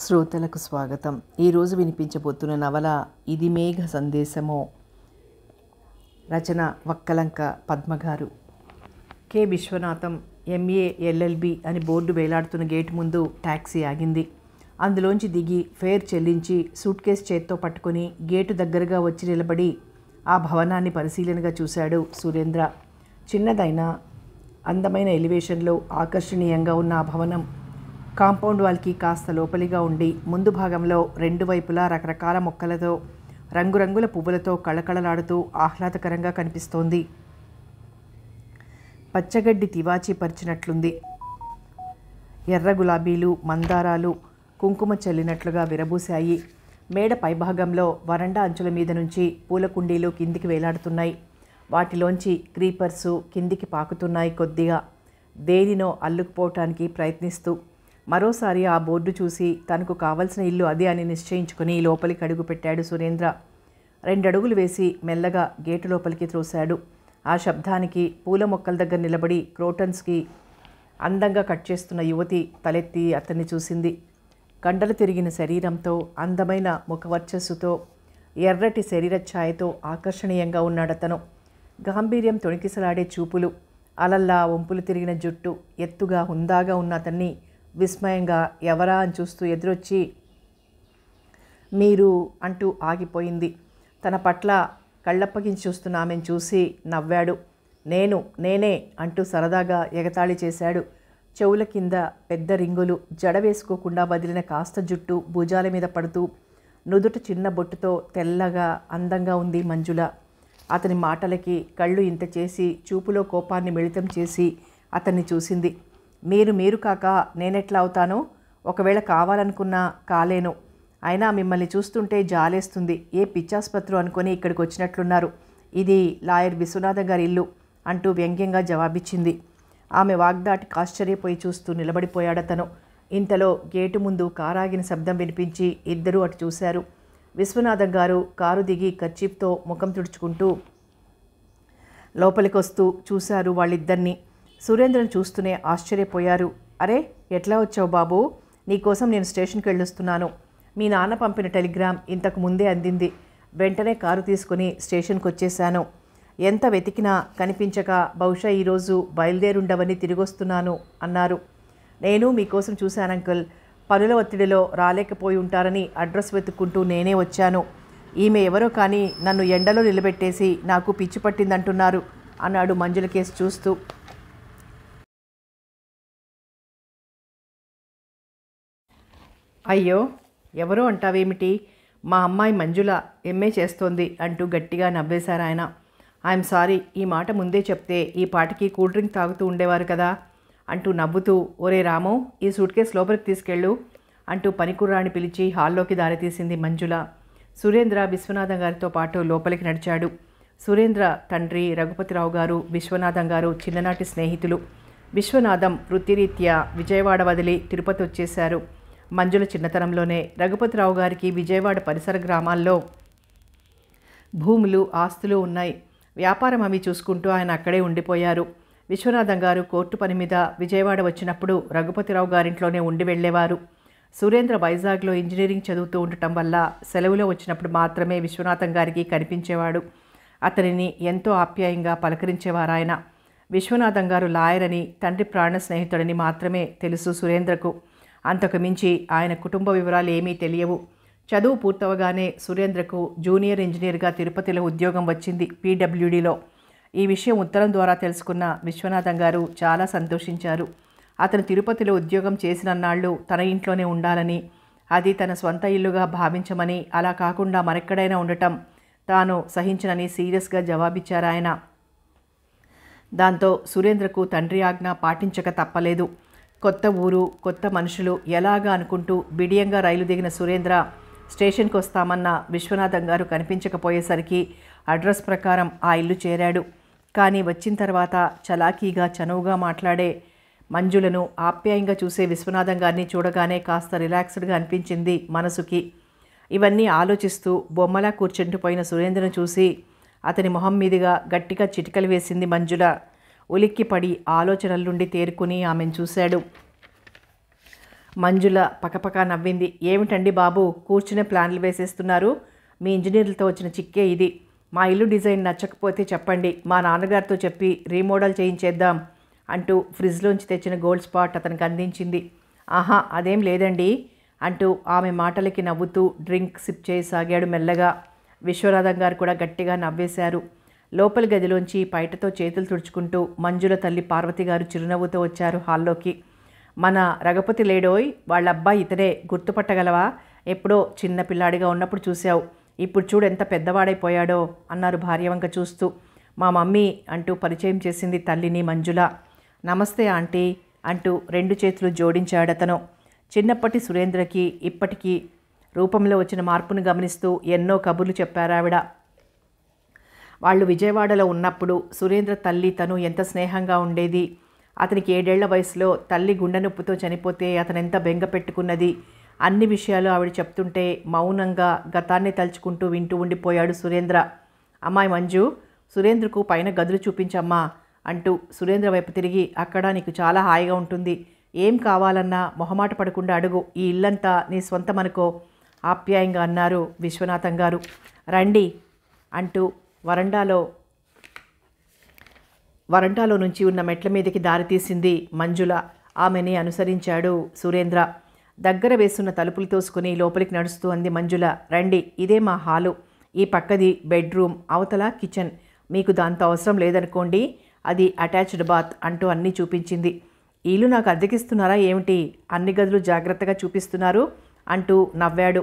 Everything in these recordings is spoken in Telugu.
శ్రోతలకు స్వాగతం ఈరోజు వినిపించబోతున్న నవల ఇది మేఘ సందేశమో రచన వక్కలంక పద్మగారు కె విశ్వనాథం ఎంఏ ఎల్ఎల్బి అని బోర్డు వేలాడుతున్న గేటు ముందు ట్యాక్సీ ఆగింది అందులోంచి దిగి ఫేర్ చెల్లించి సూట్ కేస్ చేత్తో పట్టుకుని గేటు దగ్గరగా వచ్చి నిలబడి ఆ భవనాన్ని పరిశీలనగా చూశాడు సురేంద్ర చిన్నదైన అందమైన ఎలివేషన్లో ఆకర్షణీయంగా ఉన్న ఆ భవనం కాంపౌండ్ వాల్కి కాస్త లోపలిగా ఉండి ముందు భాగంలో రెండు వైపులా రకరకాల మొక్కలతో రంగురంగుల పువ్వులతో కళకళలాడుతూ ఆహ్లాదకరంగా కనిపిస్తోంది పచ్చగడ్డి తివాచి పరిచినట్లుంది ఎర్ర గులాబీలు మందారాలు కుంకుమ చల్లినట్లుగా విరబూశాయి మేడ పైభాగంలో వరండా అంచుల మీద నుంచి పూల కుండీలు కిందికి వేలాడుతున్నాయి వాటిలోంచి క్రీపర్సు కిందికి పాకుతున్నాయి కొద్దిగా దేనినో అల్లుకుపోవటానికి ప్రయత్నిస్తూ మరోసారి ఆ బోర్డు చూసి తనకు కావలసిన ఇల్లు అదే అని నిశ్చయించుకుని లోపలికి అడుగు పెట్టాడు సురేంద్ర రెండడుగులు వేసి మెల్లగా గేటు లోపలికి త్రోశాడు ఆ శబ్దానికి పూల మొక్కల దగ్గర నిలబడి క్రోటన్స్కి అందంగా కట్ చేస్తున్న యువతి తలెత్తి అతన్ని చూసింది కండలు తిరిగిన శరీరంతో అందమైన ముఖవర్చస్సుతో ఎర్రటి శరీర ఛాయతో ఆకర్షణీయంగా ఉన్నాడతను గాంభీర్యం తొణికిసలాడే చూపులు అలల్లా వంపులు తిరిగిన జుట్టు ఎత్తుగా హుందాగా ఉన్న అతన్ని విస్మయంగా ఎవరా అని చూస్తూ ఎదురొచ్చి మీరు అంటూ ఆగిపోయింది తన పట్ల కళ్ళప్పగించి చూస్తున్న ఆమెను చూసి నవ్వాడు నేను నేనే అంటూ సరదాగా ఎగతాళి చేశాడు చెవుల కింద పెద్ద రింగులు జడ వేసుకోకుండా వదిలిన కాస్త జుట్టు భుజాల మీద పడుతూ నుదుట చిన్న బొట్టుతో తెల్లగా అందంగా ఉంది మంజుల అతని మాటలకి కళ్ళు ఇంత చేసి చూపులో కోపాన్ని మిళితం చేసి అతన్ని చూసింది మీరు మీరు కాక నేనెట్లా అవుతాను ఒకవేళ కావాలనుకున్నా కాలేను అయినా మిమ్మల్ని చూస్తుంటే జాలేస్తుంది ఏ పిచ్చాసుపత్రు అనుకుని ఇక్కడికి వచ్చినట్లున్నారు ఇది లాయర్ విశ్వనాథ గారి ఇల్లు అంటూ వ్యంగ్యంగా జవాబిచ్చింది ఆమె వాగ్దాటికి ఆశ్చర్యపోయి చూస్తూ నిలబడిపోయాడతను ఇంతలో గేటు ముందు కారాగిన శబ్దం వినిపించి ఇద్దరూ అటు చూశారు విశ్వనాథం గారు కారు దిగి కర్చీఫ్తో ముఖం తుడుచుకుంటూ లోపలికొస్తూ చూశారు వాళ్ళిద్దరినీ సురేంద్రను చూస్తూనే ఆశ్చర్యపోయారు అరే ఎట్లా వచ్చావు బాబు నీకోసం నేను స్టేషన్కి వెళ్ళొస్తున్నాను మీ నాన్న పంపిన టెలిగ్రామ్ ఇంతకు ముందే అందింది వెంటనే కారు తీసుకుని స్టేషన్కి వచ్చేశాను ఎంత వెతికినా కనిపించక బహుశా ఈరోజు బయలుదేరుండవని తిరిగొస్తున్నాను అన్నారు నేను మీకోసం చూశాను అంకుల్ పనుల ఒత్తిడిలో రాలేకపోయి ఉంటారని అడ్రస్ వెతుక్కుంటూ నేనే వచ్చాను ఈమె ఎవరో కానీ నన్ను ఎండలో నిలబెట్టేసి నాకు పిచ్చి పట్టిందంటున్నారు అన్నాడు మంజుల కేసు చూస్తూ అయ్యో ఎవరో అంటావేమిటి మా అమ్మాయి మంజుల ఎంఏ చేస్తోంది అంటూ గట్టిగా నవ్వేశారు ఆయన ఐఎమ్ సారీ ఈ మాట ముందే చెప్తే ఈ పాటికి కూల్ డ్రింక్ తాగుతూ ఉండేవారు కదా అంటూ నవ్వుతూ ఒరే రాము ఈ సూట్ కేసు లోపలికి తీసుకెళ్ళు అంటూ పనికుర్రాని పిలిచి హాల్లోకి దారితీసింది మంజుల సురేంద్ర విశ్వనాథం గారితో పాటు లోపలికి నడిచాడు సురేంద్ర తండ్రి రఘుపతిరావు గారు విశ్వనాథం గారు చిన్ననాటి స్నేహితులు విశ్వనాథం వృత్తిరీత్యా విజయవాడ వదిలి తిరుపతి వచ్చేశారు మంజుల చిన్నతనంలోనే రఘుపతిరావు గారికి విజయవాడ పరిసర గ్రామాల్లో భూములు ఆస్తులు ఉన్నాయి వ్యాపారం అవి చూసుకుంటూ ఆయన అక్కడే ఉండిపోయారు విశ్వనాథం గారు కోర్టు పని మీద విజయవాడ వచ్చినప్పుడు రఘుపతిరావు గారింట్లోనే ఉండి వెళ్ళేవారు సురేంద్ర వైజాగ్లో ఇంజనీరింగ్ చదువుతూ ఉండటం వల్ల సెలవులో వచ్చినప్పుడు మాత్రమే విశ్వనాథం గారికి కనిపించేవాడు అతనిని ఎంతో ఆప్యాయంగా పలకరించేవారాయన విశ్వనాథం గారు లాయర్ అని తండ్రి ప్రాణ స్నేహితుడని మాత్రమే తెలుసు సురేంద్రకు అంతకు మించి ఆయన కుటుంబ వివరాలు ఏమీ తెలియవు చదువు పూర్తవగానే సురేంద్రకు జూనియర్ ఇంజనీర్గా తిరుపతిలో ఉద్యోగం వచ్చింది పీడబ్ల్యూడీలో ఈ విషయం ఉత్తరం ద్వారా తెలుసుకున్న విశ్వనాథం గారు చాలా సంతోషించారు అతను తిరుపతిలో ఉద్యోగం చేసినన్నాళ్ళు తన ఇంట్లోనే ఉండాలని అది తన స్వంత ఇల్లుగా భావించమని అలా కాకుండా మరెక్కడైనా ఉండటం తాను సహించనని సీరియస్గా జవాబిచ్చారాయన దాంతో సురేంద్రకు తండ్రి ఆజ్ఞ పాటించక తప్పలేదు కొత్త ఊరు కొత్త మనుషులు ఎలాగా అనుకుంటూ బిడియంగా రైలు దిగిన సురేంద్ర స్టేషన్కి వస్తామన్న విశ్వనాథం గారు కనిపించకపోయేసరికి అడ్రస్ ప్రకారం ఆ ఇల్లు చేరాడు కానీ వచ్చిన తర్వాత చలాకీగా చనువుగా మాట్లాడే మంజులను ఆప్యాయంగా చూసే విశ్వనాథం గారిని చూడగానే కాస్త రిలాక్స్డ్గా అనిపించింది మనసుకి ఇవన్నీ ఆలోచిస్తూ బొమ్మలా కూర్చుంటుపోయిన సురేంద్రను చూసి అతని మొహం మీదుగా గట్టిగా చిటికలు వేసింది మంజుల ఉలిక్కిపడి ఆలోచనల నుండి తేరుకుని ఆమెను చూశాడు మంజుల పకపక నవ్వింది ఏమిటండి బాబు కూర్చునే ప్లాన్లు వేసేస్తున్నారు మీ ఇంజనీర్లతో వచ్చిన చిక్కే ఇది మా ఇల్లు డిజైన్ నచ్చకపోతే చెప్పండి మా నాన్నగారితో చెప్పి రీమోడల్ చేయించేద్దాం అంటూ ఫ్రిడ్జ్లోంచి తెచ్చిన గోల్డ్ స్పాట్ అతనికి అందించింది ఆహా అదేం లేదండి అంటూ ఆమె మాటలకి నవ్వుతూ డ్రింక్ సిప్ చేయసాగాడు మెల్లగా విశ్వనాథం గారు కూడా గట్టిగా నవ్వేశారు లోపలి గదిలోంచి పైటతో చేతులు తుడుచుకుంటూ మంజుల తల్లి పార్వతిగారు చిరునవ్వుతో వచ్చారు హాల్లోకి మన రఘపతి లేడోయ్ వాళ్ళబ్బాయి ఇతరే గుర్తుపట్టగలవా ఎప్పుడో చిన్న పిల్లాడిగా ఉన్నప్పుడు చూశావు ఇప్పుడు చూడు ఎంత పెద్దవాడైపోయాడో అన్నారు భార్య వంక చూస్తూ మా మమ్మీ అంటూ పరిచయం చేసింది తల్లిని మంజుల నమస్తే ఆంటీ అంటూ రెండు చేతులు జోడించాడతను చిన్నప్పటి సురేంద్రకి ఇప్పటికీ రూపంలో వచ్చిన మార్పును గమనిస్తూ ఎన్నో కబుర్లు చెప్పారావిడ వాళ్ళు విజయవాడలో ఉన్నప్పుడు సురేంద్ర తల్లి తను ఎంత స్నేహంగా ఉండేది అతనికి ఏడేళ్ల వయసులో తల్లి గుండె నొప్పితో చనిపోతే అతను ఎంత బెంగ పెట్టుకున్నది అన్ని విషయాలు ఆవిడ చెప్తుంటే మౌనంగా గతాన్ని తలుచుకుంటూ వింటూ ఉండిపోయాడు సురేంద్ర అమ్మాయి మంజు సురేంద్రకు పైన గదులు చూపించమ్మా అంటూ సురేంద్ర వైపు తిరిగి అక్కడ నీకు చాలా హాయిగా ఉంటుంది ఏం కావాలన్నా మొహమాట పడకుండా అడుగు ఈ ఇల్లంతా నీ సొంతమనుకో ఆప్యాయంగా అన్నారు విశ్వనాథం గారు రండి అంటూ వరండాలో వరండాలో నుంచి ఉన్న మెట్ల మీదకి దారి తీసింది మంజుల ఆమెని అనుసరించాడు సురేంద్ర దగ్గర వేసున్న తలుపులు తోసుకుని లోపలికి నడుస్తూ అంది మంజుల రండి ఇదే మా హాలు ఈ పక్కది బెడ్రూమ్ అవతల కిచెన్ మీకు దాంతో అవసరం లేదనుకోండి అది అటాచ్డ్ బాత్ అంటూ అన్నీ చూపించింది ఇల్లు నాకు అద్దెకిస్తున్నారా ఏమిటి అన్ని గదులు జాగ్రత్తగా చూపిస్తున్నారు అంటూ నవ్వాడు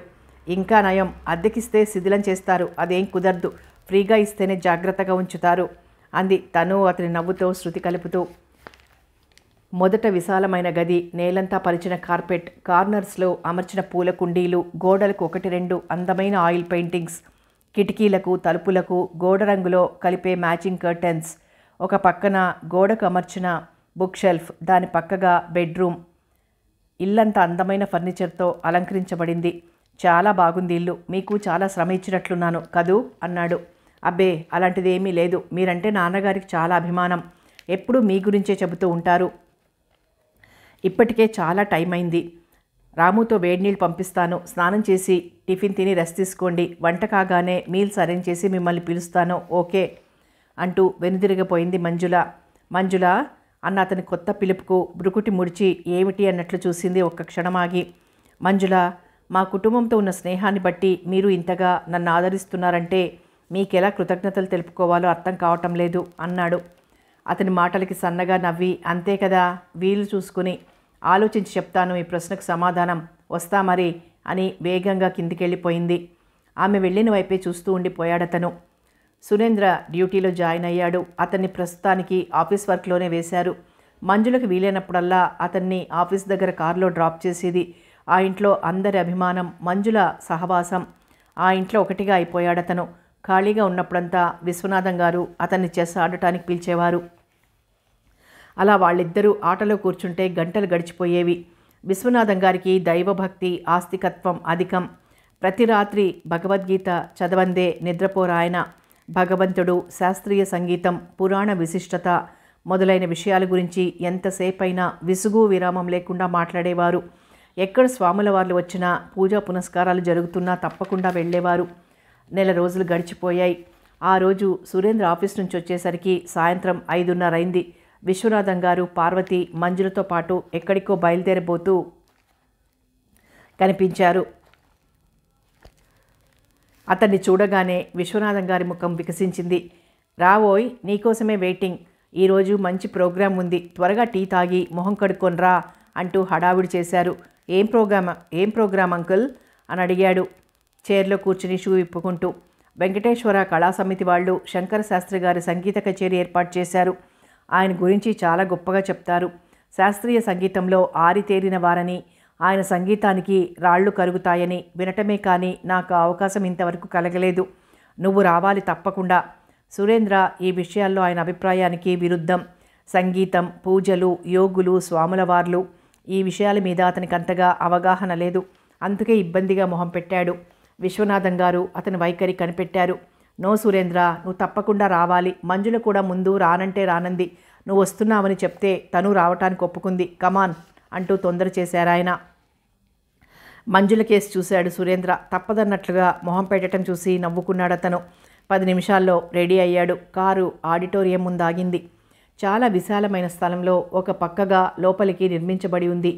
ఇంకా నయం అద్దెకిస్తే శిథిలం చేస్తారు అదేం కుదరదు ఫ్రీగా ఇస్తేనే జాగ్రత్తగా ఉంచుతారు అంది తను అతని నవ్వుతో శృతి కలుపుతూ మొదట విశాలమైన గది నేలంతా పరిచిన కార్పెట్ కార్నర్స్లో అమర్చిన పూల కుండీలు గోడలకు ఒకటి రెండు అందమైన ఆయిల్ పెయింటింగ్స్ కిటికీలకు తలుపులకు గోడ రంగులో కలిపే మ్యాచింగ్ కర్టెన్స్ ఒక పక్కన గోడకు అమర్చిన బుక్ షెల్ఫ్ దాని పక్కగా బెడ్రూమ్ ఇల్లంతా అందమైన ఫర్నిచర్తో అలంకరించబడింది చాలా బాగుంది ఇల్లు మీకు చాలా శ్రమ ఇచ్చినట్లున్నాను కదూ అన్నాడు అబ్బే అలాంటిది ఏమీ లేదు మీరంటే నాన్నగారికి చాలా అభిమానం ఎప్పుడూ మీ గురించే చెబుతూ ఉంటారు ఇప్పటికే చాలా టైం అయింది రాముతో వేడి నీళ్ళు పంపిస్తాను స్నానం చేసి టిఫిన్ తిని రెస్ట్ తీసుకోండి వంట కాగానే మీల్స్ అరేంజ్ చేసి మిమ్మల్ని పిలుస్తాను ఓకే అంటూ వెనుదిరిగిపోయింది మంజుల మంజుల అన్న అతని కొత్త పిలుపుకు బ్రుకుటి ముడిచి ఏమిటి అన్నట్లు చూసింది ఒక్క క్షణమాగి మంజుల మా కుటుంబంతో ఉన్న స్నేహాన్ని బట్టి మీరు ఇంతగా నన్ను ఆదరిస్తున్నారంటే మీకెలా కృతజ్ఞతలు తెలుపుకోవాలో అర్థం కావటం లేదు అన్నాడు అతని మాటలకి సన్నగా నవ్వి అంతే కదా వీలు చూసుకుని ఆలోచించి చెప్తాను ఈ ప్రశ్నకు సమాధానం వస్తా మరి అని వేగంగా కిందికెళ్ళిపోయింది ఆమె వెళ్ళిన వైపే చూస్తూ ఉండిపోయాడతను సురేంద్ర డ్యూటీలో జాయిన్ అయ్యాడు అతన్ని ప్రస్తుతానికి ఆఫీస్ వర్క్లోనే వేశారు మంజులకు వీలైనప్పుడల్లా అతన్ని ఆఫీస్ దగ్గర కారులో డ్రాప్ చేసేది ఆ ఇంట్లో అందరి అభిమానం మంజుల సహవాసం ఆ ఇంట్లో ఒకటిగా అయిపోయాడతను ఖాళీగా ఉన్నప్పుడంతా విశ్వనాథం గారు అతన్ని చెస్ ఆడటానికి పిలిచేవారు అలా వాళ్ళిద్దరూ ఆటలో కూర్చుంటే గంటలు గడిచిపోయేవి విశ్వనాథం గారికి దైవభక్తి ఆస్తికత్వం అధికం ప్రతి రాత్రి భగవద్గీత చదవందే నిద్రపోరాయన భగవంతుడు శాస్త్రీయ సంగీతం పురాణ విశిష్టత మొదలైన విషయాల గురించి ఎంతసేపైనా విసుగు విరామం లేకుండా మాట్లాడేవారు ఎక్కడ స్వాముల వార్లు వచ్చినా పూజా పునస్కారాలు జరుగుతున్నా తప్పకుండా వెళ్ళేవారు నెల రోజులు గడిచిపోయాయి ఆ రోజు సురేంద్ర ఆఫీస్ నుంచి వచ్చేసరికి సాయంత్రం ఐదున్నర అయింది విశ్వనాథం గారు పార్వతి మంజులతో పాటు ఎక్కడికో బయలుదేరబోతూ కనిపించారు అతన్ని చూడగానే విశ్వనాథం గారి ముఖం వికసించింది రావోయ్ నీకోసమే వెయిటింగ్ ఈరోజు మంచి ప్రోగ్రాం ఉంది త్వరగా టీ తాగి మొహం కడుక్కొని రా అంటూ హడావిడి చేశారు ఏం ప్రోగ్రామ్ ఏం ప్రోగ్రామ్ అంకుల్ అని అడిగాడు చైర్లో కూర్చుని షూ విప్పుకుంటూ వెంకటేశ్వర కళాసమితి వాళ్ళు శంకర శాస్త్రి గారి సంగీత కచేరి ఏర్పాటు చేశారు ఆయన గురించి చాలా గొప్పగా చెప్తారు శాస్త్రీయ సంగీతంలో ఆరితేరిన వారని ఆయన సంగీతానికి రాళ్ళు కరుగుతాయని వినటమే కానీ నాకు అవకాశం ఇంతవరకు కలగలేదు నువ్వు రావాలి తప్పకుండా సురేంద్ర ఈ విషయాల్లో ఆయన అభిప్రాయానికి విరుద్ధం సంగీతం పూజలు యోగులు స్వాములవార్లు ఈ విషయాల మీద అతనికి అంతగా అవగాహన లేదు అందుకే ఇబ్బందిగా మొహం పెట్టాడు విశ్వనాథం గారు అతని వైఖరి కనిపెట్టారు నో సురేంద్ర నువ్వు తప్పకుండా రావాలి మంజుల కూడా ముందు రానంటే రానంది నువ్వు వస్తున్నావని చెప్తే తను రావటానికి ఒప్పుకుంది కమాన్ అంటూ తొందర చేశారాయన మంజుల కేసు చూశాడు సురేంద్ర తప్పదన్నట్లుగా మొహం పెట్టడం చూసి నవ్వుకున్నాడు అతను పది నిమిషాల్లో రెడీ అయ్యాడు కారు ఆడిటోరియం ముందాగింది చాలా విశాలమైన స్థలంలో ఒక పక్కగా లోపలికి నిర్మించబడి ఉంది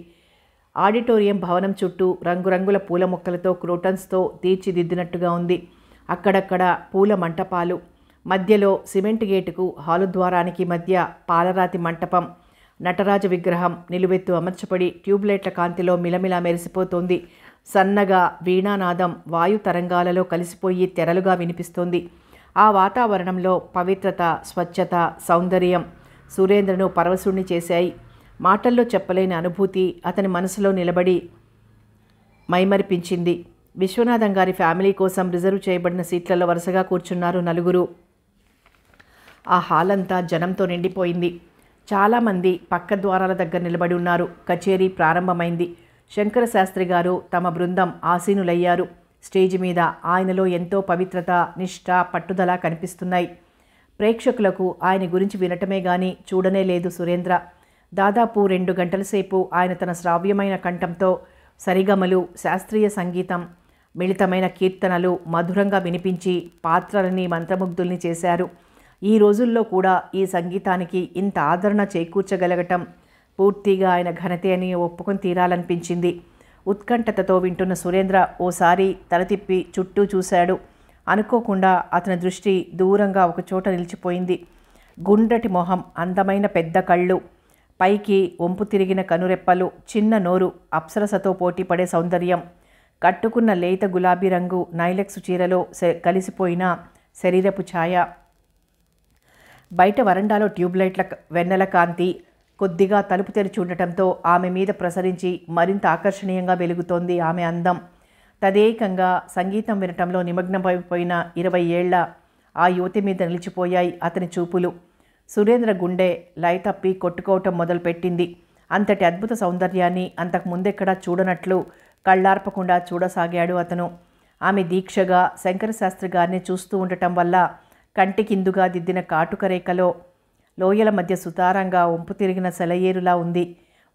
ఆడిటోరియం భవనం చుట్టూ రంగురంగుల పూల మొక్కలతో క్రోటన్స్తో తీర్చిదిద్దినట్టుగా ఉంది అక్కడక్కడ పూల మంటపాలు మధ్యలో సిమెంట్ గేటుకు హాలుద్వారానికి మధ్య పాలరాతి మంటపం నటరాజ విగ్రహం నిలువెత్తు అమర్చబడి ట్యూబ్లైట్ల కాంతిలో మిలమిలా మెరిసిపోతోంది సన్నగా వీణానాదం వాయు తరంగాలలో కలిసిపోయి తెరలుగా వినిపిస్తోంది ఆ వాతావరణంలో పవిత్రత స్వచ్ఛత సౌందర్యం సురేంద్రను పరవశుణ్ణి చేశాయి మాటల్లో చెప్పలేని అనుభూతి అతని మనసులో నిలబడి మైమరిపించింది విశ్వనాథం గారి ఫ్యామిలీ కోసం రిజర్వ్ చేయబడిన సీట్లలో వరుసగా కూర్చున్నారు నలుగురు ఆ హాల్ అంతా జనంతో నిండిపోయింది చాలామంది పక్క ద్వారాల దగ్గర నిలబడి ఉన్నారు కచేరీ ప్రారంభమైంది శంకర శాస్త్రి గారు తమ బృందం ఆసీనులయ్యారు స్టేజ్ మీద ఆయనలో ఎంతో పవిత్రత నిష్ఠ పట్టుదల కనిపిస్తున్నాయి ప్రేక్షకులకు ఆయన గురించి వినటమే కానీ చూడనే లేదు సురేంద్ర దాదాపు రెండు గంటల సేపు ఆయన తన శ్రావ్యమైన కంఠంతో సరిగమలు శాస్త్రీయ సంగీతం మిళితమైన కీర్తనలు మధురంగా వినిపించి పాత్రలని మంత్రముగ్ధుల్ని చేశారు ఈ రోజుల్లో కూడా ఈ సంగీతానికి ఇంత ఆదరణ చేకూర్చగలగటం పూర్తిగా ఆయన ఘనతే అని ఒప్పుకొని తీరాలనిపించింది ఉత్కంఠతతో వింటున్న సురేంద్ర ఓసారి తల తిప్పి చుట్టూ చూశాడు అనుకోకుండా అతని దృష్టి దూరంగా ఒక చోట నిలిచిపోయింది గుండ్రటి మొహం అందమైన పెద్ద కళ్ళు పైకి వంపు తిరిగిన కనురెప్పలు చిన్న నోరు అప్సరసతో పోటీపడే సౌందర్యం కట్టుకున్న లేత గులాబీ రంగు నైలెక్స్ చీరలో కలిసిపోయిన శరీరపు ఛాయ బయట వరండాలో ట్యూబ్లైట్ల వెన్నెల కాంతి కొద్దిగా తలుపు తెరిచి ఉండటంతో ఆమె మీద ప్రసరించి మరింత ఆకర్షణీయంగా వెలుగుతోంది ఆమె అందం తదేకంగా సంగీతం వినటంలో నిమగ్నమైపోయిన ఇరవై ఏళ్ల ఆ యువతి మీద నిలిచిపోయాయి అతని చూపులు సురేంద్ర గుండె లైతప్పి కొట్టుకోవటం మొదలుపెట్టింది అంతటి అద్భుత సౌందర్యాన్ని అంతకు ముందెక్కడా చూడనట్లు కళ్ళార్పకుండా చూడసాగాడు అతను ఆమె దీక్షగా శంకరశాస్త్రి గారిని చూస్తూ ఉండటం వల్ల కంటికిందుగా దిద్దిన రేఖలో లోయల మధ్య సుతారంగా ఉంపు తిరిగిన సెలయేరులా ఉంది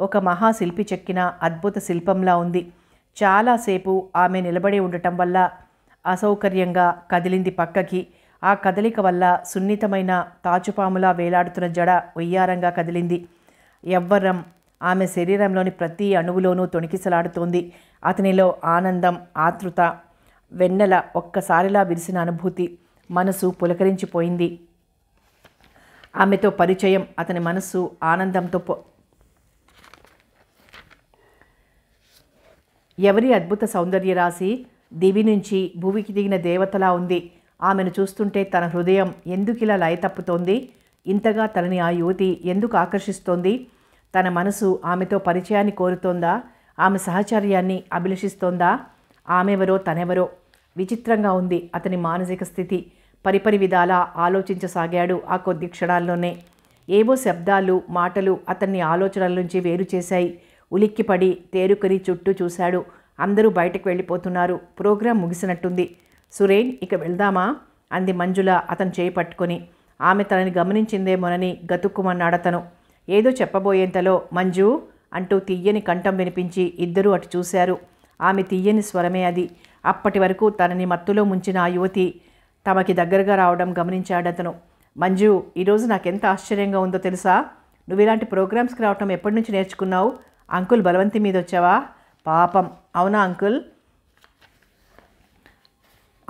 ఒక మహాశిల్పి చెక్కిన అద్భుత శిల్పంలా ఉంది చాలాసేపు ఆమె నిలబడి ఉండటం వల్ల అసౌకర్యంగా కదిలింది పక్కకి ఆ కదలిక వల్ల సున్నితమైన తాచుపాములా వేలాడుతున్న జడ ఉయ్యారంగా కదిలింది ఎవ్వరం ఆమె శరీరంలోని ప్రతి అణువులోనూ తొణికిసలాడుతోంది అతనిలో ఆనందం ఆతృత వెన్నెల ఒక్కసారిలా విరిసిన అనుభూతి మనసు పులకరించిపోయింది ఆమెతో పరిచయం అతని మనస్సు ఆనందంతో ఎవరి అద్భుత సౌందర్య రాశి దివి నుంచి భూమికి దిగిన దేవతలా ఉంది ఆమెను చూస్తుంటే తన హృదయం ఎందుకిలా లయ తప్పుతోంది ఇంతగా తనని ఆ యువతి ఎందుకు ఆకర్షిస్తోంది తన మనసు ఆమెతో పరిచయాన్ని కోరుతోందా ఆమె సహచర్యాన్ని అభిలషిస్తోందా ఆమెవరో తనెవరో విచిత్రంగా ఉంది అతని మానసిక స్థితి పరిపరి విధాలా ఆలోచించసాగాడు ఆ కొద్ది క్షణాల్లోనే ఏవో శబ్దాలు మాటలు అతన్ని ఆలోచనల నుంచి వేరు చేశాయి ఉలిక్కిపడి తేరుకొని చుట్టూ చూశాడు అందరూ బయటకు వెళ్ళిపోతున్నారు ప్రోగ్రాం ముగిసినట్టుంది సురేన్ ఇక వెళ్దామా అంది మంజుల అతను చేయి పట్టుకొని ఆమె తనని గమనించిందేమోనని గతుక్కుమన్నాడతను ఏదో చెప్పబోయేంతలో మంజు అంటూ తియ్యని కంఠం వినిపించి ఇద్దరూ అటు చూశారు ఆమె తియ్యని స్వరమే అది అప్పటి వరకు తనని మత్తులో ముంచిన ఆ యువతి తమకి దగ్గరగా రావడం గమనించాడతను మంజు ఈరోజు నాకెంత ఆశ్చర్యంగా ఉందో తెలుసా నువ్వు ఇలాంటి ప్రోగ్రామ్స్కి రావటం ఎప్పటి నుంచి నేర్చుకున్నావు అంకుల్ బలవంతి మీద వచ్చావా పాపం అవునా అంకుల్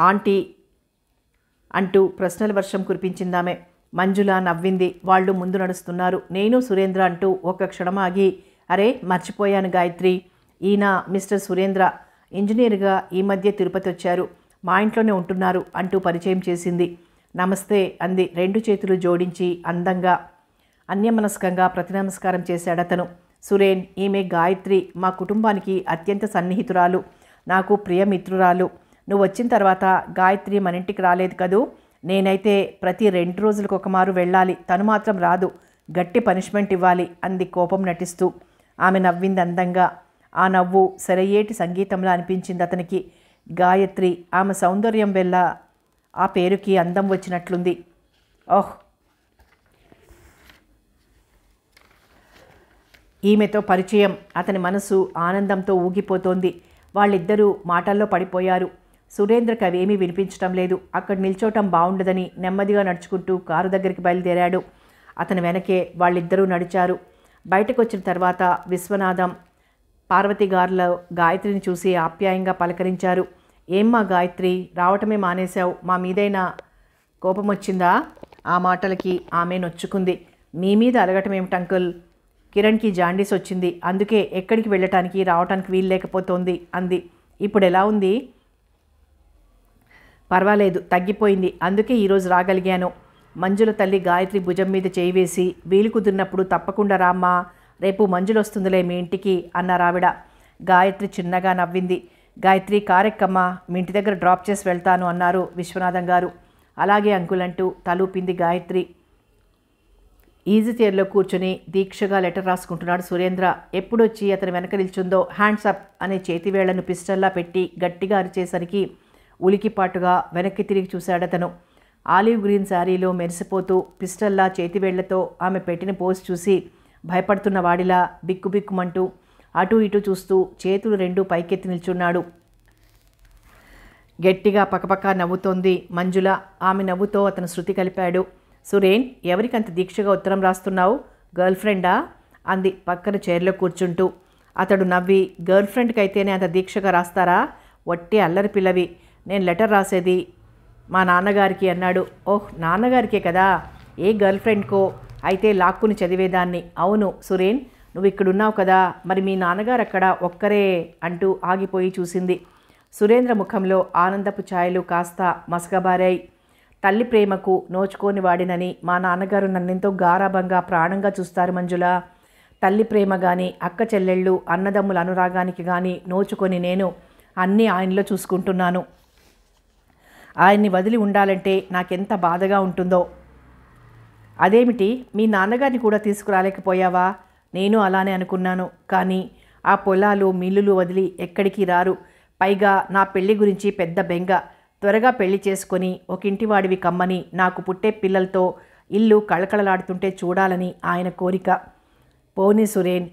ఆంటీ అంటూ ప్రశ్నల వర్షం కురిపించిందామె మంజుల నవ్వింది వాళ్ళు ముందు నడుస్తున్నారు నేను సురేంద్ర అంటూ ఒక క్షణం ఆగి అరే మర్చిపోయాను గాయత్రి ఈయన మిస్టర్ సురేంద్ర ఇంజనీర్గా ఈ మధ్య తిరుపతి వచ్చారు మా ఇంట్లోనే ఉంటున్నారు అంటూ పరిచయం చేసింది నమస్తే అంది రెండు చేతులు జోడించి అందంగా అన్యమనస్కంగా ప్రతినమస్కారం చేశాడతను సురేన్ ఈమె గాయత్రి మా కుటుంబానికి అత్యంత సన్నిహితురాలు నాకు ప్రియమిత్రురాలు నువ్వు వచ్చిన తర్వాత గాయత్రి మన ఇంటికి రాలేదు కదూ నేనైతే ప్రతి రెండు రోజులకు ఒక మారు వెళ్ళాలి తను మాత్రం రాదు గట్టి పనిష్మెంట్ ఇవ్వాలి అంది కోపం నటిస్తూ ఆమె నవ్వింది అందంగా ఆ నవ్వు సరయ్యేటి సంగీతంలా అనిపించింది అతనికి గాయత్రి ఆమె సౌందర్యం వెళ్ళ ఆ పేరుకి అందం వచ్చినట్లుంది ఓహ్ ఈమెతో పరిచయం అతని మనసు ఆనందంతో ఊగిపోతోంది వాళ్ళిద్దరూ మాటల్లో పడిపోయారు కవి ఏమీ వినిపించటం లేదు అక్కడ నిల్చోటం బాగుండదని నెమ్మదిగా నడుచుకుంటూ కారు దగ్గరికి బయలుదేరాడు అతని వెనకే వాళ్ళిద్దరూ నడిచారు బయటకు వచ్చిన తర్వాత విశ్వనాథం పార్వతి గారిలో గాయత్రిని చూసి ఆప్యాయంగా పలకరించారు ఏమ్మా గాయత్రి రావటమే మానేశావు మా మీదైనా కోపం వచ్చిందా ఆ మాటలకి ఆమె నొచ్చుకుంది మీ మీద అలగటం ఏమిటి అంకుల్ కిరణ్కి జాండీస్ వచ్చింది అందుకే ఎక్కడికి వెళ్ళటానికి రావటానికి వీలు లేకపోతోంది అంది ఇప్పుడు ఎలా ఉంది పర్వాలేదు తగ్గిపోయింది అందుకే ఈరోజు రాగలిగాను మంజుల తల్లి గాయత్రి భుజం మీద చేయి వేసి వీలు కుదిరినప్పుడు తప్పకుండా రామ్మా రేపు మంజులొస్తుందిలే మీ ఇంటికి అన్నారావిడ గాయత్రి చిన్నగా నవ్వింది గాయత్రి కారెక్కమ్మ మీ ఇంటి దగ్గర డ్రాప్ చేసి వెళ్తాను అన్నారు విశ్వనాథం గారు అలాగే అంకుల్ అంటూ తలూపింది గాయత్రి ఈజీ చైర్లో కూర్చొని దీక్షగా లెటర్ రాసుకుంటున్నాడు సురేంద్ర ఎప్పుడొచ్చి అతని వెనక నిల్చుందో హ్యాండ్స్ అప్ అనే చేతివేళ్లను పిస్టల్లా పెట్టి గట్టిగా అరిచేసరికి ఉలికిపాటుగా వెనక్కి తిరిగి చూశాడతను ఆలివ్ గ్రీన్ శారీలో మెరిసిపోతూ పిస్టల్లా చేతివేళ్లతో ఆమె పెట్టిన పోస్ చూసి భయపడుతున్న వాడిలా బిక్కుబిక్కుమంటూ అటు ఇటు చూస్తూ చేతులు రెండు పైకెత్తి నిల్చున్నాడు గట్టిగా పక్కపక్క నవ్వుతోంది మంజుల ఆమె నవ్వుతో అతను శృతి కలిపాడు సురేన్ ఎవరికంత దీక్షగా ఉత్తరం రాస్తున్నావు గర్ల్ ఫ్రెండా అంది పక్కన చైర్లో కూర్చుంటూ అతడు నవ్వి గర్ల్ అయితేనే అంత దీక్షగా రాస్తారా వట్టి అల్లరి పిల్లవి నేను లెటర్ రాసేది మా నాన్నగారికి అన్నాడు ఓహ్ నాన్నగారికే కదా ఏ గర్ల్ ఫ్రెండ్కో అయితే లాక్కుని చదివేదాన్ని అవును సురేన్ నువ్వు ఇక్కడున్నావు కదా మరి మీ నాన్నగారు అక్కడ ఒక్కరే అంటూ ఆగిపోయి చూసింది సురేంద్ర ముఖంలో ఆనందపు ఛాయలు కాస్త మసకబారాయి తల్లి ప్రేమకు నోచుకోని వాడినని మా నాన్నగారు నన్నెంతో గారాభంగా ప్రాణంగా చూస్తారు మంజుల తల్లి ప్రేమ కానీ అక్క చెల్లెళ్ళు అన్నదమ్ముల అనురాగానికి కానీ నోచుకొని నేను అన్నీ ఆయనలో చూసుకుంటున్నాను ఆయన్ని వదిలి ఉండాలంటే నాకెంత బాధగా ఉంటుందో అదేమిటి మీ నాన్నగారిని కూడా తీసుకురాలేకపోయావా నేను అలానే అనుకున్నాను కానీ ఆ పొలాలు మిల్లులు వదిలి ఎక్కడికి రారు పైగా నా పెళ్లి గురించి పెద్ద బెంగ త్వరగా పెళ్లి చేసుకొని ఒక ఇంటివాడివి కమ్మని నాకు పుట్టే పిల్లలతో ఇల్లు కళకళలాడుతుంటే చూడాలని ఆయన కోరిక పోని సురేన్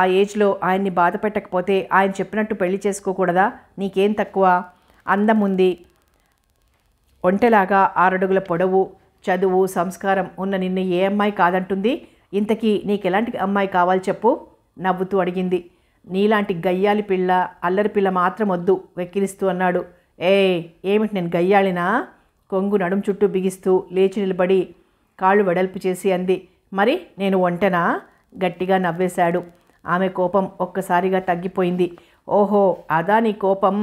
ఆ ఏజ్లో ఆయన్ని బాధపెట్టకపోతే ఆయన చెప్పినట్టు పెళ్లి చేసుకోకూడదా నీకేం తక్కువ అందముంది ఒంటెలాగా ఆరడుగుల పొడవు చదువు సంస్కారం ఉన్న నిన్ను ఏ అమ్మాయి కాదంటుంది ఇంతకీ నీకెలాంటి అమ్మాయి కావాలి చెప్పు నవ్వుతూ అడిగింది నీలాంటి గయ్యాలి పిల్ల అల్లరి పిల్ల మాత్రం వద్దు వెక్కిరిస్తూ అన్నాడు ఏ ఏమిటి నేను గయ్యాళినా కొంగు నడుం చుట్టూ బిగిస్తూ లేచి నిలబడి కాళ్ళు వెడల్పు చేసి అంది మరి నేను వంటనా గట్టిగా నవ్వేశాడు ఆమె కోపం ఒక్కసారిగా తగ్గిపోయింది ఓహో అదా నీ కోపం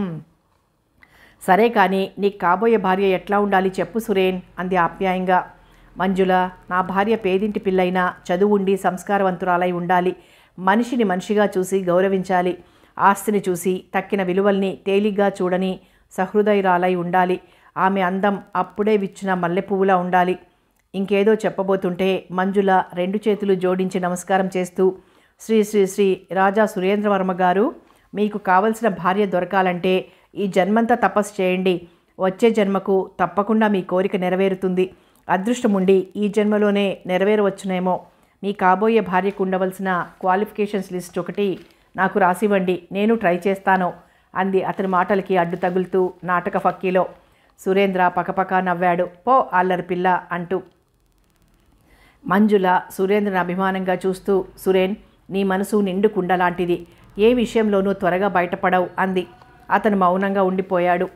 సరే కానీ నీకు కాబోయే భార్య ఎట్లా ఉండాలి చెప్పు సురేన్ అంది ఆప్యాయంగా మంజుల నా భార్య పేదింటి పిల్లైనా ఉండి సంస్కారవంతురాలై ఉండాలి మనిషిని మనిషిగా చూసి గౌరవించాలి ఆస్తిని చూసి తక్కిన విలువల్ని తేలిగ్గా చూడని సహృదయురాలై ఉండాలి ఆమె అందం అప్పుడే విచ్చిన మల్లెపువ్వులా ఉండాలి ఇంకేదో చెప్పబోతుంటే మంజుల రెండు చేతులు జోడించి నమస్కారం చేస్తూ శ్రీ శ్రీ శ్రీ రాజా సురేంద్రవర్మ గారు మీకు కావలసిన భార్య దొరకాలంటే ఈ జన్మంతా తపస్సు చేయండి వచ్చే జన్మకు తప్పకుండా మీ కోరిక నెరవేరుతుంది అదృష్టం ఉండి ఈ జన్మలోనే నెరవేరవచ్చునేమో మీ కాబోయే భార్యకు ఉండవలసిన క్వాలిఫికేషన్స్ లిస్ట్ ఒకటి నాకు రాసివ్వండి నేను ట్రై చేస్తాను అంది అతని మాటలకి అడ్డు తగులుతూ నాటక ఫక్కీలో సురేంద్ర పకపక నవ్వాడు పో అల్లరి పిల్ల అంటూ మంజుల సురేంద్రను అభిమానంగా చూస్తూ సురేన్ నీ మనసు నిండు కుండలాంటిది ఏ విషయంలోనూ త్వరగా బయటపడవు అంది అతను మౌనంగా ఉండిపోయాడు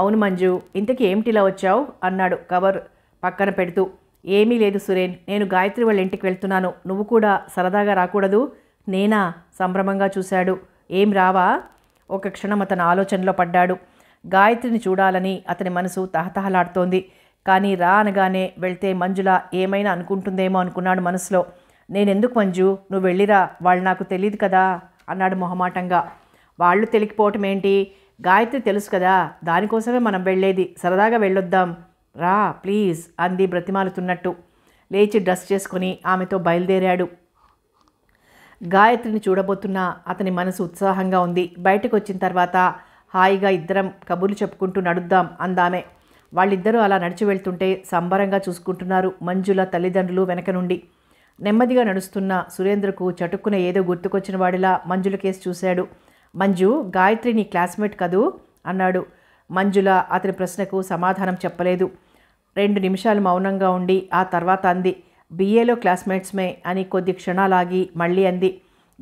అవును మంజు ఇంతకీ ఏమిటిలా వచ్చావు అన్నాడు కవర్ పక్కన పెడుతూ ఏమీ లేదు సురేన్ నేను గాయత్రి వాళ్ళ ఇంటికి వెళ్తున్నాను నువ్వు కూడా సరదాగా రాకూడదు నేనా సంభ్రమంగా చూశాడు ఏం రావా ఒక క్షణం అతను ఆలోచనలో పడ్డాడు గాయత్రిని చూడాలని అతని మనసు తహతహలాడుతోంది కానీ రా అనగానే వెళ్తే మంజుల ఏమైనా అనుకుంటుందేమో అనుకున్నాడు మనసులో నేనెందుకు మంజు నువ్వు వెళ్ళిరా వాళ్ళు నాకు తెలియదు కదా అన్నాడు మొహమాటంగా వాళ్ళు తెలియకపోవటం ఏంటి గాయత్రి తెలుసు కదా దానికోసమే మనం వెళ్ళేది సరదాగా వెళ్ళొద్దాం రా ప్లీజ్ అంది బ్రతిమాలుతున్నట్టు లేచి డ్రెస్ చేసుకుని ఆమెతో బయలుదేరాడు గాయత్రిని చూడబోతున్నా అతని మనసు ఉత్సాహంగా ఉంది బయటకు వచ్చిన తర్వాత హాయిగా ఇద్దరం కబుర్లు చెప్పుకుంటూ నడుద్దాం అందామే వాళ్ళిద్దరూ అలా నడిచి వెళ్తుంటే సంబరంగా చూసుకుంటున్నారు మంజుల తల్లిదండ్రులు వెనక నుండి నెమ్మదిగా నడుస్తున్న సురేంద్రకు చటుక్కున ఏదో గుర్తుకొచ్చిన వాడిలా మంజుల కేసు చూశాడు మంజు గాయత్రి నీ క్లాస్మేట్ కదూ అన్నాడు మంజుల అతని ప్రశ్నకు సమాధానం చెప్పలేదు రెండు నిమిషాలు మౌనంగా ఉండి ఆ తర్వాత అంది బీఏలో క్లాస్మేట్స్మే అని కొద్ది క్షణాలాగి మళ్ళీ అంది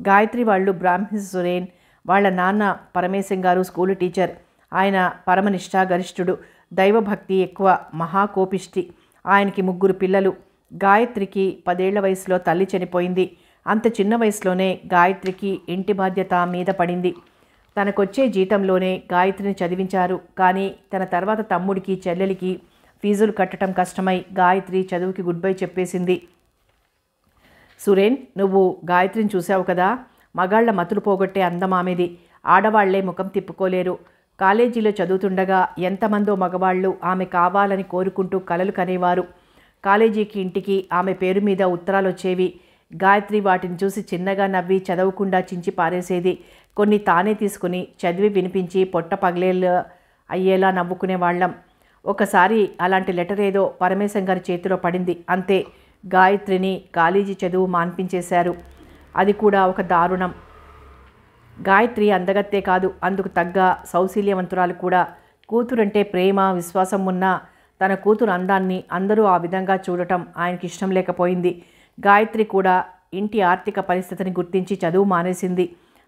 గాయత్రి వాళ్ళు బ్రాహ్మిన్స్ సురేన్ వాళ్ళ నాన్న పరమేశం గారు స్కూలు టీచర్ ఆయన పరమనిష్ట గరిష్ఠుడు దైవభక్తి ఎక్కువ మహాకోపిష్టి ఆయనకి ముగ్గురు పిల్లలు గాయత్రికి పదేళ్ల వయసులో తల్లి చనిపోయింది అంత చిన్న వయసులోనే గాయత్రికి ఇంటి బాధ్యత మీద పడింది తనకొచ్చే జీతంలోనే గాయత్రిని చదివించారు కానీ తన తర్వాత తమ్ముడికి చెల్లెలికి ఫీజులు కట్టడం కష్టమై గాయత్రి చదువుకి గుడ్ బై చెప్పేసింది సురేన్ నువ్వు గాయత్రిని చూసావు కదా మగాళ్ల మతులు పోగొట్టే అందమామిది ఆడవాళ్లే ముఖం తిప్పుకోలేరు కాలేజీలో చదువుతుండగా ఎంతమందో మగవాళ్ళు ఆమె కావాలని కోరుకుంటూ కలలు కనేవారు కాలేజీకి ఇంటికి ఆమె పేరు మీద ఉత్తరాలు వచ్చేవి గాయత్రి వాటిని చూసి చిన్నగా నవ్వి చదవకుండా చించి పారేసేది కొన్ని తానే తీసుకుని చదివి వినిపించి పొట్ట పగిలేలా అయ్యేలా నవ్వుకునేవాళ్ళం ఒకసారి అలాంటి లెటర్ ఏదో పరమేశం గారి చేతిలో పడింది అంతే గాయత్రిని కాలేజీ చదువు మాన్పించేశారు అది కూడా ఒక దారుణం గాయత్రి అందగత్తే కాదు అందుకు తగ్గ సౌశీల్యవంతురాలు కూడా కూతురంటే ప్రేమ విశ్వాసం ఉన్న తన కూతురు అందాన్ని అందరూ ఆ విధంగా చూడటం ఆయనకి ఇష్టం లేకపోయింది గాయత్రి కూడా ఇంటి ఆర్థిక పరిస్థితిని గుర్తించి చదువు మానేసింది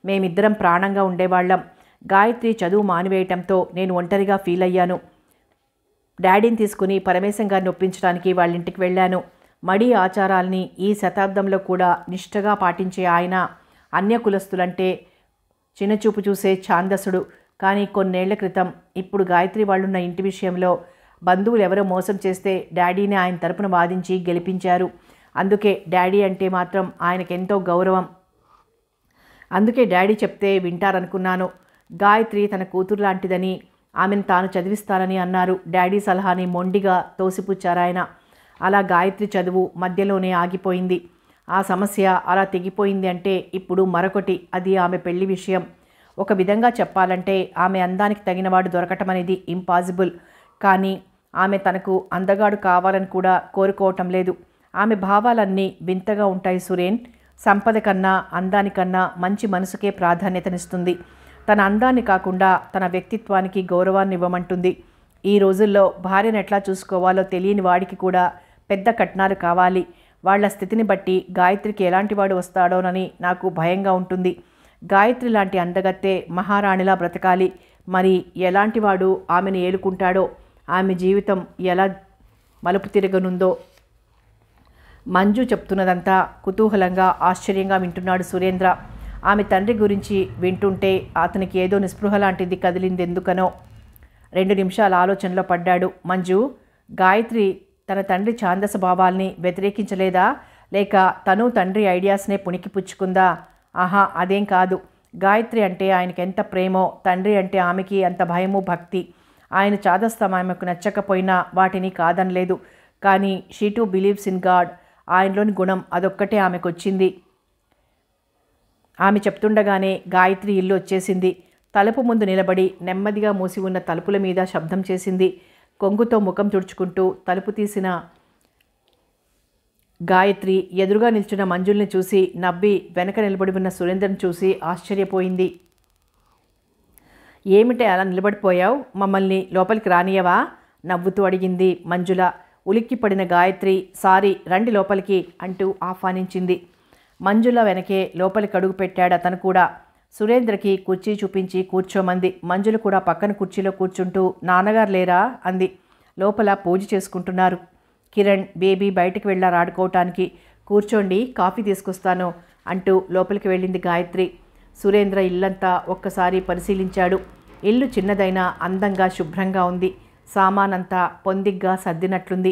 మేమిద్దరం ప్రాణంగా ఉండేవాళ్ళం గాయత్రి చదువు మానివేయటంతో నేను ఒంటరిగా ఫీల్ అయ్యాను డాడీని తీసుకుని పరమేశం గారిని ఒప్పించడానికి వాళ్ళ ఇంటికి వెళ్ళాను మడి ఆచారాల్ని ఈ శతాబ్దంలో కూడా నిష్ఠగా పాటించే ఆయన అన్య కులస్తులంటే చిన్నచూపు చూసే ఛాందసుడు కానీ కొన్నేళ్ల క్రితం ఇప్పుడు గాయత్రి వాళ్ళున్న ఇంటి విషయంలో బంధువులు ఎవరో మోసం చేస్తే డాడీని ఆయన తరపున వాదించి గెలిపించారు అందుకే డాడీ అంటే మాత్రం ఆయనకెంతో గౌరవం అందుకే డాడీ చెప్తే వింటారనుకున్నాను గాయత్రి తన కూతురు లాంటిదని ఆమెను తాను చదివిస్తానని అన్నారు డాడీ సలహాని మొండిగా తోసిపుచ్చారాయన అలా గాయత్రి చదువు మధ్యలోనే ఆగిపోయింది ఆ సమస్య అలా తెగిపోయింది అంటే ఇప్పుడు మరొకటి అది ఆమె పెళ్లి విషయం ఒక విధంగా చెప్పాలంటే ఆమె అందానికి తగినవాడు దొరకటం అనేది ఇంపాసిబుల్ కానీ ఆమె తనకు అందగాడు కావాలని కూడా కోరుకోవటం లేదు ఆమె భావాలన్నీ వింతగా ఉంటాయి సురేన్ సంపద కన్నా అందానికన్నా మంచి మనసుకే ప్రాధాన్యతనిస్తుంది తన అందాన్ని కాకుండా తన వ్యక్తిత్వానికి గౌరవాన్ని ఇవ్వమంటుంది ఈ రోజుల్లో భార్యను ఎట్లా చూసుకోవాలో తెలియని వాడికి కూడా పెద్ద కట్నాలు కావాలి వాళ్ల స్థితిని బట్టి గాయత్రికి ఎలాంటి వాడు వస్తాడోనని నాకు భయంగా ఉంటుంది గాయత్రి లాంటి అందగత్తే మహారాణిలా బ్రతకాలి మరి ఎలాంటి వాడు ఆమెను ఏలుకుంటాడో ఆమె జీవితం ఎలా మలుపు తిరగనుందో మంజు చెప్తున్నదంతా కుతూహలంగా ఆశ్చర్యంగా వింటున్నాడు సురేంద్ర ఆమె తండ్రి గురించి వింటుంటే అతనికి ఏదో నిస్పృహ లాంటిది కదిలింది ఎందుకనో రెండు నిమిషాల ఆలోచనలో పడ్డాడు మంజు గాయత్రి తన తండ్రి ఛాందస భావాల్ని వ్యతిరేకించలేదా లేక తను తండ్రి ఐడియాస్నే పుణికిపుచ్చుకుందా ఆహా అదేం కాదు గాయత్రి అంటే ఆయనకి ఎంత ప్రేమో తండ్రి అంటే ఆమెకి అంత భయము భక్తి ఆయన చాదస్తం ఆమెకు నచ్చకపోయినా వాటిని కాదనలేదు కానీ she to believes in God ఆయనలోని గుణం అదొక్కటే ఆమెకు వచ్చింది ఆమె చెప్తుండగానే గాయత్రి ఇల్లు వచ్చేసింది తలుపు ముందు నిలబడి నెమ్మదిగా మూసి ఉన్న తలుపుల మీద శబ్దం చేసింది కొంగుతో ముఖం తుడుచుకుంటూ తలుపు తీసిన గాయత్రి ఎదురుగా నిల్చున్న మంజుల్ని చూసి నవ్వి వెనక నిలబడి ఉన్న సురేందర్ని చూసి ఆశ్చర్యపోయింది ఏమిటే అలా నిలబడిపోయావు మమ్మల్ని లోపలికి రానియవా నవ్వుతూ అడిగింది మంజుల ఉలిక్కిపడిన గాయత్రి సారీ రండి లోపలికి అంటూ ఆహ్వానించింది మంజుల వెనకే లోపలికి అడుగు పెట్టాడు అతను కూడా సురేంద్రకి కుర్చీ చూపించి కూర్చోమంది మంజులు కూడా పక్కన కుర్చీలో కూర్చుంటూ నాన్నగారు లేరా అంది లోపల పూజ చేసుకుంటున్నారు కిరణ్ బేబీ బయటకు వెళ్ళారు ఆడుకోవటానికి కూర్చోండి కాఫీ తీసుకొస్తాను అంటూ లోపలికి వెళ్ళింది గాయత్రి సురేంద్ర ఇల్లంతా ఒక్కసారి పరిశీలించాడు ఇల్లు చిన్నదైనా అందంగా శుభ్రంగా ఉంది సామానంతా పొందిగ్గా సర్దినట్లుంది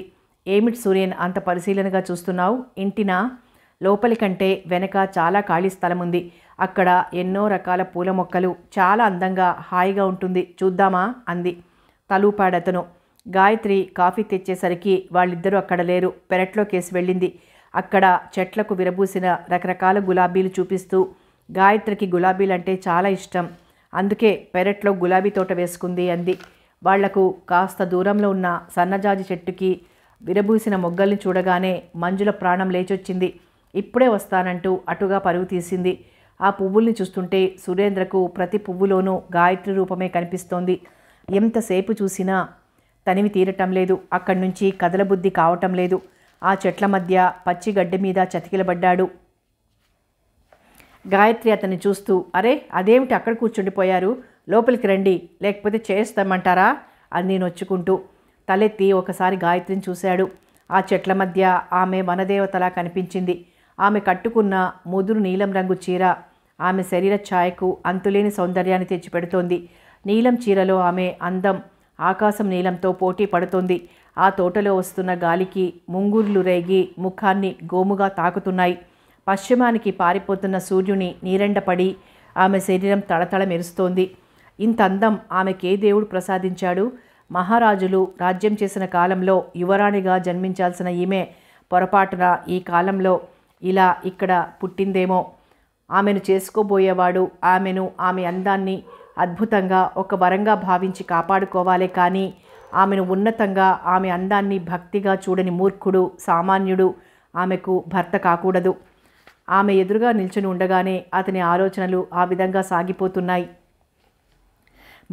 ఏమిటి సూర్యన్ అంత పరిశీలనగా చూస్తున్నావు ఇంటినా లోపలి కంటే వెనక చాలా ఖాళీ స్థలం ఉంది అక్కడ ఎన్నో రకాల పూల మొక్కలు చాలా అందంగా హాయిగా ఉంటుంది చూద్దామా అంది తలూపాడతను గాయత్రి కాఫీ తెచ్చేసరికి వాళ్ళిద్దరూ అక్కడ లేరు పెరట్లోకేసి వెళ్ళింది అక్కడ చెట్లకు విరబూసిన రకరకాల గులాబీలు చూపిస్తూ గాయత్రికి గులాబీలంటే చాలా ఇష్టం అందుకే పెరట్లో గులాబీ తోట వేసుకుంది అంది వాళ్లకు కాస్త దూరంలో ఉన్న సన్నజాజి చెట్టుకి విరబూసిన మొగ్గల్ని చూడగానే మంజుల ప్రాణం లేచొచ్చింది ఇప్పుడే వస్తానంటూ అటుగా పరుగు తీసింది ఆ పువ్వుల్ని చూస్తుంటే సురేంద్రకు ప్రతి పువ్వులోనూ గాయత్రి రూపమే కనిపిస్తోంది ఎంతసేపు చూసినా తనివి తీరటం లేదు అక్కడి నుంచి కదలబుద్ధి కావటం లేదు ఆ చెట్ల మధ్య పచ్చి గడ్డి మీద చతికిలబడ్డాడు గాయత్రి అతన్ని చూస్తూ అరే అదేమిటి అక్కడ కూర్చుండిపోయారు లోపలికి రండి లేకపోతే చేస్తామంటారా అంది నొచ్చుకుంటూ తలెత్తి ఒకసారి గాయత్రిని చూశాడు ఆ చెట్ల మధ్య ఆమె వనదేవతలా కనిపించింది ఆమె కట్టుకున్న ముదురు నీలం రంగు చీర ఆమె శరీర ఛాయకు అంతులేని సౌందర్యాన్ని తెచ్చిపెడుతోంది నీలం చీరలో ఆమె అందం ఆకాశం నీలంతో పోటీ పడుతోంది ఆ తోటలో వస్తున్న గాలికి ముంగుర్లు రేగి ముఖాన్ని గోముగా తాకుతున్నాయి పశ్చిమానికి పారిపోతున్న సూర్యుని నీరెండపడి ఆమె శరీరం తళతళ మెరుస్తోంది ఇంత అందం ఆమెకి ఏ దేవుడు ప్రసాదించాడు మహారాజులు రాజ్యం చేసిన కాలంలో యువరాణిగా జన్మించాల్సిన ఈమె పొరపాటున ఈ కాలంలో ఇలా ఇక్కడ పుట్టిందేమో ఆమెను చేసుకోబోయేవాడు ఆమెను ఆమె అందాన్ని అద్భుతంగా ఒక వరంగా భావించి కాపాడుకోవాలే కానీ ఆమెను ఉన్నతంగా ఆమె అందాన్ని భక్తిగా చూడని మూర్ఖుడు సామాన్యుడు ఆమెకు భర్త కాకూడదు ఆమె ఎదురుగా నిల్చుని ఉండగానే అతని ఆలోచనలు ఆ విధంగా సాగిపోతున్నాయి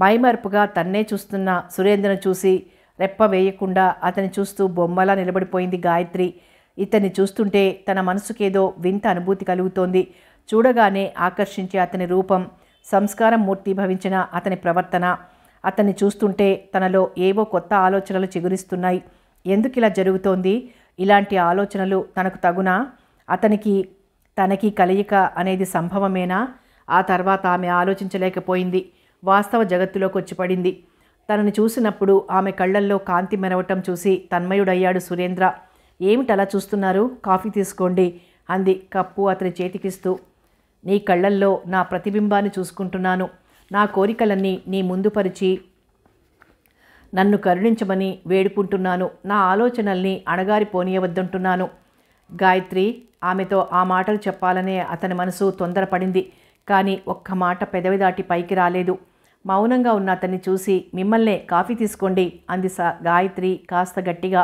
మైమరుపుగా తన్నే చూస్తున్న సురేంద్రను చూసి రెప్ప వేయకుండా అతని చూస్తూ బొమ్మలా నిలబడిపోయింది గాయత్రి ఇతన్ని చూస్తుంటే తన మనసుకేదో వింత అనుభూతి కలుగుతోంది చూడగానే ఆకర్షించే అతని రూపం సంస్కారం మూర్తి భవించిన అతని ప్రవర్తన అతన్ని చూస్తుంటే తనలో ఏవో కొత్త ఆలోచనలు చిగురిస్తున్నాయి ఎందుకు ఇలా జరుగుతోంది ఇలాంటి ఆలోచనలు తనకు తగునా అతనికి తనకి కలయిక అనేది సంభవమేనా ఆ తర్వాత ఆమె ఆలోచించలేకపోయింది వాస్తవ జగత్తులోకి వచ్చి పడింది తనని చూసినప్పుడు ఆమె కళ్ళల్లో కాంతి మెరవటం చూసి తన్మయుడయ్యాడు సురేంద్ర ఏమిటలా చూస్తున్నారు కాఫీ తీసుకోండి అంది కప్పు అతని చేతికిస్తూ నీ కళ్ళల్లో నా ప్రతిబింబాన్ని చూసుకుంటున్నాను నా కోరికలన్నీ నీ ముందు పరిచి నన్ను కరుణించమని వేడుకుంటున్నాను నా ఆలోచనల్ని అణగారి పోనీయవద్దంటున్నాను గాయత్రి ఆమెతో ఆ మాటలు చెప్పాలనే అతని మనసు తొందరపడింది కానీ ఒక్క మాట పెదవి దాటి పైకి రాలేదు మౌనంగా ఉన్న అతన్ని చూసి మిమ్మల్నే కాఫీ తీసుకోండి అంది సా గాయత్రి కాస్త గట్టిగా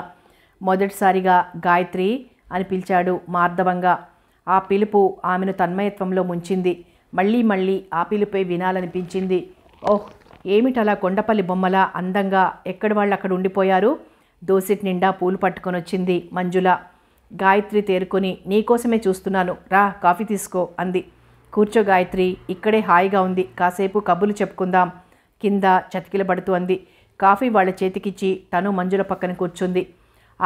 మొదటిసారిగా గాయత్రి అని పిలిచాడు మార్ధవంగా ఆ పిలుపు ఆమెను తన్మయత్వంలో ముంచింది మళ్ళీ మళ్ళీ ఆ పిలుపే వినాలనిపించింది ఓహ్ ఏమిటలా కొండపల్లి బొమ్మలా అందంగా ఎక్కడి వాళ్ళు అక్కడ ఉండిపోయారు దోసిటి నిండా పూలు పట్టుకొని వచ్చింది మంజుల గాయత్రి తేరుకొని నీకోసమే చూస్తున్నాను రా కాఫీ తీసుకో అంది కూర్చో గాయత్రి ఇక్కడే హాయిగా ఉంది కాసేపు కబులు చెప్పుకుందాం కింద చతికిల పడుతుంది కాఫీ వాళ్ళ చేతికిచ్చి తను మంజుల పక్కన కూర్చుంది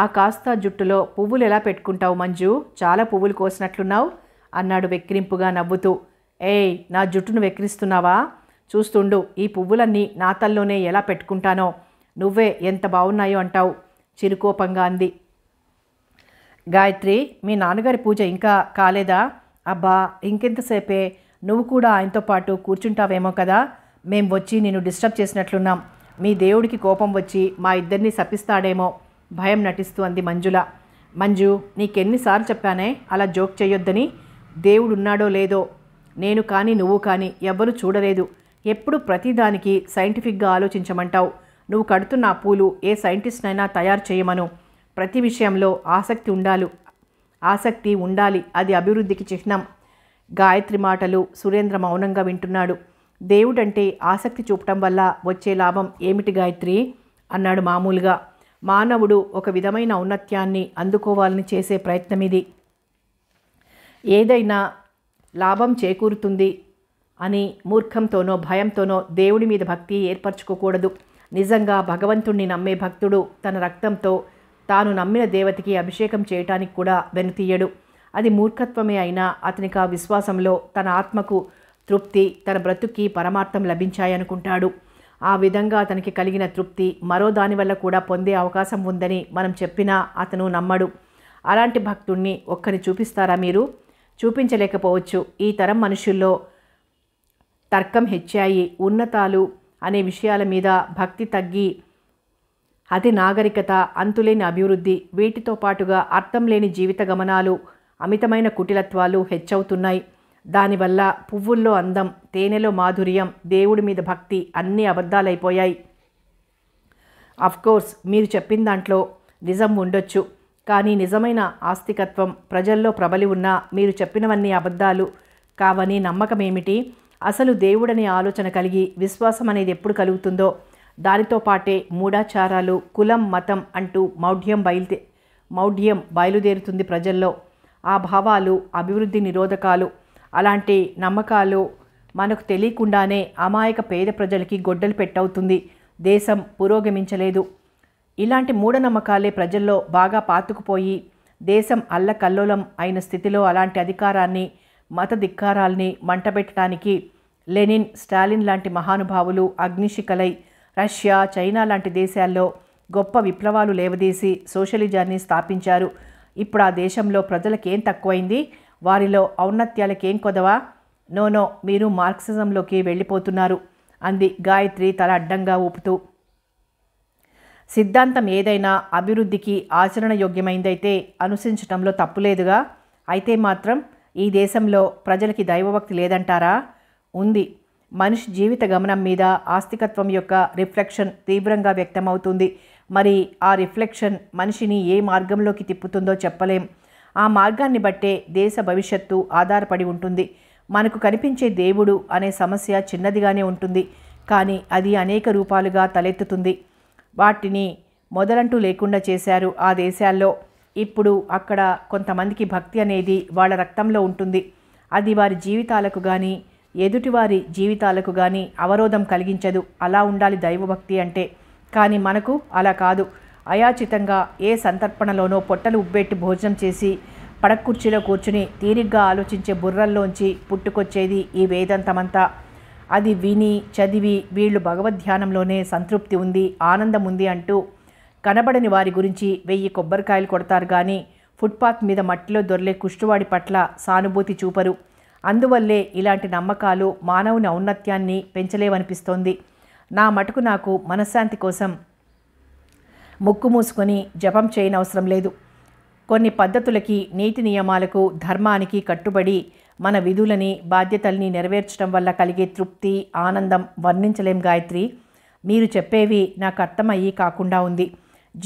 ఆ కాస్త జుట్టులో పువ్వులు ఎలా పెట్టుకుంటావు మంజు చాలా పువ్వులు కోసినట్లున్నావు అన్నాడు వెక్కిరింపుగా నవ్వుతూ ఏయ్ నా జుట్టును వెక్కిరిస్తున్నావా చూస్తుండు ఈ పువ్వులన్నీ నా తల్లోనే ఎలా పెట్టుకుంటానో నువ్వే ఎంత బాగున్నాయో అంటావు చిరుకోపంగా అంది గాయత్రి మీ నాన్నగారి పూజ ఇంకా కాలేదా అబ్బా ఇంకెంతసేపే నువ్వు కూడా ఆయనతో పాటు కూర్చుంటావేమో కదా మేం వచ్చి నేను డిస్టర్బ్ చేసినట్లున్నాం మీ దేవుడికి కోపం వచ్చి మా ఇద్దరిని శపిస్తాడేమో భయం నటిస్తూ అంది మంజుల మంజు నీకెన్నిసార్లు చెప్పానే అలా జోక్ చేయొద్దని దేవుడున్నాడో లేదో నేను కానీ నువ్వు కానీ ఎవ్వరు చూడలేదు ఎప్పుడు ప్రతిదానికి సైంటిఫిక్గా ఆలోచించమంటావు నువ్వు కడుతున్న పూలు ఏ సైంటిస్ట్నైనా తయారు చేయమను ప్రతి విషయంలో ఆసక్తి ఉండాలి ఆసక్తి ఉండాలి అది అభివృద్ధికి చిహ్నం గాయత్రి మాటలు సురేంద్ర మౌనంగా వింటున్నాడు దేవుడంటే ఆసక్తి చూపటం వల్ల వచ్చే లాభం ఏమిటి గాయత్రి అన్నాడు మామూలుగా మానవుడు ఒక విధమైన ఔన్నత్యాన్ని అందుకోవాలని చేసే ప్రయత్నం ఇది ఏదైనా లాభం చేకూరుతుంది అని మూర్ఖంతోనో భయంతోనో దేవుడి మీద భక్తి ఏర్పరచుకోకూడదు నిజంగా భగవంతుణ్ణి నమ్మే భక్తుడు తన రక్తంతో తాను నమ్మిన దేవతకి అభిషేకం చేయటానికి కూడా వెనుతీయడు అది మూర్ఖత్వమే అయినా అతనికి ఆ విశ్వాసంలో తన ఆత్మకు తృప్తి తన బ్రతుక్కి పరమార్థం లభించాయనుకుంటాడు ఆ విధంగా అతనికి కలిగిన తృప్తి మరో దానివల్ల కూడా పొందే అవకాశం ఉందని మనం చెప్పినా అతను నమ్మడు అలాంటి భక్తుణ్ణి ఒక్కని చూపిస్తారా మీరు చూపించలేకపోవచ్చు ఈ తరం మనుషుల్లో తర్కం హెచ్చాయి ఉన్నతాలు అనే విషయాల మీద భక్తి తగ్గి అతి నాగరికత అంతులేని అభివృద్ధి వీటితో పాటుగా అర్థం లేని జీవిత గమనాలు అమితమైన కుటిలత్వాలు హెచ్చవుతున్నాయి దానివల్ల పువ్వుల్లో అందం తేనెలో మాధుర్యం దేవుడి మీద భక్తి అన్నీ అబద్ధాలైపోయాయి అఫ్కోర్స్ మీరు చెప్పిన దాంట్లో నిజం ఉండొచ్చు కానీ నిజమైన ఆస్తికత్వం ప్రజల్లో ప్రబలి ఉన్నా మీరు చెప్పినవన్నీ అబద్ధాలు కావని నమ్మకమేమిటి అసలు దేవుడని ఆలోచన కలిగి విశ్వాసం అనేది ఎప్పుడు కలుగుతుందో దానితో పాటే మూఢాచారాలు కులం మతం అంటూ మౌఢ్యం బయలుదే మౌఢ్యం బయలుదేరుతుంది ప్రజల్లో ఆ భావాలు అభివృద్ధి నిరోధకాలు అలాంటి నమ్మకాలు మనకు తెలియకుండానే అమాయక పేద ప్రజలకి గొడ్డలు పెట్టవుతుంది దేశం పురోగమించలేదు ఇలాంటి మూఢనమ్మకాలే ప్రజల్లో బాగా పాతుకుపోయి దేశం అల్లకల్లోలం అయిన స్థితిలో అలాంటి అధికారాన్ని మత ధిక్కారాల్ని మంటబెట్టడానికి లెనిన్ స్టాలిన్ లాంటి మహానుభావులు అగ్నిశిఖలై రష్యా చైనా లాంటి దేశాల్లో గొప్ప విప్లవాలు లేవదీసి సోషలిజాన్ని స్థాపించారు ఇప్పుడు ఆ దేశంలో ప్రజలకేం తక్కువైంది వారిలో ఔన్నత్యాలకేం కొదవా నోనో మీరు మార్క్సిజంలోకి వెళ్ళిపోతున్నారు అంది గాయత్రి తల అడ్డంగా ఊపుతూ సిద్ధాంతం ఏదైనా అభివృద్ధికి ఆచరణ యోగ్యమైందైతే అనుసరించడంలో తప్పులేదుగా అయితే మాత్రం ఈ దేశంలో ప్రజలకి దైవభక్తి లేదంటారా ఉంది మనిషి జీవిత గమనం మీద ఆస్తికత్వం యొక్క రిఫ్లెక్షన్ తీవ్రంగా వ్యక్తమవుతుంది మరి ఆ రిఫ్లెక్షన్ మనిషిని ఏ మార్గంలోకి తిప్పుతుందో చెప్పలేం ఆ మార్గాన్ని బట్టే దేశ భవిష్యత్తు ఆధారపడి ఉంటుంది మనకు కనిపించే దేవుడు అనే సమస్య చిన్నదిగానే ఉంటుంది కానీ అది అనేక రూపాలుగా తలెత్తుతుంది వాటిని మొదలంటూ లేకుండా చేశారు ఆ దేశాల్లో ఇప్పుడు అక్కడ కొంతమందికి భక్తి అనేది వాళ్ళ రక్తంలో ఉంటుంది అది వారి జీవితాలకు కానీ ఎదుటివారి జీవితాలకు కానీ అవరోధం కలిగించదు అలా ఉండాలి దైవభక్తి అంటే కానీ మనకు అలా కాదు అయాచితంగా ఏ సంతర్పణలోనో పొట్టలు ఉబ్బెట్టి భోజనం చేసి పడకుర్చీలో కూర్చుని తీరిగ్గా ఆలోచించే బుర్రల్లోంచి పుట్టుకొచ్చేది ఈ వేదంతమంతా అది విని చదివి వీళ్ళు భగవద్ధ్యానంలోనే సంతృప్తి ఉంది ఆనందం ఉంది అంటూ కనబడని వారి గురించి వెయ్యి కొబ్బరికాయలు కొడతారు కానీ ఫుట్పాత్ మీద మట్టిలో దొరలే కుష్టువాడి పట్ల సానుభూతి చూపరు అందువల్లే ఇలాంటి నమ్మకాలు మానవుని ఔన్నత్యాన్ని పెంచలేవనిపిస్తోంది నా మటుకు నాకు మనశ్శాంతి కోసం ముక్కు మూసుకొని జపం చేయనవసరం లేదు కొన్ని పద్ధతులకి నీతి నియమాలకు ధర్మానికి కట్టుబడి మన విధులని బాధ్యతల్ని నెరవేర్చడం వల్ల కలిగే తృప్తి ఆనందం వర్ణించలేం గాయత్రి మీరు చెప్పేవి నాకు అర్థమయ్యి కాకుండా ఉంది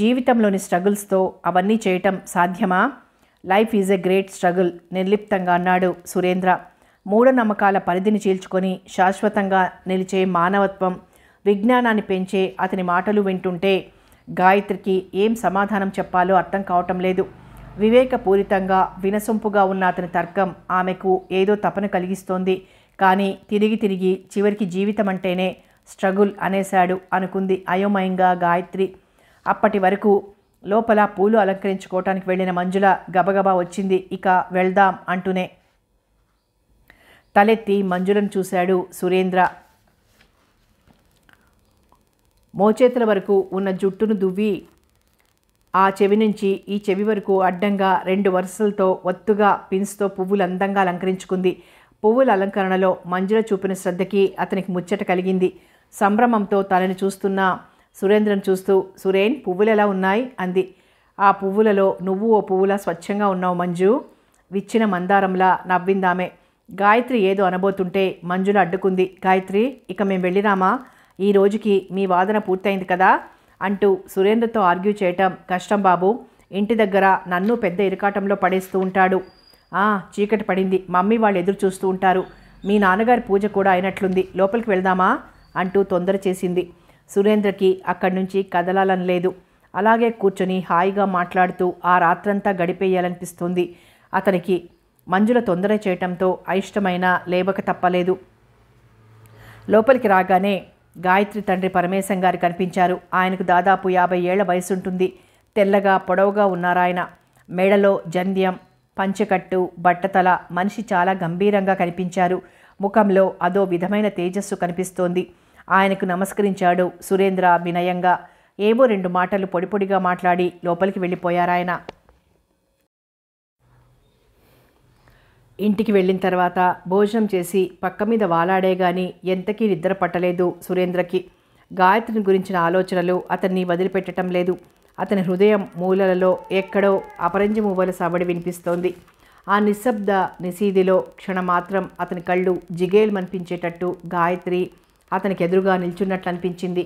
జీవితంలోని స్ట్రగుల్స్తో అవన్నీ చేయటం సాధ్యమా life is a great struggle నిర్లిప్తంగా అన్నాడు సురేంద్ర మూఢనమ్మకాల పరిధిని చీల్చుకొని శాశ్వతంగా నిలిచే మానవత్వం విజ్ఞానాన్ని పెంచే అతని మాటలు వింటుంటే గాయత్రికి ఏం సమాధానం చెప్పాలో అర్థం కావటం లేదు వివేకపూరితంగా వినసొంపుగా ఉన్న అతని తర్కం ఆమెకు ఏదో తపన కలిగిస్తోంది కానీ తిరిగి తిరిగి చివరికి జీవితం అంటేనే స్ట్రగుల్ అనేశాడు అనుకుంది అయోమయంగా గాయత్రి అప్పటి వరకు లోపల పూలు అలంకరించుకోవటానికి వెళ్ళిన మంజుల గబగబా వచ్చింది ఇక వెళ్దాం అంటూనే తలెత్తి మంజులను చూశాడు సురేంద్ర మోచేతుల వరకు ఉన్న జుట్టును దువ్వి ఆ చెవి నుంచి ఈ చెవి వరకు అడ్డంగా రెండు వరుసలతో ఒత్తుగా పిన్స్తో పువ్వులు అందంగా అలంకరించుకుంది పువ్వుల అలంకరణలో మంజుల చూపిన శ్రద్ధకి అతనికి ముచ్చట కలిగింది సంభ్రమంతో తనని చూస్తున్న సురేంద్రను చూస్తూ సురేన్ పువ్వులు ఎలా ఉన్నాయి అంది ఆ పువ్వులలో నువ్వు ఓ పువ్వులా స్వచ్ఛంగా ఉన్నావు మంజు విచ్చిన మందారంలా నవ్విందామే గాయత్రి ఏదో అనబోతుంటే మంజుల అడ్డుకుంది గాయత్రి ఇక మేము వెళ్ళిరామా ఈ రోజుకి మీ వాదన పూర్తయింది కదా అంటూ సురేంద్రతో ఆర్గ్యూ చేయటం కష్టం బాబు ఇంటి దగ్గర నన్ను పెద్ద ఇరకాటంలో పడేస్తూ ఉంటాడు ఆ చీకటి పడింది మమ్మీ వాళ్ళు ఎదురు చూస్తూ ఉంటారు మీ నాన్నగారి పూజ కూడా అయినట్లుంది లోపలికి వెళ్దామా అంటూ తొందర చేసింది సురేంద్రకి అక్కడి నుంచి కదలాలని లేదు అలాగే కూర్చొని హాయిగా మాట్లాడుతూ ఆ రాత్రంతా గడిపేయాలనిపిస్తుంది అతనికి మంజుల తొందర చేయటంతో అయిష్టమైన లేబక తప్పలేదు లోపలికి రాగానే గాయత్రి తండ్రి పరమేశం గారు కనిపించారు ఆయనకు దాదాపు యాభై ఏళ్ల వయసుంటుంది తెల్లగా పొడవుగా ఉన్నారాయన మెడలో జంధ్యం పంచకట్టు బట్టతల మనిషి చాలా గంభీరంగా కనిపించారు ముఖంలో అదో విధమైన తేజస్సు కనిపిస్తోంది ఆయనకు నమస్కరించాడు సురేంద్ర వినయంగా ఏవో రెండు మాటలు పొడిపొడిగా మాట్లాడి లోపలికి వెళ్ళిపోయారాయన ఇంటికి వెళ్ళిన తర్వాత భోజనం చేసి పక్క మీద వాలాడే గాని ఎంతకీ నిద్ర పట్టలేదు సురేంద్రకి గాయత్రిని గురించిన ఆలోచనలు అతన్ని వదిలిపెట్టడం లేదు అతని హృదయం మూలలలో ఎక్కడో అపరంజి మూవల సబడి వినిపిస్తోంది ఆ నిశ్శబ్ద నిశీదిలో క్షణమాత్రం అతని కళ్ళు జిగేల్మనిపించేటట్టు గాయత్రి అతనికి ఎదురుగా నిల్చున్నట్లు అనిపించింది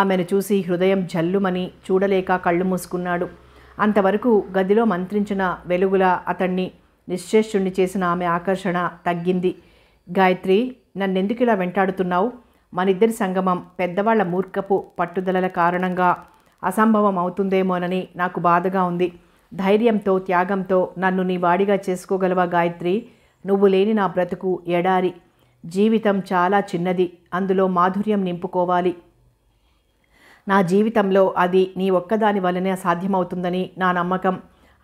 ఆమెను చూసి హృదయం జల్లుమని చూడలేక కళ్ళు మూసుకున్నాడు అంతవరకు గదిలో మంత్రించిన వెలుగుల అతన్ని నిశ్చేష్యుణ్ణి చేసిన ఆమె ఆకర్షణ తగ్గింది గాయత్రి నన్నెందుకు ఇలా వెంటాడుతున్నావు మనిద్దరి సంగమం పెద్దవాళ్ల మూర్ఖపు పట్టుదలల కారణంగా అసంభవం అవుతుందేమోనని నాకు బాధగా ఉంది ధైర్యంతో త్యాగంతో నన్ను నీ వాడిగా చేసుకోగలవా గాయత్రి నువ్వు లేని నా బ్రతుకు ఎడారి జీవితం చాలా చిన్నది అందులో మాధుర్యం నింపుకోవాలి నా జీవితంలో అది నీ ఒక్కదాని వలనే సాధ్యమవుతుందని నా నమ్మకం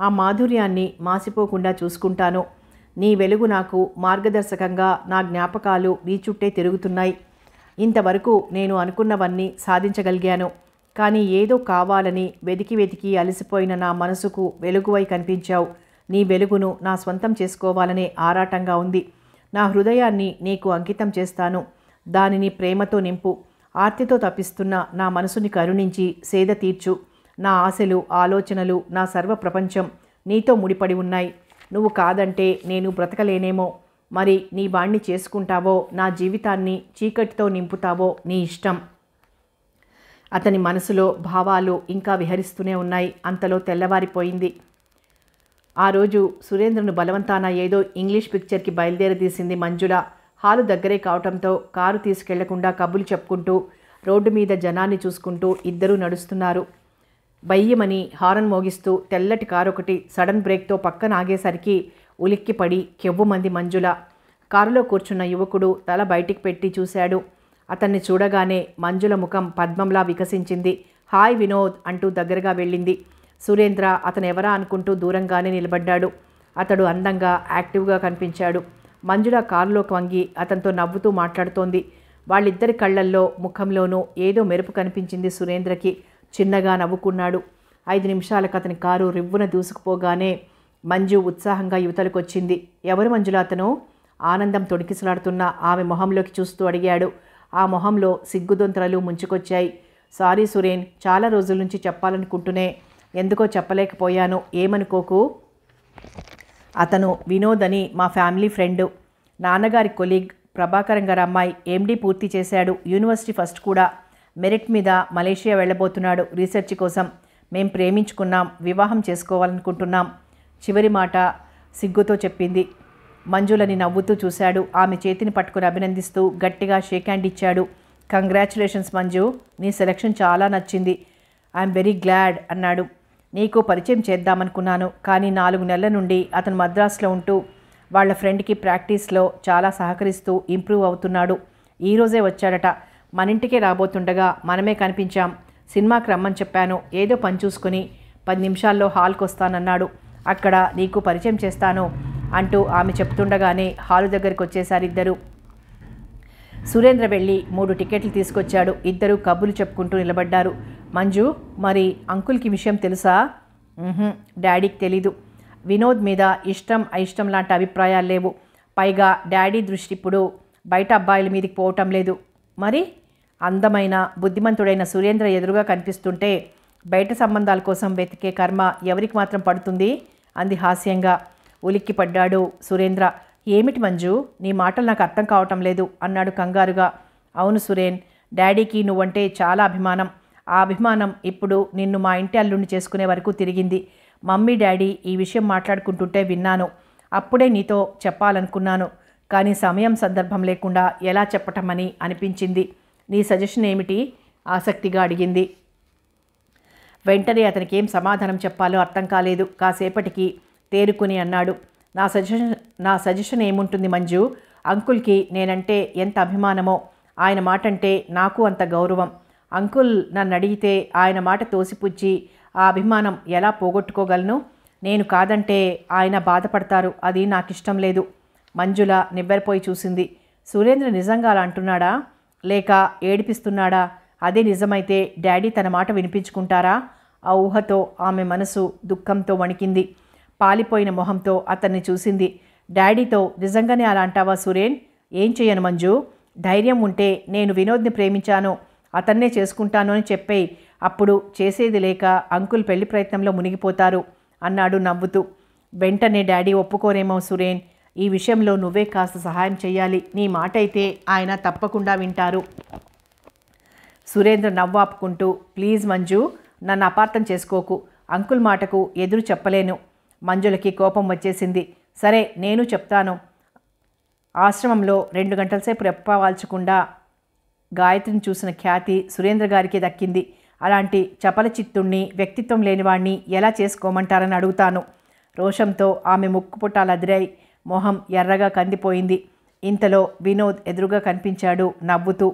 ఆ మాధుర్యాన్ని మాసిపోకుండా చూసుకుంటాను నీ వెలుగు నాకు మార్గదర్శకంగా నా జ్ఞాపకాలు నీ చుట్టే తిరుగుతున్నాయి ఇంతవరకు నేను అనుకున్నవన్నీ సాధించగలిగాను కానీ ఏదో కావాలని వెతికి వెతికి అలసిపోయిన నా మనసుకు వెలుగువై కనిపించావు నీ వెలుగును నా స్వంతం చేసుకోవాలనే ఆరాటంగా ఉంది నా హృదయాన్ని నీకు అంకితం చేస్తాను దానిని ప్రేమతో నింపు ఆర్తితో తప్పిస్తున్న నా మనసుని కరుణించి సేద తీర్చు నా ఆశలు ఆలోచనలు నా సర్వ ప్రపంచం నీతో ముడిపడి ఉన్నాయి నువ్వు కాదంటే నేను బ్రతకలేనేమో మరి నీ వాణ్ణి చేసుకుంటావో నా జీవితాన్ని చీకటితో నింపుతావో నీ ఇష్టం అతని మనసులో భావాలు ఇంకా విహరిస్తూనే ఉన్నాయి అంతలో తెల్లవారిపోయింది ఆ రోజు సురేంద్రను బలవంతాన ఏదో ఇంగ్లీష్ పిక్చర్కి బయలుదేరదీసింది మంజుల హాలు దగ్గరే కావటంతో కారు తీసుకెళ్లకుండా కబులు చెప్పుకుంటూ రోడ్డు మీద జనాన్ని చూసుకుంటూ ఇద్దరూ నడుస్తున్నారు బయ్యమని హారన్ మోగిస్తూ తెల్లటి కారు ఒకటి సడన్ బ్రేక్తో పక్కన ఆగేసరికి ఉలిక్కిపడి కెవ్వుమంది మంజుల కారులో కూర్చున్న యువకుడు తల బయటికి పెట్టి చూశాడు అతన్ని చూడగానే మంజుల ముఖం పద్మంలా వికసించింది హాయ్ వినోద్ అంటూ దగ్గరగా వెళ్ళింది సురేంద్ర అతను ఎవరా అనుకుంటూ దూరంగానే నిలబడ్డాడు అతడు అందంగా యాక్టివ్గా కనిపించాడు మంజుల కారులోకి వంగి అతనితో నవ్వుతూ మాట్లాడుతోంది వాళ్ళిద్దరి కళ్ళల్లో ముఖంలోనూ ఏదో మెరుపు కనిపించింది సురేంద్రకి చిన్నగా నవ్వుకున్నాడు ఐదు నిమిషాలకు అతని కారు రివ్వున దూసుకుపోగానే మంజు ఉత్సాహంగా యువతలకు వచ్చింది ఎవరు మంజులో అతను ఆనందం తొడికిసలాడుతున్న ఆమె మొహంలోకి చూస్తూ అడిగాడు ఆ మొహంలో సిగ్గుదొంతరలు ముంచుకొచ్చాయి సారీ సురేన్ చాలా రోజుల నుంచి చెప్పాలనుకుంటూనే ఎందుకో చెప్పలేకపోయాను ఏమనుకోకు అతను వినోద్ అని మా ఫ్యామిలీ ఫ్రెండ్ నాన్నగారి కొలీగ్ ప్రభాకరం గారు అమ్మాయి ఎండీ పూర్తి చేశాడు యూనివర్సిటీ ఫస్ట్ కూడా మెరిట్ మీద మలేషియా వెళ్ళబోతున్నాడు రీసెర్చ్ కోసం మేం ప్రేమించుకున్నాం వివాహం చేసుకోవాలనుకుంటున్నాం చివరి మాట సిగ్గుతో చెప్పింది మంజులని నవ్వుతూ చూశాడు ఆమె చేతిని పట్టుకుని అభినందిస్తూ గట్టిగా షేక్ హ్యాండ్ ఇచ్చాడు కంగ్రాచులేషన్స్ మంజు నీ సెలక్షన్ చాలా నచ్చింది ఐఎమ్ వెరీ గ్లాడ్ అన్నాడు నీకు పరిచయం చేద్దామనుకున్నాను కానీ నాలుగు నెలల నుండి అతను మద్రాసులో ఉంటూ వాళ్ళ ఫ్రెండ్కి ప్రాక్టీస్లో చాలా సహకరిస్తూ ఇంప్రూవ్ అవుతున్నాడు ఈరోజే వచ్చాడట మన ఇంటికే రాబోతుండగా మనమే కనిపించాం సినిమాకి రమ్మని చెప్పాను ఏదో పని చూసుకుని పది నిమిషాల్లో హాల్కి వస్తానన్నాడు అక్కడ నీకు పరిచయం చేస్తాను అంటూ ఆమె చెప్తుండగానే హాలు దగ్గరికి వచ్చేశారు ఇద్దరు సురేంద్ర వెళ్ళి మూడు టికెట్లు తీసుకొచ్చాడు ఇద్దరు కబుర్లు చెప్పుకుంటూ నిలబడ్డారు మంజు మరి అంకుల్కి విషయం తెలుసా డాడీకి తెలీదు వినోద్ మీద ఇష్టం అయిష్టం లాంటి అభిప్రాయాలు లేవు పైగా డాడీ దృష్టి ఇప్పుడు బయట అబ్బాయిల మీదకి పోవటం లేదు మరి అందమైన బుద్ధిమంతుడైన సురేంద్ర ఎదురుగా కనిపిస్తుంటే బయట సంబంధాల కోసం వెతికే కర్మ ఎవరికి మాత్రం పడుతుంది అంది హాస్యంగా ఉలిక్కిపడ్డాడు సురేంద్ర ఏమిటి మంజు నీ మాటలు నాకు అర్థం కావటం లేదు అన్నాడు కంగారుగా అవును సురేన్ డాడీకి నువ్వంటే చాలా అభిమానం ఆ అభిమానం ఇప్పుడు నిన్ను మా ఇంటి అల్లుండి చేసుకునే వరకు తిరిగింది మమ్మీ డాడీ ఈ విషయం మాట్లాడుకుంటుంటే విన్నాను అప్పుడే నీతో చెప్పాలనుకున్నాను కానీ సమయం సందర్భం లేకుండా ఎలా చెప్పటమని అనిపించింది నీ సజెషన్ ఏమిటి ఆసక్తిగా అడిగింది వెంటనే అతనికి ఏం సమాధానం చెప్పాలో అర్థం కాలేదు కాసేపటికి తేరుకుని అన్నాడు నా సజెషన్ నా సజెషన్ ఏముంటుంది మంజు అంకుల్కి నేనంటే ఎంత అభిమానమో ఆయన మాట అంటే నాకు అంత గౌరవం అంకుల్ నన్ను అడిగితే ఆయన మాట తోసిపుచ్చి ఆ అభిమానం ఎలా పోగొట్టుకోగలను నేను కాదంటే ఆయన బాధపడతారు అది నాకు ఇష్టం లేదు మంజుల నివ్వెరపోయి చూసింది సురేంద్ర నిజంగా అలా అంటున్నాడా లేక ఏడిపిస్తున్నాడా అదే నిజమైతే డాడీ తన మాట వినిపించుకుంటారా ఆ ఊహతో ఆమె మనసు దుఃఖంతో వణికింది పాలిపోయిన మొహంతో అతన్ని చూసింది డాడీతో నిజంగానే అలా అంటావా సురేన్ ఏం చేయను మంజు ధైర్యం ఉంటే నేను వినోద్ని ప్రేమించాను అతన్నే చేసుకుంటాను అని చెప్పే అప్పుడు చేసేది లేక అంకుల్ పెళ్లి ప్రయత్నంలో మునిగిపోతారు అన్నాడు నవ్వుతూ వెంటనే డాడీ ఒప్పుకోరేమో సురేన్ ఈ విషయంలో నువ్వే కాస్త సహాయం చేయాలి నీ మాట అయితే ఆయన తప్పకుండా వింటారు సురేంద్ర నవ్వాపుకుంటూ ప్లీజ్ మంజు నన్ను అపార్థం చేసుకోకు అంకుల్ మాటకు ఎదురు చెప్పలేను మంజులకి కోపం వచ్చేసింది సరే నేను చెప్తాను ఆశ్రమంలో రెండు గంటల సేపు రెప్పవాల్చకుండా గాయత్రిని చూసిన ఖ్యాతి సురేంద్ర గారికి దక్కింది అలాంటి చపల చిత్తుణ్ణి వ్యక్తిత్వం లేనివాణ్ణి ఎలా చేసుకోమంటారని అడుగుతాను రోషంతో ఆమె ముక్కు పుట్టాలదిరాయి మొహం ఎర్రగా కందిపోయింది ఇంతలో వినోద్ ఎదురుగా కనిపించాడు నవ్వుతూ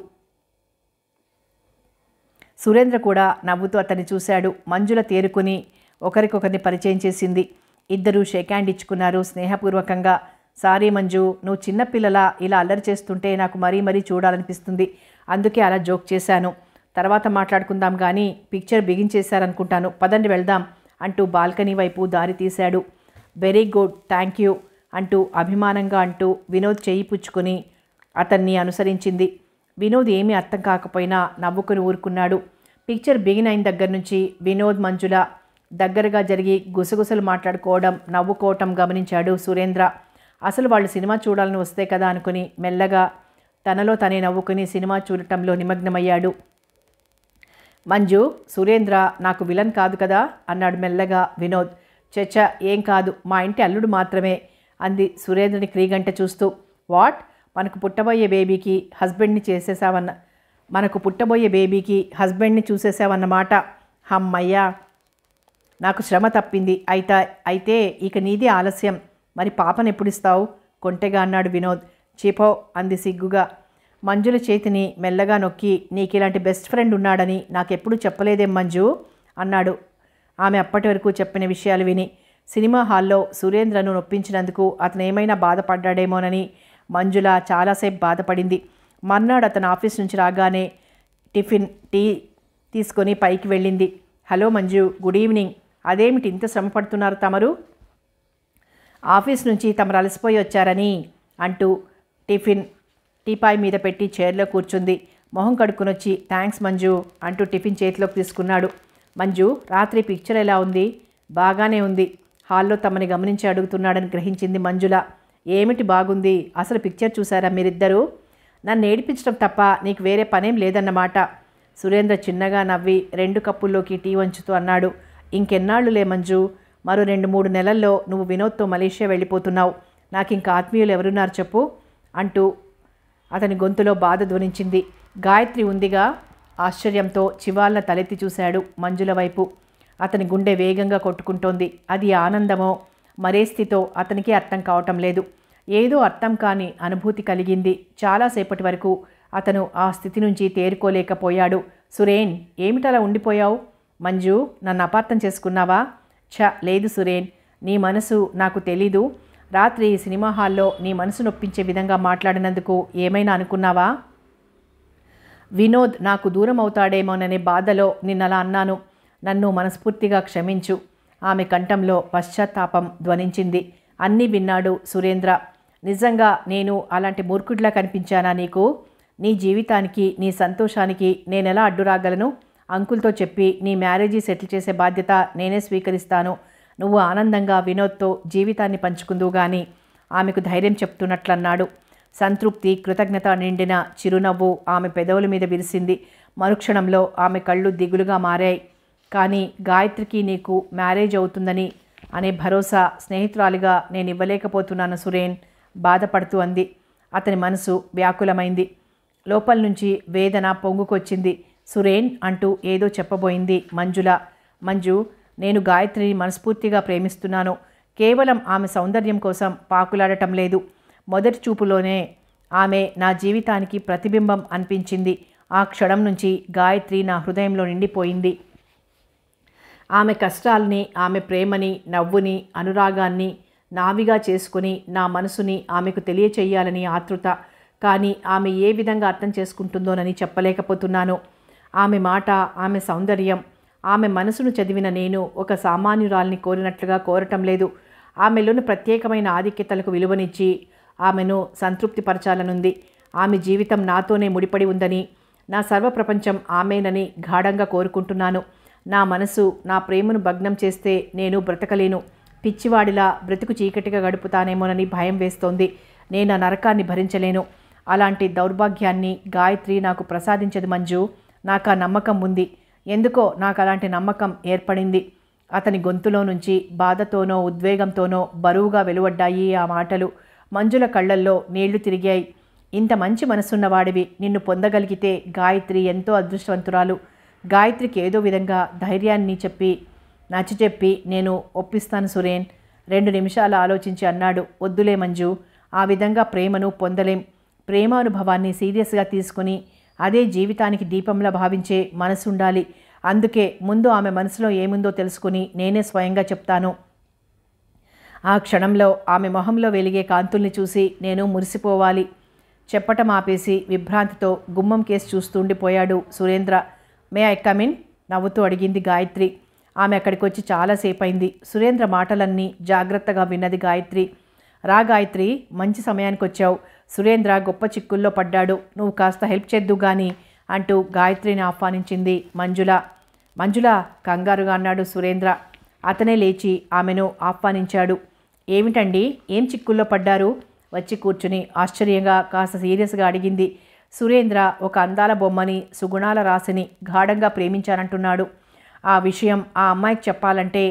సురేంద్ర కూడా నవ్వుతూ అతన్ని చూశాడు మంజుల తేరుకుని ఒకరికొకరిని పరిచయం చేసింది ఇద్దరూ షేక్ హ్యాండ్ ఇచ్చుకున్నారు స్నేహపూర్వకంగా సారీ మంజు నువ్వు చిన్నపిల్లలా ఇలా అల్లరి చేస్తుంటే నాకు మరీ మరీ చూడాలనిపిస్తుంది అందుకే అలా జోక్ చేశాను తర్వాత మాట్లాడుకుందాం కానీ పిక్చర్ బిగించేశారనుకుంటాను పదండి వెళ్దాం అంటూ బాల్కనీ వైపు దారి తీశాడు వెరీ గుడ్ థ్యాంక్ యూ అంటూ అభిమానంగా అంటూ వినోద్ చేయి పుచ్చుకొని అతన్ని అనుసరించింది వినోద్ ఏమీ అర్థం కాకపోయినా నవ్వుకుని ఊరుకున్నాడు పిక్చర్ బిగిన్ అయిన దగ్గర నుంచి వినోద్ మంజుల దగ్గరగా జరిగి గుసగుసలు మాట్లాడుకోవడం నవ్వుకోవటం గమనించాడు సురేంద్ర అసలు వాళ్ళు సినిమా చూడాలని వస్తే కదా అనుకుని మెల్లగా తనలో తనే నవ్వుకుని సినిమా చూడటంలో నిమగ్నమయ్యాడు మంజు సురేంద్ర నాకు విలన్ కాదు కదా అన్నాడు మెల్లగా వినోద్ చచ్చ ఏం కాదు మా ఇంటి అల్లుడు మాత్రమే అంది సురేంద్రుని క్రీగంట చూస్తూ వాట్ మనకు పుట్టబోయే బేబీకి హస్బెండ్ని చేసేసావన్న మనకు పుట్టబోయే బేబీకి హస్బెండ్ని చూసేసావన్నమాట హమ్మయ్యా నాకు శ్రమ తప్పింది అయితే అయితే ఇక నీది ఆలస్యం మరి పాపను ఎప్పుడిస్తావు కొంటెగా అన్నాడు వినోద్ చీపో అంది సిగ్గుగా మంజుల చేతిని మెల్లగా నొక్కి నీకు ఇలాంటి బెస్ట్ ఫ్రెండ్ ఉన్నాడని నాకెప్పుడు చెప్పలేదేం మంజు అన్నాడు ఆమె అప్పటి వరకు చెప్పిన విషయాలు విని సినిమా హాల్లో సురేంద్రను నొప్పించినందుకు అతను ఏమైనా బాధపడ్డాడేమోనని మంజుల చాలాసేపు బాధపడింది మర్నాడు అతను ఆఫీస్ నుంచి రాగానే టిఫిన్ టీ తీసుకొని పైకి వెళ్ళింది హలో మంజు గుడ్ ఈవినింగ్ అదేమిటి ఇంత శ్రమ పడుతున్నారు తమరు ఆఫీస్ నుంచి తమరు అలసిపోయి వచ్చారని అంటూ టిఫిన్ టీపాయ్ మీద పెట్టి చైర్లో కూర్చుంది మొహం కడుక్కునొచ్చి థ్యాంక్స్ మంజు అంటూ టిఫిన్ చేతిలోకి తీసుకున్నాడు మంజు రాత్రి పిక్చర్ ఎలా ఉంది బాగానే ఉంది హాల్లో తమని గమనించి అడుగుతున్నాడని గ్రహించింది మంజుల ఏమిటి బాగుంది అసలు పిక్చర్ చూసారా మీరిద్దరూ నన్ను ఏడిపించడం తప్ప నీకు వేరే పనేం లేదన్నమాట సురేంద్ర చిన్నగా నవ్వి రెండు కప్పుల్లోకి టీ వంచుతూ అన్నాడు ఇంకెన్నాళ్ళులే మంజు మరో రెండు మూడు నెలల్లో నువ్వు వినోద్తో మలేషియా వెళ్ళిపోతున్నావు నాకు ఇంకా ఆత్మీయులు ఎవరున్నారు చెప్పు అంటూ అతని గొంతులో బాధ ధ్వనించింది గాయత్రి ఉందిగా ఆశ్చర్యంతో చివాళ్ళ తలెత్తి చూశాడు మంజుల వైపు అతని గుండె వేగంగా కొట్టుకుంటోంది అది ఆనందమో మరే స్థితో అతనికి అర్థం కావటం లేదు ఏదో అర్థం కాని అనుభూతి కలిగింది చాలాసేపటి వరకు అతను ఆ స్థితి నుంచి తేరుకోలేకపోయాడు సురేన్ ఏమిటలా ఉండిపోయావు మంజు నన్ను అపార్థం చేసుకున్నావా ఛ లేదు సురేన్ నీ మనసు నాకు తెలీదు రాత్రి సినిమా హాల్లో నీ మనసు నొప్పించే విధంగా మాట్లాడినందుకు ఏమైనా అనుకున్నావా వినోద్ నాకు దూరం అవుతాడేమోననే బాధలో నిన్నలా అన్నాను నన్ను మనస్ఫూర్తిగా క్షమించు ఆమె కంఠంలో పశ్చాత్తాపం ధ్వనించింది అన్నీ విన్నాడు సురేంద్ర నిజంగా నేను అలాంటి మూర్ఖుడిలా కనిపించానా నీకు నీ జీవితానికి నీ సంతోషానికి నేనెలా అడ్డురాగలను అంకుల్తో చెప్పి నీ మ్యారేజీ సెటిల్ చేసే బాధ్యత నేనే స్వీకరిస్తాను నువ్వు ఆనందంగా వినోద్తో జీవితాన్ని పంచుకుందు గాని ఆమెకు ధైర్యం చెప్తున్నట్లన్నాడు సంతృప్తి కృతజ్ఞత నిండిన చిరునవ్వు ఆమె పెదవుల మీద విరిసింది మరుక్షణంలో ఆమె కళ్ళు దిగులుగా మారాయి కానీ గాయత్రికి నీకు మ్యారేజ్ అవుతుందని అనే భరోసా స్నేహితురాలిగా నేను ఇవ్వలేకపోతున్నాను సురేన్ బాధపడుతూ అంది అతని మనసు వ్యాకులమైంది లోపల నుంచి వేదన పొంగుకొచ్చింది సురేన్ అంటూ ఏదో చెప్పబోయింది మంజుల మంజు నేను గాయత్రిని మనస్ఫూర్తిగా ప్రేమిస్తున్నాను కేవలం ఆమె సౌందర్యం కోసం పాకులాడటం లేదు మొదటి చూపులోనే ఆమె నా జీవితానికి ప్రతిబింబం అనిపించింది ఆ క్షణం నుంచి గాయత్రి నా హృదయంలో నిండిపోయింది ఆమె కష్టాల్ని ఆమె ప్రేమని నవ్వుని అనురాగాన్ని నావిగా చేసుకుని నా మనసుని ఆమెకు తెలియచేయాలని ఆతృత కానీ ఆమె ఏ విధంగా అర్థం చేసుకుంటుందోనని చెప్పలేకపోతున్నాను ఆమె మాట ఆమె సౌందర్యం ఆమె మనసును చదివిన నేను ఒక సామాన్యురాల్ని కోరినట్లుగా కోరటం లేదు ఆమెలోని ప్రత్యేకమైన ఆధిక్యతలకు విలువనిచ్చి ఆమెను సంతృప్తిపరచాలనుంది ఆమె జీవితం నాతోనే ముడిపడి ఉందని నా సర్వప్రపంచం ఆమెనని గాఢంగా కోరుకుంటున్నాను నా మనసు నా ప్రేమను భగ్నం చేస్తే నేను బ్రతకలేను పిచ్చివాడిలా బ్రతుకు చీకటిగా గడుపుతానేమోనని భయం వేస్తోంది నేను నరకాన్ని భరించలేను అలాంటి దౌర్భాగ్యాన్ని గాయత్రి నాకు ప్రసాదించదు మంజు నాకు ఆ నమ్మకం ఉంది ఎందుకో నాకు అలాంటి నమ్మకం ఏర్పడింది అతని గొంతులో నుంచి బాధతోనో ఉద్వేగంతోనో బరువుగా వెలువడ్డాయి ఆ మాటలు మంజుల కళ్ళల్లో నీళ్లు తిరిగాయి ఇంత మంచి మనసున్నవాడివి నిన్ను పొందగలిగితే గాయత్రి ఎంతో అదృష్టవంతురాలు గాయత్రికి ఏదో విధంగా ధైర్యాన్ని చెప్పి నచ్చచెప్పి నేను ఒప్పిస్తాను సురేన్ రెండు నిమిషాలు ఆలోచించి అన్నాడు వద్దులే మంజు ఆ విధంగా ప్రేమను పొందలేం ప్రేమానుభవాన్ని సీరియస్గా తీసుకుని అదే జీవితానికి దీపంలా భావించే మనసు ఉండాలి అందుకే ముందు ఆమె మనసులో ఏముందో తెలుసుకుని నేనే స్వయంగా చెప్తాను ఆ క్షణంలో ఆమె మొహంలో వెలిగే కాంతుల్ని చూసి నేను మురిసిపోవాలి చెప్పటం ఆపేసి విభ్రాంతితో గుమ్మం కేసు చూస్తుండిపోయాడు సురేంద్ర మే ఐ కమిన్ నవ్వుతూ అడిగింది గాయత్రి ఆమె అక్కడికి వచ్చి చాలాసేపు అయింది సురేంద్ర మాటలన్నీ జాగ్రత్తగా విన్నది గాయత్రి రా గాయత్రి మంచి సమయానికి వచ్చావు సురేంద్ర గొప్ప చిక్కుల్లో పడ్డాడు నువ్వు కాస్త హెల్ప్ చేద్దు గాని అంటూ గాయత్రిని ఆహ్వానించింది మంజుల మంజుల కంగారుగా అన్నాడు సురేంద్ర అతనే లేచి ఆమెను ఆహ్వానించాడు ఏమిటండి ఏం చిక్కుల్లో పడ్డారు వచ్చి కూర్చుని ఆశ్చర్యంగా కాస్త సీరియస్గా అడిగింది సురేంద్ర ఒక అందాల బొమ్మని సుగుణాల రాశిని గాఢంగా ప్రేమించానంటున్నాడు ఆ విషయం ఆ అమ్మాయికి చెప్పాలంటే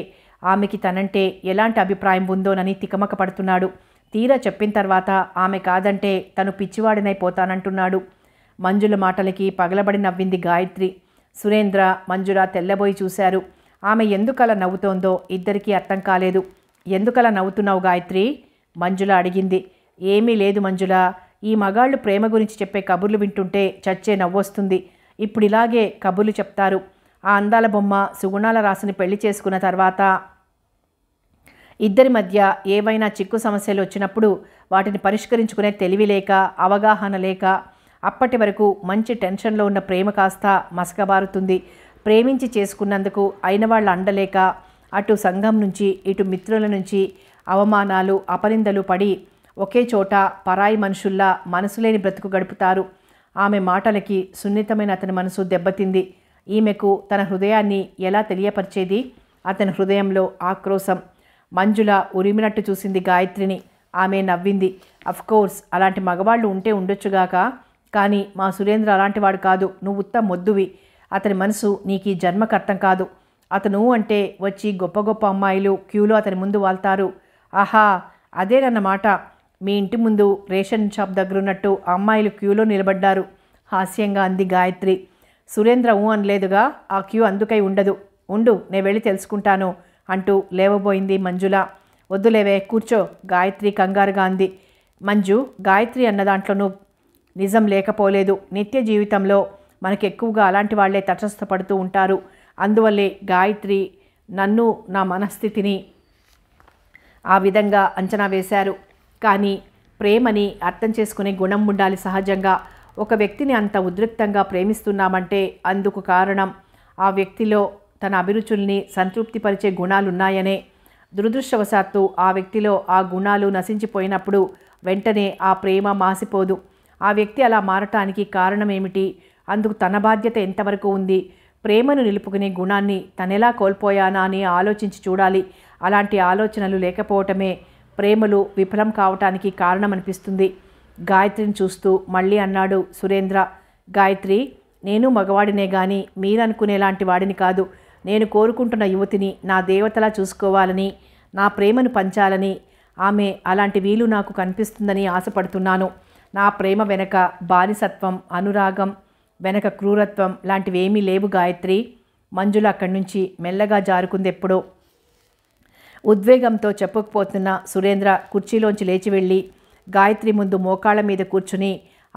ఆమెకి తనంటే ఎలాంటి అభిప్రాయం ఉందోనని తికమక పడుతున్నాడు తీరా చెప్పిన తర్వాత ఆమె కాదంటే తను పిచ్చివాడినైపోతానంటున్నాడు మంజుల మాటలకి పగలబడి నవ్వింది గాయత్రి సురేంద్ర మంజుల తెల్లబోయి చూశారు ఆమె ఎందుకలా నవ్వుతోందో ఇద్దరికీ అర్థం కాలేదు ఎందుకలా నవ్వుతున్నావు గాయత్రి మంజుల అడిగింది ఏమీ లేదు మంజుల ఈ మగాళ్ళు ప్రేమ గురించి చెప్పే కబుర్లు వింటుంటే చచ్చే నవ్వొస్తుంది ఇప్పుడు ఇలాగే కబుర్లు చెప్తారు ఆ అందాల బొమ్మ సుగుణాల రాసిని పెళ్లి చేసుకున్న తర్వాత ఇద్దరి మధ్య ఏవైనా చిక్కు సమస్యలు వచ్చినప్పుడు వాటిని పరిష్కరించుకునే తెలివి లేక అవగాహన లేక అప్పటి వరకు మంచి టెన్షన్లో ఉన్న ప్రేమ కాస్త మసకబారుతుంది ప్రేమించి చేసుకున్నందుకు అయిన వాళ్ళ అండలేక అటు సంఘం నుంచి ఇటు మిత్రుల నుంచి అవమానాలు అపనిందలు పడి ఒకే చోట పరాయి మనుషుల్లా మనసులేని బ్రతుకు గడుపుతారు ఆమె మాటలకి సున్నితమైన అతని మనసు దెబ్బతింది ఈమెకు తన హృదయాన్ని ఎలా తెలియపరిచేది అతని హృదయంలో ఆక్రోశం మంజుల ఉరిమినట్టు చూసింది గాయత్రిని ఆమె నవ్వింది అఫ్కోర్స్ అలాంటి మగవాళ్ళు ఉంటే ఉండొచ్చుగాక కానీ మా సురేంద్ర అలాంటివాడు కాదు నువ్వు ఉత్త మొద్దువి అతని మనసు నీకు ఈ జన్మకర్తం కాదు అతను అంటే వచ్చి గొప్ప గొప్ప అమ్మాయిలు క్యూలో అతని ముందు వాళ్తారు ఆహా అదేనన్నమాట మీ ఇంటి ముందు రేషన్ షాప్ దగ్గర ఉన్నట్టు అమ్మాయిలు క్యూలో నిలబడ్డారు హాస్యంగా అంది గాయత్రి సురేంద్ర ఊ అనలేదుగా ఆ క్యూ అందుకై ఉండదు ఉండు నేను వెళ్ళి తెలుసుకుంటాను అంటూ లేవబోయింది మంజుల వద్దులేవే కూర్చో గాయత్రి కంగారుగా అంది మంజు గాయత్రి అన్న దాంట్లోనూ నిజం లేకపోలేదు నిత్య జీవితంలో మనకు ఎక్కువగా అలాంటి వాళ్లే తటస్థపడుతూ ఉంటారు అందువల్లే గాయత్రి నన్ను నా మనస్థితిని ఆ విధంగా అంచనా వేశారు కానీ ప్రేమని అర్థం చేసుకునే గుణం ఉండాలి సహజంగా ఒక వ్యక్తిని అంత ఉద్రిక్తంగా ప్రేమిస్తున్నామంటే అందుకు కారణం ఆ వ్యక్తిలో తన అభిరుచుల్ని సంతృప్తిపరిచే గుణాలున్నాయనే దురదృష్టవశాత్తు ఆ వ్యక్తిలో ఆ గుణాలు నశించిపోయినప్పుడు వెంటనే ఆ ప్రేమ మాసిపోదు ఆ వ్యక్తి అలా మారటానికి కారణం ఏమిటి అందుకు తన బాధ్యత ఎంతవరకు ఉంది ప్రేమను నిలుపుకునే గుణాన్ని తనెలా కోల్పోయానా అని ఆలోచించి చూడాలి అలాంటి ఆలోచనలు లేకపోవటమే ప్రేమలు విఫలం కావటానికి కారణమనిపిస్తుంది గాయత్రిని చూస్తూ మళ్ళీ అన్నాడు సురేంద్ర గాయత్రి నేను మగవాడినే గాని మీరనుకునేలాంటి వాడిని కాదు నేను కోరుకుంటున్న యువతిని నా దేవతలా చూసుకోవాలని నా ప్రేమను పంచాలని ఆమె అలాంటి వీలు నాకు కనిపిస్తుందని ఆశపడుతున్నాను నా ప్రేమ వెనక బానిసత్వం అనురాగం వెనక క్రూరత్వం లాంటివేమీ లేవు గాయత్రి మంజుల అక్కడి నుంచి మెల్లగా జారుకుందెప్పుడో ఉద్వేగంతో చెప్పకపోతున్న సురేంద్ర కుర్చీలోంచి లేచి వెళ్ళి గాయత్రి ముందు మోకాళ్ళ మీద కూర్చుని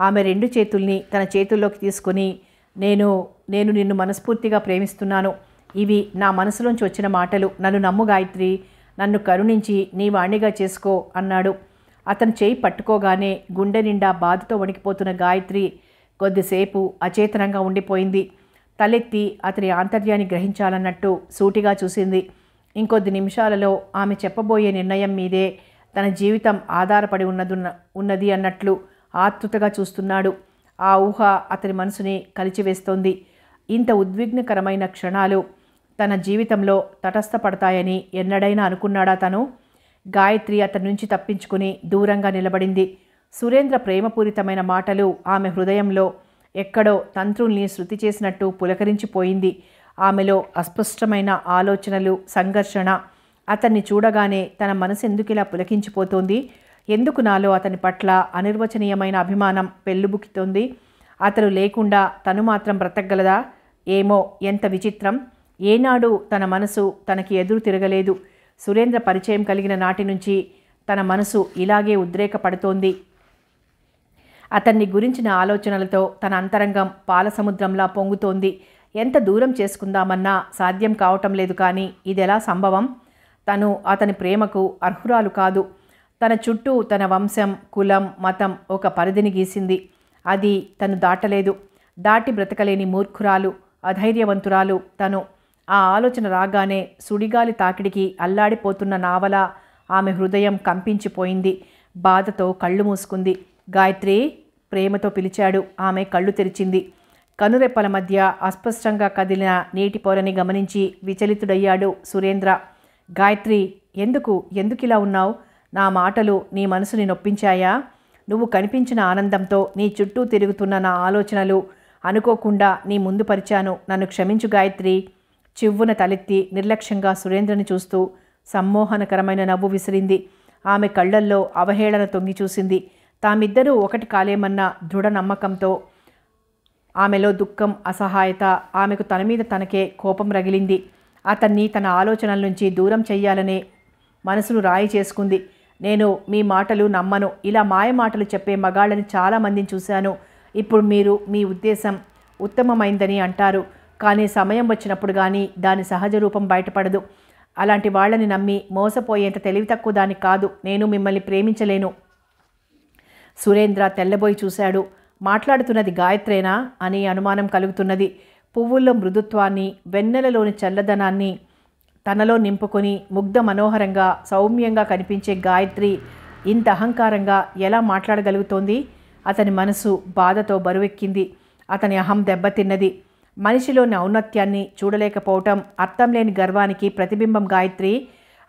ఆమె రెండు చేతుల్ని తన చేతుల్లోకి తీసుకుని నేను నేను నిన్ను మనస్ఫూర్తిగా ప్రేమిస్తున్నాను ఇవి నా మనసులోంచి వచ్చిన మాటలు నన్ను నమ్ము గాయత్రి నన్ను కరుణించి నీ వాణిగా చేసుకో అన్నాడు అతను చేయి పట్టుకోగానే గుండె నిండా బాధతో వణికిపోతున్న గాయత్రి కొద్దిసేపు అచేతనంగా ఉండిపోయింది తలెత్తి అతని ఆంతర్యాన్ని గ్రహించాలన్నట్టు సూటిగా చూసింది ఇంకొద్ది నిమిషాలలో ఆమె చెప్పబోయే నిర్ణయం మీదే తన జీవితం ఆధారపడి ఉన్నదున్న ఉన్నది అన్నట్లు ఆతృతగా చూస్తున్నాడు ఆ ఊహ అతని మనసుని కలిచివేస్తోంది ఇంత ఉద్విగ్నకరమైన క్షణాలు తన జీవితంలో తటస్థపడతాయని ఎన్నడైనా అనుకున్నాడా తను గాయత్రి అతని నుంచి తప్పించుకుని దూరంగా నిలబడింది సురేంద్ర ప్రేమపూరితమైన మాటలు ఆమె హృదయంలో ఎక్కడో తంత్రుల్ని శృతి చేసినట్టు పులకరించిపోయింది ఆమెలో అస్పష్టమైన ఆలోచనలు సంఘర్షణ అతన్ని చూడగానే తన మనసు ఎందుకిలా పులకించిపోతోంది ఎందుకు నాలో అతని పట్ల అనిర్వచనీయమైన అభిమానం పెళ్ళుబుకుతోంది అతను లేకుండా తను మాత్రం బ్రతకగలదా ఏమో ఎంత విచిత్రం ఏనాడు తన మనసు తనకి ఎదురు తిరగలేదు సురేంద్ర పరిచయం కలిగిన నాటి నుంచి తన మనసు ఇలాగే ఉద్రేకపడుతోంది అతన్ని గురించిన ఆలోచనలతో తన అంతరంగం పాలసముద్రంలా పొంగుతోంది ఎంత దూరం చేసుకుందామన్నా సాధ్యం కావటం లేదు కానీ ఇదెలా సంభవం తను అతని ప్రేమకు అర్హురాలు కాదు తన చుట్టూ తన వంశం కులం మతం ఒక పరిధిని గీసింది అది తను దాటలేదు దాటి బ్రతకలేని మూర్ఖురాలు అధైర్యవంతురాలు తను ఆ ఆలోచన రాగానే సుడిగాలి తాకిడికి అల్లాడిపోతున్న నావల ఆమె హృదయం కంపించిపోయింది బాధతో కళ్ళు మూసుకుంది గాయత్రి ప్రేమతో పిలిచాడు ఆమె కళ్ళు తెరిచింది కనురెప్పల మధ్య అస్పష్టంగా కదిలిన నీటి పొరని గమనించి విచలితుడయ్యాడు సురేంద్ర గాయత్రి ఎందుకు ఎందుకిలా ఉన్నావు నా మాటలు నీ మనసుని నొప్పించాయా నువ్వు కనిపించిన ఆనందంతో నీ చుట్టూ తిరుగుతున్న నా ఆలోచనలు అనుకోకుండా నీ ముందు పరిచాను నన్ను క్షమించు గాయత్రి చివ్వున తలెత్తి నిర్లక్ష్యంగా సురేంద్రని చూస్తూ సమ్మోహనకరమైన నవ్వు విసిరింది ఆమె కళ్ళల్లో అవహేళన తొంగి చూసింది తామిద్దరూ ఒకటి కాలేమన్న దృఢ నమ్మకంతో ఆమెలో దుఃఖం అసహాయత ఆమెకు తన మీద తనకే కోపం రగిలింది అతన్ని తన ఆలోచనల నుంచి దూరం చెయ్యాలనే మనసును రాయి చేసుకుంది నేను మీ మాటలు నమ్మను ఇలా మాయ మాటలు చెప్పే మగాళ్ళని చాలామందిని చూశాను ఇప్పుడు మీరు మీ ఉద్దేశం ఉత్తమమైందని అంటారు కానీ సమయం వచ్చినప్పుడు కానీ దాని సహజ రూపం బయటపడదు అలాంటి వాళ్ళని నమ్మి మోసపోయేంత తెలివి తక్కువ దాని కాదు నేను మిమ్మల్ని ప్రేమించలేను సురేంద్ర తెల్లబోయి చూశాడు మాట్లాడుతున్నది గాయత్రేనా అని అనుమానం కలుగుతున్నది పువ్వుల్లో మృదుత్వాన్ని వెన్నెలలోని చల్లదనాన్ని తనలో నింపుకొని ముగ్ధ మనోహరంగా సౌమ్యంగా కనిపించే గాయత్రి ఇంత అహంకారంగా ఎలా మాట్లాడగలుగుతోంది అతని మనసు బాధతో బరువెక్కింది అతని అహం దెబ్బతిన్నది మనిషిలోని ఔన్నత్యాన్ని చూడలేకపోవటం అర్థం లేని గర్వానికి ప్రతిబింబం గాయత్రి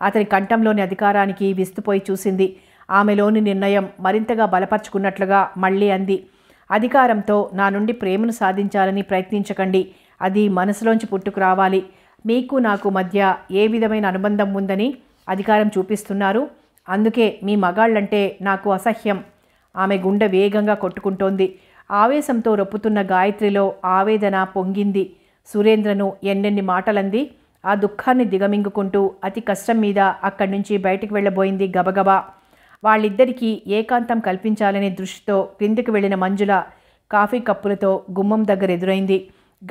అతని కంఠంలోని అధికారానికి విస్తుపోయి చూసింది ఆమెలోని నిర్ణయం మరింతగా బలపరుచుకున్నట్లుగా మళ్ళీ అంది అధికారంతో నా నుండి ప్రేమను సాధించాలని ప్రయత్నించకండి అది మనసులోంచి పుట్టుకు రావాలి మీకు నాకు మధ్య ఏ విధమైన అనుబంధం ఉందని అధికారం చూపిస్తున్నారు అందుకే మీ మగాళ్ళంటే నాకు అసహ్యం ఆమె గుండె వేగంగా కొట్టుకుంటోంది ఆవేశంతో రొప్పుతున్న గాయత్రిలో ఆవేదన పొంగింది సురేంద్రను ఎన్నెన్ని మాటలంది ఆ దుఃఖాన్ని దిగమింగుకుంటూ అతి కష్టం మీద అక్కడి నుంచి బయటికి వెళ్ళబోయింది గబగబా వాళ్ళిద్దరికీ ఏకాంతం కల్పించాలనే దృష్టితో క్రిందికి వెళ్ళిన మంజుల కాఫీ కప్పులతో గుమ్మం దగ్గర ఎదురైంది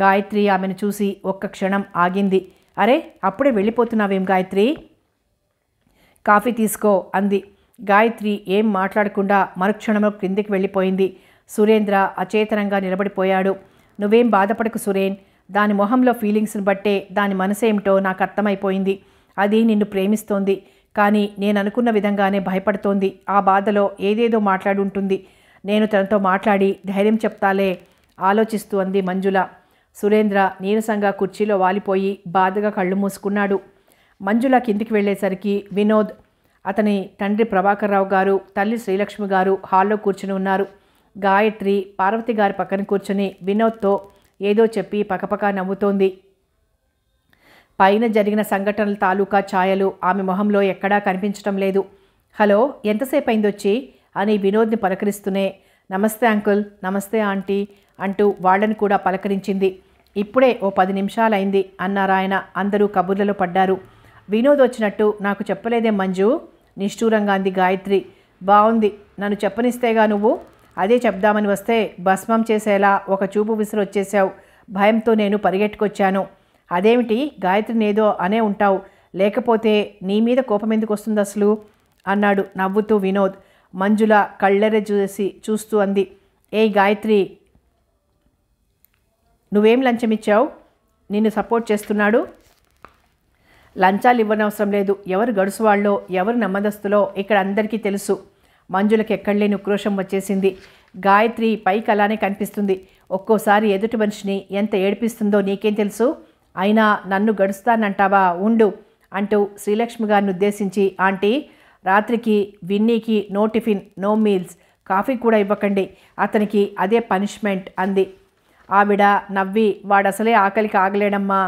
గాయత్రి ఆమెను చూసి ఒక్క క్షణం ఆగింది అరే అప్పుడే వెళ్ళిపోతున్నావేం గాయత్రి కాఫీ తీసుకో అంది గాయత్రి ఏం మాట్లాడకుండా మరుక్షణంలో క్రిందికి వెళ్ళిపోయింది సురేంద్ర అచేతనంగా నిలబడిపోయాడు నువ్వేం బాధపడకు సురేన్ దాని మొహంలో ఫీలింగ్స్ని బట్టే దాని మనసేమిటో నాకు అర్థమైపోయింది అది నిన్ను ప్రేమిస్తోంది కానీ నేను అనుకున్న విధంగానే భయపడుతోంది ఆ బాధలో ఏదేదో మాట్లాడుంటుంది నేను తనతో మాట్లాడి ధైర్యం చెప్తాలే ఆలోచిస్తూ అంది మంజుల సురేంద్ర నీరసంగా కుర్చీలో వాలిపోయి బాధగా కళ్ళు మూసుకున్నాడు మంజుల కిందికి వెళ్ళేసరికి వినోద్ అతని తండ్రి ప్రభాకర్రావు గారు తల్లి శ్రీలక్ష్మి గారు హాల్లో కూర్చుని ఉన్నారు గాయత్రి పార్వతి గారి పక్కన కూర్చుని వినోద్తో ఏదో చెప్పి పకపక నవ్వుతోంది పైన జరిగిన సంఘటనల తాలూకా ఛాయలు ఆమె మొహంలో ఎక్కడా కనిపించటం లేదు హలో ఎంతసేపు అయిందొచ్చి అని వినోద్ని పలకరిస్తూనే నమస్తే అంకుల్ నమస్తే ఆంటీ అంటూ వాళ్ళని కూడా పలకరించింది ఇప్పుడే ఓ పది నిమిషాలైంది అన్నారాయన అందరూ కబుర్లలో పడ్డారు వినోద్ వచ్చినట్టు నాకు చెప్పలేదే మంజు నిష్ఠూరంగా అంది గాయత్రి బాగుంది నన్ను చెప్పనిస్తేగా నువ్వు అదే చెప్దామని వస్తే భస్మం చేసేలా ఒక చూపు విసురు వచ్చేసావు భయంతో నేను పరిగెట్టుకొచ్చాను అదేమిటి గాయత్రిని ఏదో అనే ఉంటావు లేకపోతే నీ మీద కోపం ఎందుకు వస్తుంది అసలు అన్నాడు నవ్వుతూ వినోద్ మంజుల కళ్ళెర చూసి చూస్తూ అంది ఏ గాయత్రి నువ్వేం లంచం ఇచ్చావు నిన్ను సపోర్ట్ చేస్తున్నాడు లంచాలు ఇవ్వనవసరం లేదు ఎవరు గడుసువాళ్ళో ఎవరు నమ్మదస్తులో ఇక్కడ అందరికీ తెలుసు మంజులకు ఎక్కడలేని ఉక్రోషం వచ్చేసింది గాయత్రి పైకి అలానే కనిపిస్తుంది ఒక్కోసారి ఎదుటి మనిషిని ఎంత ఏడిపిస్తుందో నీకేం తెలుసు అయినా నన్ను గడుస్తానంటావా ఉండు అంటూ శ్రీలక్ష్మి గారిని ఉద్దేశించి ఆంటీ రాత్రికి విన్నీకి no tiffin no meals coffee కూడా ఇవ్వకండి అతనికి అదే పనిష్మెంట్ అంది ఆవిడ నవ్వి వాడసలే ఆకలికి ఆగలేడమ్మా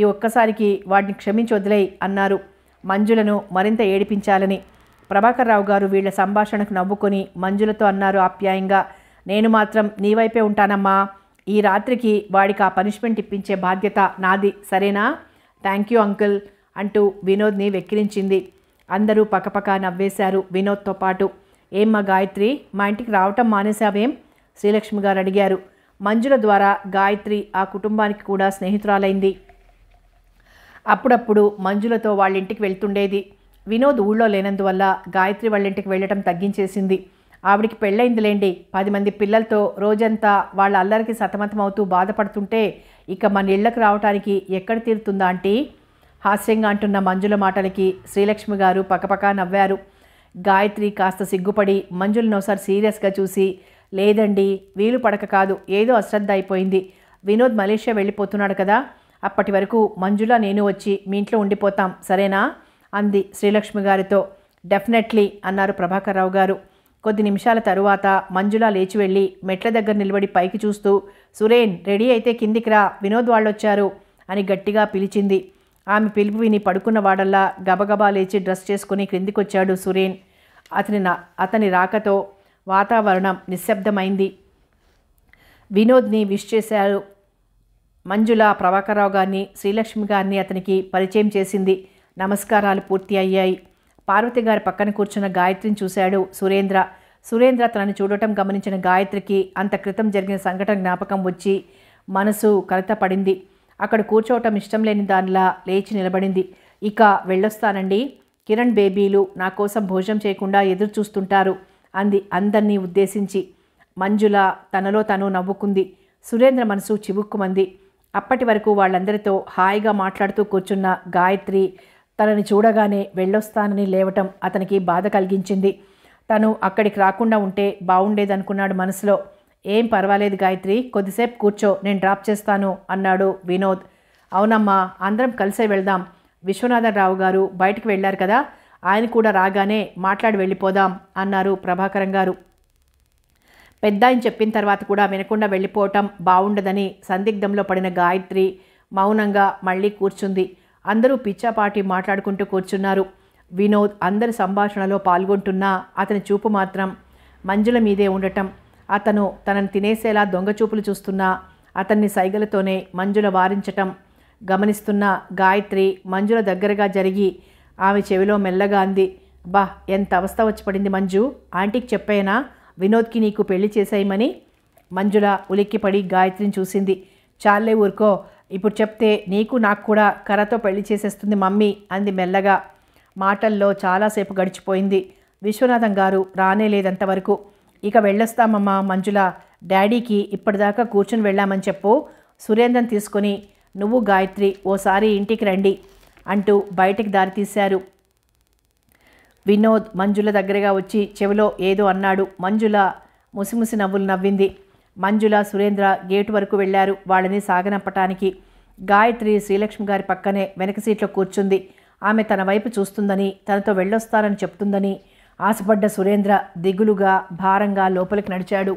ఈ ఒక్కసారికి వాడిని క్షమించి వదిలేయి అన్నారు మంజులను మరింత ఏడిపించాలని ప్రభాకర్ రావు గారు వీళ్ల సంభాషణకు నవ్వుకొని మంజులతో అన్నారు ఆప్యాయంగా నేను మాత్రం నీ వైపే ఉంటానమ్మా ఈ రాత్రికి వాడికి ఆ పనిష్మెంట్ ఇప్పించే బాధ్యత నాది సరేనా థ్యాంక్ యూ అంకుల్ అంటూ వినోద్ని వెక్కిరించింది అందరూ పకపక నవ్వేశారు వినోద్తో పాటు ఏమ్మా గాయత్రి మా ఇంటికి రావటం మానేశావేం శ్రీలక్ష్మి గారు అడిగారు మంజుల ద్వారా గాయత్రి ఆ కుటుంబానికి కూడా స్నేహితురాలైంది అప్పుడప్పుడు మంజులతో వాళ్ళ ఇంటికి వెళ్తుండేది వినోద్ ఊళ్ళో లేనందువల్ల గాయత్రి వాళ్ళ ఇంటికి వెళ్ళటం తగ్గించేసింది ఆవిడికి పెళ్ళైందిలేండి పది మంది పిల్లలతో రోజంతా వాళ్ళ అల్లరికి సతమతమవుతూ బాధపడుతుంటే ఇక మన ఇళ్లకు రావటానికి ఎక్కడ తీరుతుందా అంటే హాస్యంగా అంటున్న మంజుల మాటలకి శ్రీలక్ష్మి గారు పక్కపక్క నవ్వారు గాయత్రి కాస్త సిగ్గుపడి మంజులను ఒకసారి సీరియస్గా చూసి లేదండి వీలు పడక కాదు ఏదో అశ్రద్ధ అయిపోయింది వినోద్ మలేషియా వెళ్ళిపోతున్నాడు కదా అప్పటి వరకు మంజుల నేను వచ్చి మీ ఇంట్లో ఉండిపోతాం సరేనా అంది శ్రీలక్ష్మి గారితో డెఫినెట్లీ అన్నారు రావు గారు కొద్ది నిమిషాల తరువాత మంజుల లేచి వెళ్ళి మెట్ల దగ్గర నిలబడి పైకి చూస్తూ సురేన్ రెడీ అయితే కిందికి రా వినోద్ వాళ్ళొచ్చారు అని గట్టిగా పిలిచింది ఆమె పిలుపు విని పడుకున్న వాడల్లా గబగబా లేచి డ్రెస్ చేసుకుని క్రిందికొచ్చాడు సురేన్ అతని అతని రాకతో వాతావరణం నిశ్శబ్దమైంది వినోద్ని విష్ చేశారు మంజుల ప్రభాకర్రావు గారిని శ్రీలక్ష్మి గారిని అతనికి పరిచయం చేసింది నమస్కారాలు పూర్తి అయ్యాయి పార్వతి గారి పక్కన కూర్చున్న గాయత్రిని చూశాడు సురేంద్ర సురేంద్ర తనను చూడటం గమనించిన గాయత్రికి అంత క్రితం జరిగిన సంఘటన జ్ఞాపకం వచ్చి మనసు పడింది అక్కడ కూర్చోవటం ఇష్టం లేని దానిలా లేచి నిలబడింది ఇక వెళ్ళొస్తానండి కిరణ్ బేబీలు నా కోసం భోజనం చేయకుండా ఎదురు చూస్తుంటారు అంది అందరినీ ఉద్దేశించి మంజుల తనలో తను నవ్వుకుంది సురేంద్ర మనసు చివుక్కుమంది అప్పటి వరకు వాళ్ళందరితో హాయిగా మాట్లాడుతూ కూర్చున్న గాయత్రి తనని చూడగానే వెళ్ళొస్తానని లేవటం అతనికి బాధ కలిగించింది తను అక్కడికి రాకుండా ఉంటే బాగుండేదనుకున్నాడు మనసులో ఏం పర్వాలేదు గాయత్రి కొద్దిసేపు కూర్చో నేను డ్రాప్ చేస్తాను అన్నాడు వినోద్ అవునమ్మా అందరం కలిసే వెళ్దాం విశ్వనాథరావు గారు బయటకు వెళ్ళారు కదా ఆయన కూడా రాగానే మాట్లాడి వెళ్ళిపోదాం అన్నారు ప్రభాకరం గారు పెద్ద ఆయన చెప్పిన తర్వాత కూడా వినకుండా వెళ్ళిపోవటం బాగుండదని సందిగ్ధంలో పడిన గాయత్రి మౌనంగా మళ్ళీ కూర్చుంది అందరూ పిచ్చాపాటి మాట్లాడుకుంటూ కూర్చున్నారు వినోద్ అందరి సంభాషణలో పాల్గొంటున్నా అతని చూపు మాత్రం మంజుల మీదే ఉండటం అతను తనను తినేసేలా దొంగచూపులు చూస్తున్నా అతన్ని సైగలతోనే మంజుల వారించటం గమనిస్తున్న గాయత్రి మంజుల దగ్గరగా జరిగి ఆమె చెవిలో మెల్లగా అంది బా ఎంత అవస్థ వచ్చి పడింది మంజు ఆంటీకి చెప్పేనా వినోద్కి నీకు పెళ్లి చేసేయమని మంజుల ఉలిక్కిపడి గాయత్రిని చూసింది చాలే ఊరుకో ఇప్పుడు చెప్తే నీకు నాకు కూడా కర్రతో పెళ్లి చేసేస్తుంది మమ్మీ అంది మెల్లగా మాటల్లో చాలాసేపు గడిచిపోయింది విశ్వనాథం గారు రానే లేదంతవరకు ఇక వెళ్ళొస్తామమ్మా మంజుల డాడీకి ఇప్పటిదాకా కూర్చుని వెళ్ళామని చెప్పు సురేందన్ తీసుకొని నువ్వు గాయత్రి ఓసారి ఇంటికి రండి అంటూ బయటికి దారి తీశారు వినోద్ మంజుల దగ్గరగా వచ్చి చెవిలో ఏదో అన్నాడు మంజుల ముసిముసి నవ్వులు నవ్వింది మంజుల సురేంద్ర గేటు వరకు వెళ్లారు వాళ్ళని సాగనంపటానికి గాయత్రి శ్రీలక్ష్మి గారి పక్కనే వెనక సీట్లో కూర్చుంది ఆమె తన వైపు చూస్తుందని తనతో వెళ్ళొస్తానని చెప్తుందని ఆశపడ్డ సురేంద్ర దిగులుగా భారంగా లోపలికి నడిచాడు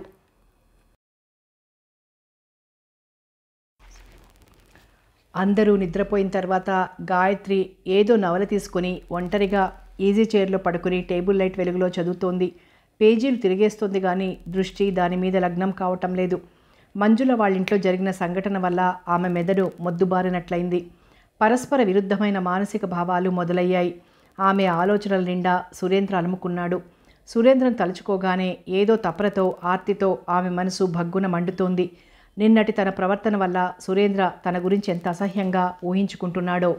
అందరూ నిద్రపోయిన తర్వాత గాయత్రి ఏదో నవల తీసుకుని ఒంటరిగా ఈజీ చైర్లో పడుకుని టేబుల్ లైట్ వెలుగులో చదువుతోంది పేజీలు తిరిగేస్తుంది కానీ దృష్టి దాని మీద లగ్నం కావటం లేదు మంజుల వాళ్ళింట్లో జరిగిన సంఘటన వల్ల ఆమె మెదడు మొద్దుబారినట్లయింది పరస్పర విరుద్ధమైన మానసిక భావాలు మొదలయ్యాయి ఆమె ఆలోచనల నిండా సురేంద్ర అలుముకున్నాడు సురేంద్రను తలుచుకోగానే ఏదో తపరతో ఆర్తితో ఆమె మనసు భగ్గున మండుతోంది నిన్నటి తన ప్రవర్తన వల్ల సురేంద్ర తన గురించి ఎంత అసహ్యంగా ఊహించుకుంటున్నాడో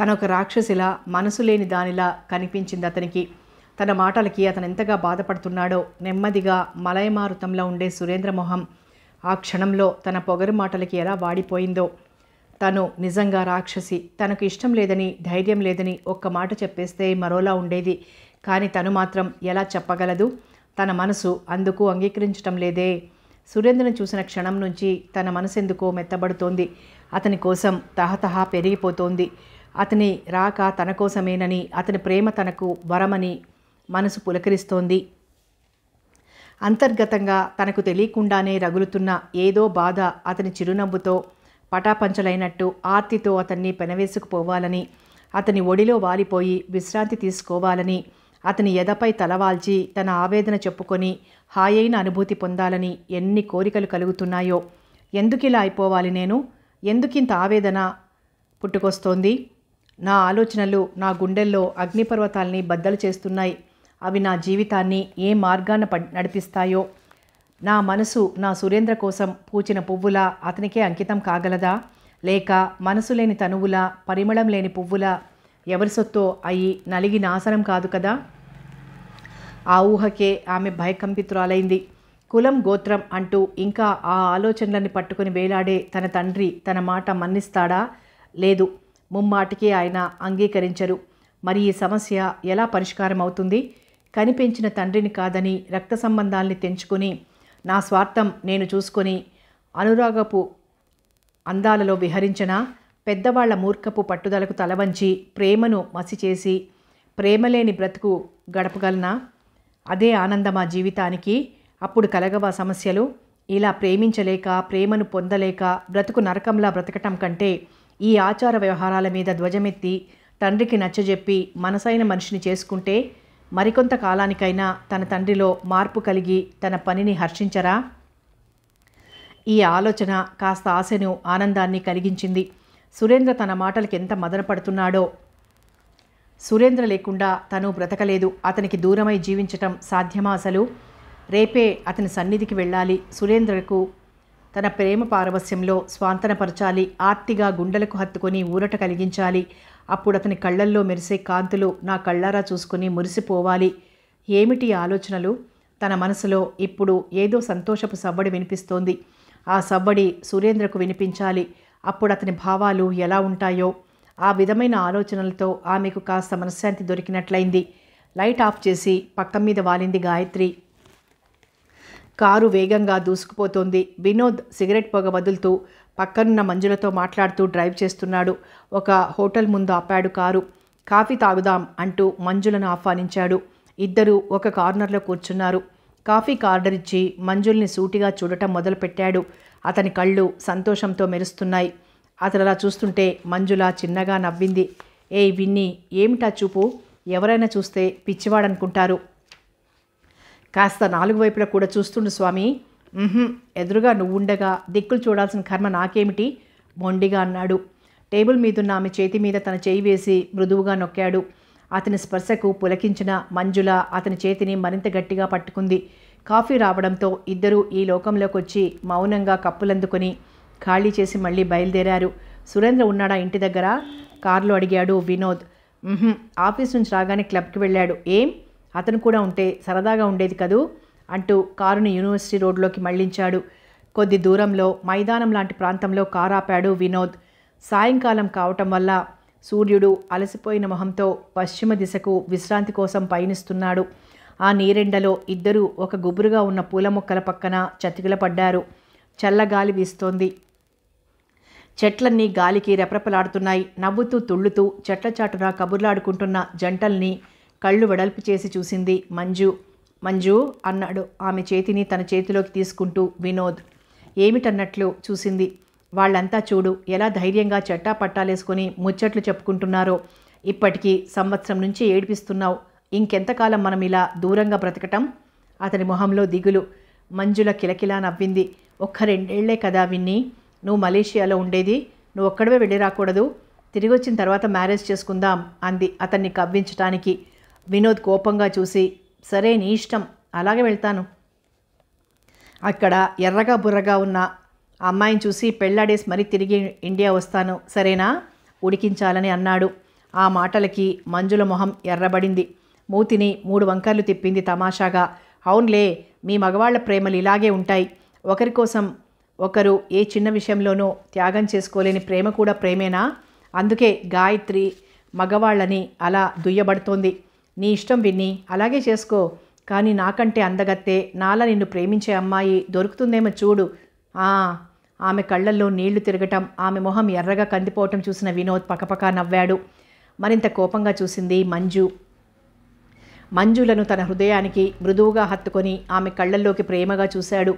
తనొక రాక్షసిలా మనసు లేని దానిలా కనిపించింది అతనికి తన మాటలకి అతను ఎంతగా బాధపడుతున్నాడో నెమ్మదిగా మలయమారుతంలో ఉండే సురేంద్ర మొహం ఆ క్షణంలో తన పొగరు మాటలకి ఎలా వాడిపోయిందో తను నిజంగా రాక్షసి తనకు ఇష్టం లేదని ధైర్యం లేదని ఒక్క మాట చెప్పేస్తే మరోలా ఉండేది కానీ తను మాత్రం ఎలా చెప్పగలదు తన మనసు అందుకు అంగీకరించటం లేదే సురేంద్రను చూసిన క్షణం నుంచి తన మనసు ఎందుకో మెత్తబడుతోంది అతని కోసం తహతహా పెరిగిపోతోంది అతని రాక తన కోసమేనని అతని ప్రేమ తనకు వరమని మనసు పులకరిస్తోంది అంతర్గతంగా తనకు తెలియకుండానే రగులుతున్న ఏదో బాధ అతని చిరునవ్వుతో పటాపంచలైనట్టు ఆర్తితో అతన్ని పెనవేసుకుపోవాలని అతని ఒడిలో వాలిపోయి విశ్రాంతి తీసుకోవాలని అతని ఎదపై తలవాల్చి తన ఆవేదన చెప్పుకొని హాయైన అనుభూతి పొందాలని ఎన్ని కోరికలు కలుగుతున్నాయో ఎందుకిలా అయిపోవాలి నేను ఎందుకింత ఆవేదన పుట్టుకొస్తోంది నా ఆలోచనలు నా గుండెల్లో అగ్నిపర్వతాల్ని బద్దలు చేస్తున్నాయి అవి నా జీవితాన్ని ఏ మార్గాన నడిపిస్తాయో నా మనసు నా సురేంద్ర కోసం పూచిన పువ్వులా అతనికే అంకితం కాగలదా లేక మనసు లేని తనువులా పరిమళం లేని పువ్వులా ఎవరి సొత్తో అయి నలిగి నాశనం కాదు కదా ఆ ఊహకే ఆమె భయకంపితురాలైంది కులం గోత్రం అంటూ ఇంకా ఆ ఆలోచనలని పట్టుకుని వేలాడే తన తండ్రి తన మాట మన్నిస్తాడా లేదు ముమ్మాటికే ఆయన అంగీకరించరు మరి ఈ సమస్య ఎలా పరిష్కారం అవుతుంది కనిపించిన తండ్రిని కాదని రక్త సంబంధాల్ని తెంచుకొని నా స్వార్థం నేను చూసుకొని అనురాగపు అందాలలో విహరించిన పెద్దవాళ్ల మూర్ఖపు పట్టుదలకు తలవంచి ప్రేమను మసిచేసి ప్రేమలేని బ్రతుకు గడపగలనా అదే ఆనందమా జీవితానికి అప్పుడు కలగవా సమస్యలు ఇలా ప్రేమించలేక ప్రేమను పొందలేక బ్రతుకు నరకంలా బ్రతకటం కంటే ఈ ఆచార వ్యవహారాల మీద ధ్వజమెత్తి తండ్రికి నచ్చజెప్పి మనసైన మనిషిని చేసుకుంటే మరికొంత కాలానికైనా తన తండ్రిలో మార్పు కలిగి తన పనిని హర్షించరా ఈ ఆలోచన కాస్త ఆశను ఆనందాన్ని కలిగించింది సురేంద్ర తన మాటలకు ఎంత మదన పడుతున్నాడో సురేంద్ర లేకుండా తను బ్రతకలేదు అతనికి దూరమై జీవించటం సాధ్యమా అసలు రేపే అతని సన్నిధికి వెళ్ళాలి సురేంద్రకు తన ప్రేమ పారవస్యంలో స్వాంతనపరచాలి ఆర్తిగా గుండెలకు హత్తుకొని ఊరట కలిగించాలి అప్పుడు అతని కళ్ళల్లో మెరిసే కాంతులు నా కళ్ళారా చూసుకుని మురిసిపోవాలి ఏమిటి ఆలోచనలు తన మనసులో ఇప్పుడు ఏదో సంతోషపు సవ్వడి వినిపిస్తోంది ఆ సవ్వడి సురేంద్రకు వినిపించాలి అప్పుడు అతని భావాలు ఎలా ఉంటాయో ఆ విధమైన ఆలోచనలతో ఆమెకు కాస్త మనశ్శాంతి దొరికినట్లయింది లైట్ ఆఫ్ చేసి పక్క మీద వాలింది గాయత్రి కారు వేగంగా దూసుకుపోతోంది వినోద్ సిగరెట్ పొగ వదులుతూ పక్కనున్న మంజులతో మాట్లాడుతూ డ్రైవ్ చేస్తున్నాడు ఒక హోటల్ ముందు ఆపాడు కారు కాఫీ తాగుదాం అంటూ మంజులను ఆహ్వానించాడు ఇద్దరు ఒక కార్నర్లో కూర్చున్నారు కాఫీ ఆర్డర్ ఇచ్చి మంజుల్ని సూటిగా చూడటం మొదలుపెట్టాడు అతని కళ్ళు సంతోషంతో మెరుస్తున్నాయి అతను అలా చూస్తుంటే మంజుల చిన్నగా నవ్వింది ఏ విన్ని ఏమిటా చూపు ఎవరైనా చూస్తే పిచ్చివాడనుకుంటారు కాస్త నాలుగు వైపులా కూడా చూస్తుండు స్వామి ఎదురుగా నువ్వుండగా దిక్కులు చూడాల్సిన కర్మ నాకేమిటి మొండిగా అన్నాడు టేబుల్ మీదున్న ఆమె చేతి మీద తన చేయి వేసి మృదువుగా నొక్కాడు అతని స్పర్శకు పులకించిన మంజుల అతని చేతిని మరింత గట్టిగా పట్టుకుంది కాఫీ రావడంతో ఇద్దరూ ఈ లోకంలోకి వచ్చి మౌనంగా కప్పులందుకొని ఖాళీ చేసి మళ్ళీ బయలుదేరారు సురేంద్ర ఉన్నాడా ఇంటి దగ్గర కారులో అడిగాడు వినోద్ ఆఫీస్ నుంచి రాగానే క్లబ్కి వెళ్ళాడు ఏం అతను కూడా ఉంటే సరదాగా ఉండేది కదూ అంటూ కారుని యూనివర్సిటీ రోడ్లోకి మళ్లించాడు కొద్ది దూరంలో మైదానం లాంటి ప్రాంతంలో కారాపాడు వినోద్ సాయంకాలం కావటం వల్ల సూర్యుడు అలసిపోయిన మొహంతో పశ్చిమ దిశకు విశ్రాంతి కోసం పయనిస్తున్నాడు ఆ నీరెండలో ఇద్దరు ఒక గుబురుగా ఉన్న పూల మొక్కల పక్కన చతికిలపడ్డారు చల్లగాలి వీస్తోంది చెట్లన్నీ గాలికి రెపరెపలాడుతున్నాయి నవ్వుతూ తుళ్ళుతూ చెట్ల చాటున కబుర్లాడుకుంటున్న జంటల్ని కళ్ళు వెడల్పు చేసి చూసింది మంజు మంజు అన్నాడు ఆమె చేతిని తన చేతిలోకి తీసుకుంటూ వినోద్ ఏమిటన్నట్లు చూసింది వాళ్ళంతా చూడు ఎలా ధైర్యంగా చట్టా పట్టాలేసుకొని ముచ్చట్లు చెప్పుకుంటున్నారో ఇప్పటికీ సంవత్సరం నుంచి ఏడిపిస్తున్నావు ఇంకెంతకాలం మనం ఇలా దూరంగా బ్రతకటం అతని మొహంలో దిగులు మంజుల కిలకిలా నవ్వింది ఒక్క రెండేళ్లే కదా విన్ని నువ్వు మలేషియాలో ఉండేది నువ్వు ఒక్కడవే వెళ్ళి రాకూడదు తిరిగి వచ్చిన తర్వాత మ్యారేజ్ చేసుకుందాం అంది అతన్ని కవ్వించటానికి వినోద్ కోపంగా చూసి సరే నీ ఇష్టం అలాగే వెళ్తాను అక్కడ ఎర్రగా బుర్రగా ఉన్న అమ్మాయిని చూసి పెళ్ళాడేసి మరీ తిరిగి ఇండియా వస్తాను సరేనా ఉడికించాలని అన్నాడు ఆ మాటలకి మంజుల మొహం ఎర్రబడింది మూతిని మూడు వంకర్లు తిప్పింది తమాషాగా అవునులే మీ మగవాళ్ల ప్రేమలు ఇలాగే ఉంటాయి ఒకరి కోసం ఒకరు ఏ చిన్న విషయంలోనూ త్యాగం చేసుకోలేని ప్రేమ కూడా ప్రేమేనా అందుకే గాయత్రి మగవాళ్ళని అలా దుయ్యబడుతోంది నీ ఇష్టం విన్ని అలాగే చేసుకో కానీ నాకంటే అందగత్తే నాలా నిన్ను ప్రేమించే అమ్మాయి దొరుకుతుందేమో చూడు ఆ ఆమె కళ్ళల్లో నీళ్లు తిరగటం ఆమె మొహం ఎర్రగా కందిపోవటం చూసిన వినోద్ పకపకా నవ్వాడు మరింత కోపంగా చూసింది మంజు మంజులను తన హృదయానికి మృదువుగా హత్తుకొని ఆమె కళ్ళల్లోకి ప్రేమగా చూశాడు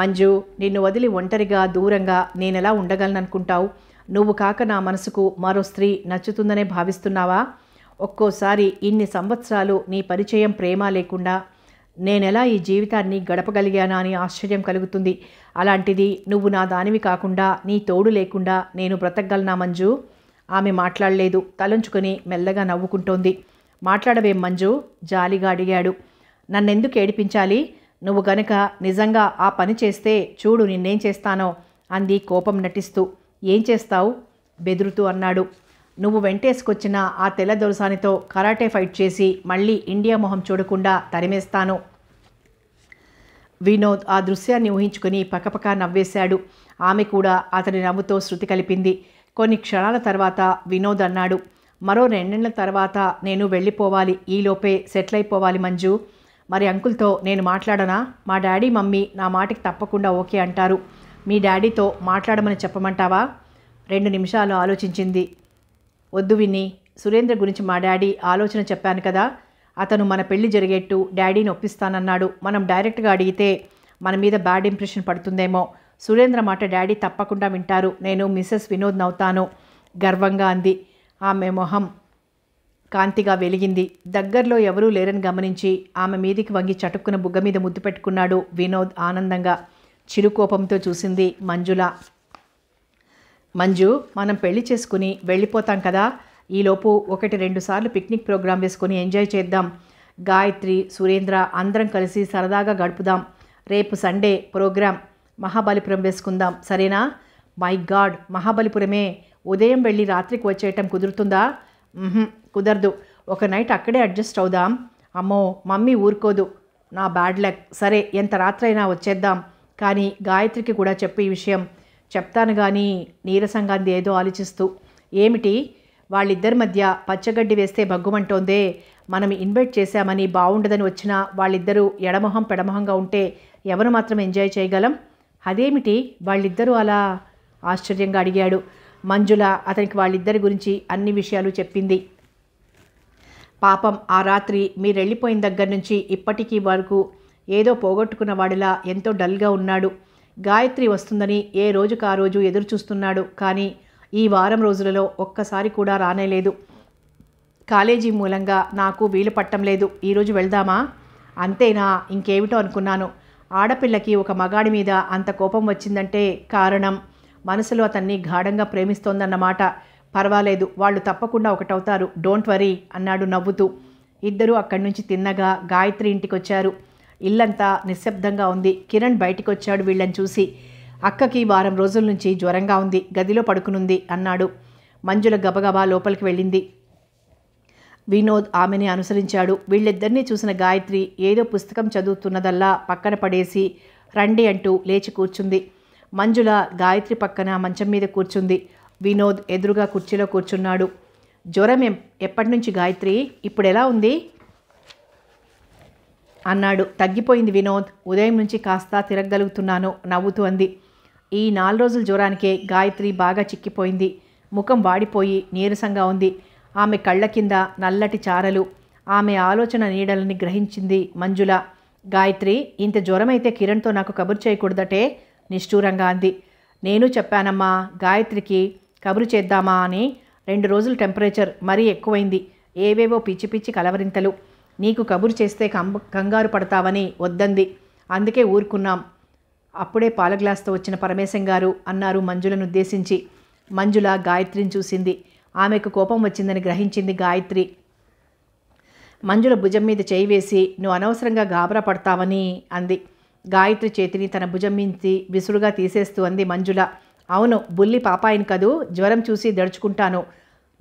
మంజు నిన్ను వదిలి ఒంటరిగా దూరంగా నేనెలా ఉండగలననుకుంటావు నువ్వు కాక నా మనసుకు మరో స్త్రీ నచ్చుతుందనే భావిస్తున్నావా ఒక్కోసారి ఇన్ని సంవత్సరాలు నీ పరిచయం ప్రేమ లేకుండా నేనెలా ఈ జీవితాన్ని గడపగలిగానా అని ఆశ్చర్యం కలుగుతుంది అలాంటిది నువ్వు నా దానివి కాకుండా నీ తోడు లేకుండా నేను బ్రతకగలనా మంజు ఆమె మాట్లాడలేదు తలంచుకొని మెల్లగా నవ్వుకుంటోంది మాట్లాడవేం మంజు జాలిగా అడిగాడు నన్నెందుకు ఏడిపించాలి నువ్వు గనక నిజంగా ఆ పని చేస్తే చూడు నిన్నేం చేస్తానో అంది కోపం నటిస్తూ ఏం చేస్తావు బెదురుతూ అన్నాడు నువ్వు వెంటేసుకొచ్చిన ఆ తెల్ల దొరసానితో కరాటే ఫైట్ చేసి మళ్ళీ ఇండియా మొహం చూడకుండా తరిమేస్తాను వినోద్ ఆ దృశ్యాన్ని ఊహించుకుని పక్కపక్క నవ్వేశాడు ఆమె కూడా అతని నవ్వుతో శృతి కలిపింది కొన్ని క్షణాల తర్వాత వినోద్ అన్నాడు మరో రెండేళ్ల తర్వాత నేను వెళ్ళిపోవాలి ఈలోపే సెటిల్ అయిపోవాలి మంజు మరి అంకుల్తో నేను మాట్లాడనా మా డాడీ మమ్మీ నా మాటకి తప్పకుండా ఓకే అంటారు మీ డాడీతో మాట్లాడమని చెప్పమంటావా రెండు నిమిషాలు ఆలోచించింది వద్దు విని సురేంద్ర గురించి మా డాడీ ఆలోచన చెప్పాను కదా అతను మన పెళ్లి జరిగేట్టు డాడీని ఒప్పిస్తానన్నాడు మనం డైరెక్ట్గా అడిగితే మన మీద బ్యాడ్ ఇంప్రెషన్ పడుతుందేమో సురేంద్ర మాట డాడీ తప్పకుండా వింటారు నేను మిస్సెస్ వినోద్ నవ్వుతాను గర్వంగా అంది ఆమె మొహం కాంతిగా వెలిగింది దగ్గరలో ఎవరూ లేరని గమనించి ఆమె మీదికి వంగి చటుక్కున బుగ్గ మీద ముద్దు పెట్టుకున్నాడు వినోద్ ఆనందంగా చిరుకోపంతో చూసింది మంజుల మంజు మనం పెళ్లి చేసుకుని వెళ్ళిపోతాం కదా ఈలోపు ఒకటి రెండు సార్లు పిక్నిక్ ప్రోగ్రాం వేసుకుని ఎంజాయ్ చేద్దాం గాయత్రి సురేంద్ర అందరం కలిసి సరదాగా గడుపుదాం రేపు సండే ప్రోగ్రాం మహాబలిపురం వేసుకుందాం సరేనా మై గాడ్ మహాబలిపురమే ఉదయం వెళ్ళి రాత్రికి వచ్చేయటం కుదురుతుందా కుదరదు ఒక నైట్ అక్కడే అడ్జస్ట్ అవుదాం అమ్మో మమ్మీ ఊరుకోదు నా బ్యాడ్ లక్ సరే ఎంత రాత్రైనా వచ్చేద్దాం కానీ గాయత్రికి కూడా చెప్పు ఈ విషయం చెప్తాను కానీ నీరసంగా ఏదో ఆలోచిస్తూ ఏమిటి వాళ్ళిద్దరి మధ్య పచ్చగడ్డి వేస్తే భగ్గుమంటోందే మనం ఇన్వైట్ చేశామని బాగుండదని వచ్చినా వాళ్ళిద్దరూ ఎడమొహం పెడమొహంగా ఉంటే ఎవరు మాత్రం ఎంజాయ్ చేయగలం అదేమిటి వాళ్ళిద్దరూ అలా ఆశ్చర్యంగా అడిగాడు మంజుల అతనికి వాళ్ళిద్దరి గురించి అన్ని విషయాలు చెప్పింది పాపం ఆ రాత్రి మీరు వెళ్ళిపోయిన దగ్గర నుంచి ఇప్పటికీ వరకు ఏదో పోగొట్టుకున్న వాడిలా ఎంతో డల్గా ఉన్నాడు గాయత్రి వస్తుందని ఏ రోజుకు ఆ రోజు ఎదురు చూస్తున్నాడు కానీ ఈ వారం రోజులలో ఒక్కసారి కూడా రానేలేదు కాలేజీ మూలంగా నాకు వీలు పట్టం లేదు ఈరోజు వెళ్దామా అంతేనా ఇంకేమిటో అనుకున్నాను ఆడపిల్లకి ఒక మగాడి మీద అంత కోపం వచ్చిందంటే కారణం మనసులో అతన్ని గాఢంగా ప్రేమిస్తోందన్నమాట పర్వాలేదు వాళ్ళు తప్పకుండా ఒకటవుతారు డోంట్ వరీ అన్నాడు నవ్వుతూ ఇద్దరూ అక్కడి నుంచి తిన్నగా గాయత్రి ఇంటికొచ్చారు ఇల్లంతా నిశ్శబ్దంగా ఉంది కిరణ్ బయటికి వచ్చాడు వీళ్ళని చూసి అక్కకి వారం రోజుల నుంచి జ్వరంగా ఉంది గదిలో పడుకునుంది అన్నాడు మంజుల గబగబా లోపలికి వెళ్ళింది వినోద్ ఆమెని అనుసరించాడు వీళ్ళిద్దరినీ చూసిన గాయత్రి ఏదో పుస్తకం చదువుతున్నదల్లా పక్కన పడేసి రండి అంటూ లేచి కూర్చుంది మంజుల గాయత్రి పక్కన మంచం మీద కూర్చుంది వినోద్ ఎదురుగా కుర్చీలో కూర్చున్నాడు జ్వరం ఎప్పటి నుంచి గాయత్రి ఇప్పుడు ఎలా ఉంది అన్నాడు తగ్గిపోయింది వినోద్ ఉదయం నుంచి కాస్త తిరగగలుగుతున్నాను నవ్వుతూ అంది ఈ నాలుగు రోజుల జ్వరానికే గాయత్రి బాగా చిక్కిపోయింది ముఖం వాడిపోయి నీరసంగా ఉంది ఆమె కళ్ళ కింద నల్లటి చారలు ఆమె ఆలోచన నీడలని గ్రహించింది మంజుల గాయత్రి ఇంత జ్వరమైతే కిరణ్తో నాకు కబురు చేయకూడదటే నిష్ఠూరంగా అంది నేను చెప్పానమ్మా గాయత్రికి కబురు చేద్దామా అని రెండు రోజులు టెంపరేచర్ మరీ ఎక్కువైంది ఏవేవో పిచ్చి పిచ్చి కలవరింతలు నీకు కబురు చేస్తే కంగారు పడతావని వద్దంది అందుకే ఊరుకున్నాం అప్పుడే పాల గ్లాస్తో వచ్చిన పరమేశం గారు అన్నారు మంజులను ఉద్దేశించి మంజుల గాయత్రిని చూసింది ఆమెకు కోపం వచ్చిందని గ్రహించింది గాయత్రి మంజుల భుజం మీద చేయి వేసి నువ్వు అనవసరంగా గాబరా పడతావని అంది గాయత్రి చేతిని తన భుజం మించి విసురుగా తీసేస్తూ అంది మంజుల అవును బుల్లి పాపాయిని కదూ జ్వరం చూసి దడుచుకుంటాను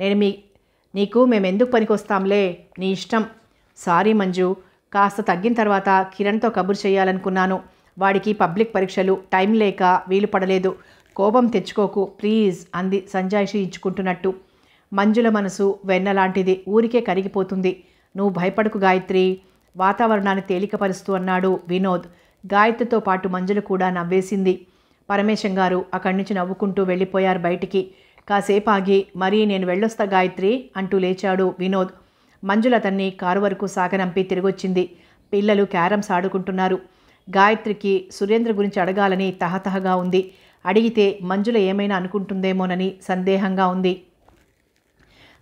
నేను మీ నీకు మేమెందుకు పనికొస్తాంలే నీ ఇష్టం సారీ మంజు కాస్త తగ్గిన తర్వాత కిరణ్తో కబురు చేయాలనుకున్నాను వాడికి పబ్లిక్ పరీక్షలు టైం లేక వీలు పడలేదు కోపం తెచ్చుకోకు ప్లీజ్ అంది సంజాయిషి ఇచ్చుకుంటున్నట్టు మంజుల మనసు వెన్నలాంటిది ఊరికే కరిగిపోతుంది నువ్వు భయపడకు గాయత్రి వాతావరణాన్ని తేలికపరుస్తూ అన్నాడు వినోద్ గాయత్రితో పాటు మంజులు కూడా నవ్వేసింది పరమేశం గారు అక్కడి నుంచి నవ్వుకుంటూ వెళ్ళిపోయారు బయటికి కాసేపు ఆగి మరీ నేను వెళ్ళొస్తా గాయత్రి అంటూ లేచాడు వినోద్ మంజులతన్ని కారు వరకు సాగనంపి తిరిగొచ్చింది పిల్లలు క్యారమ్స్ ఆడుకుంటున్నారు గాయత్రికి సురేంద్ర గురించి అడగాలని తహతహగా ఉంది అడిగితే మంజుల ఏమైనా అనుకుంటుందేమోనని సందేహంగా ఉంది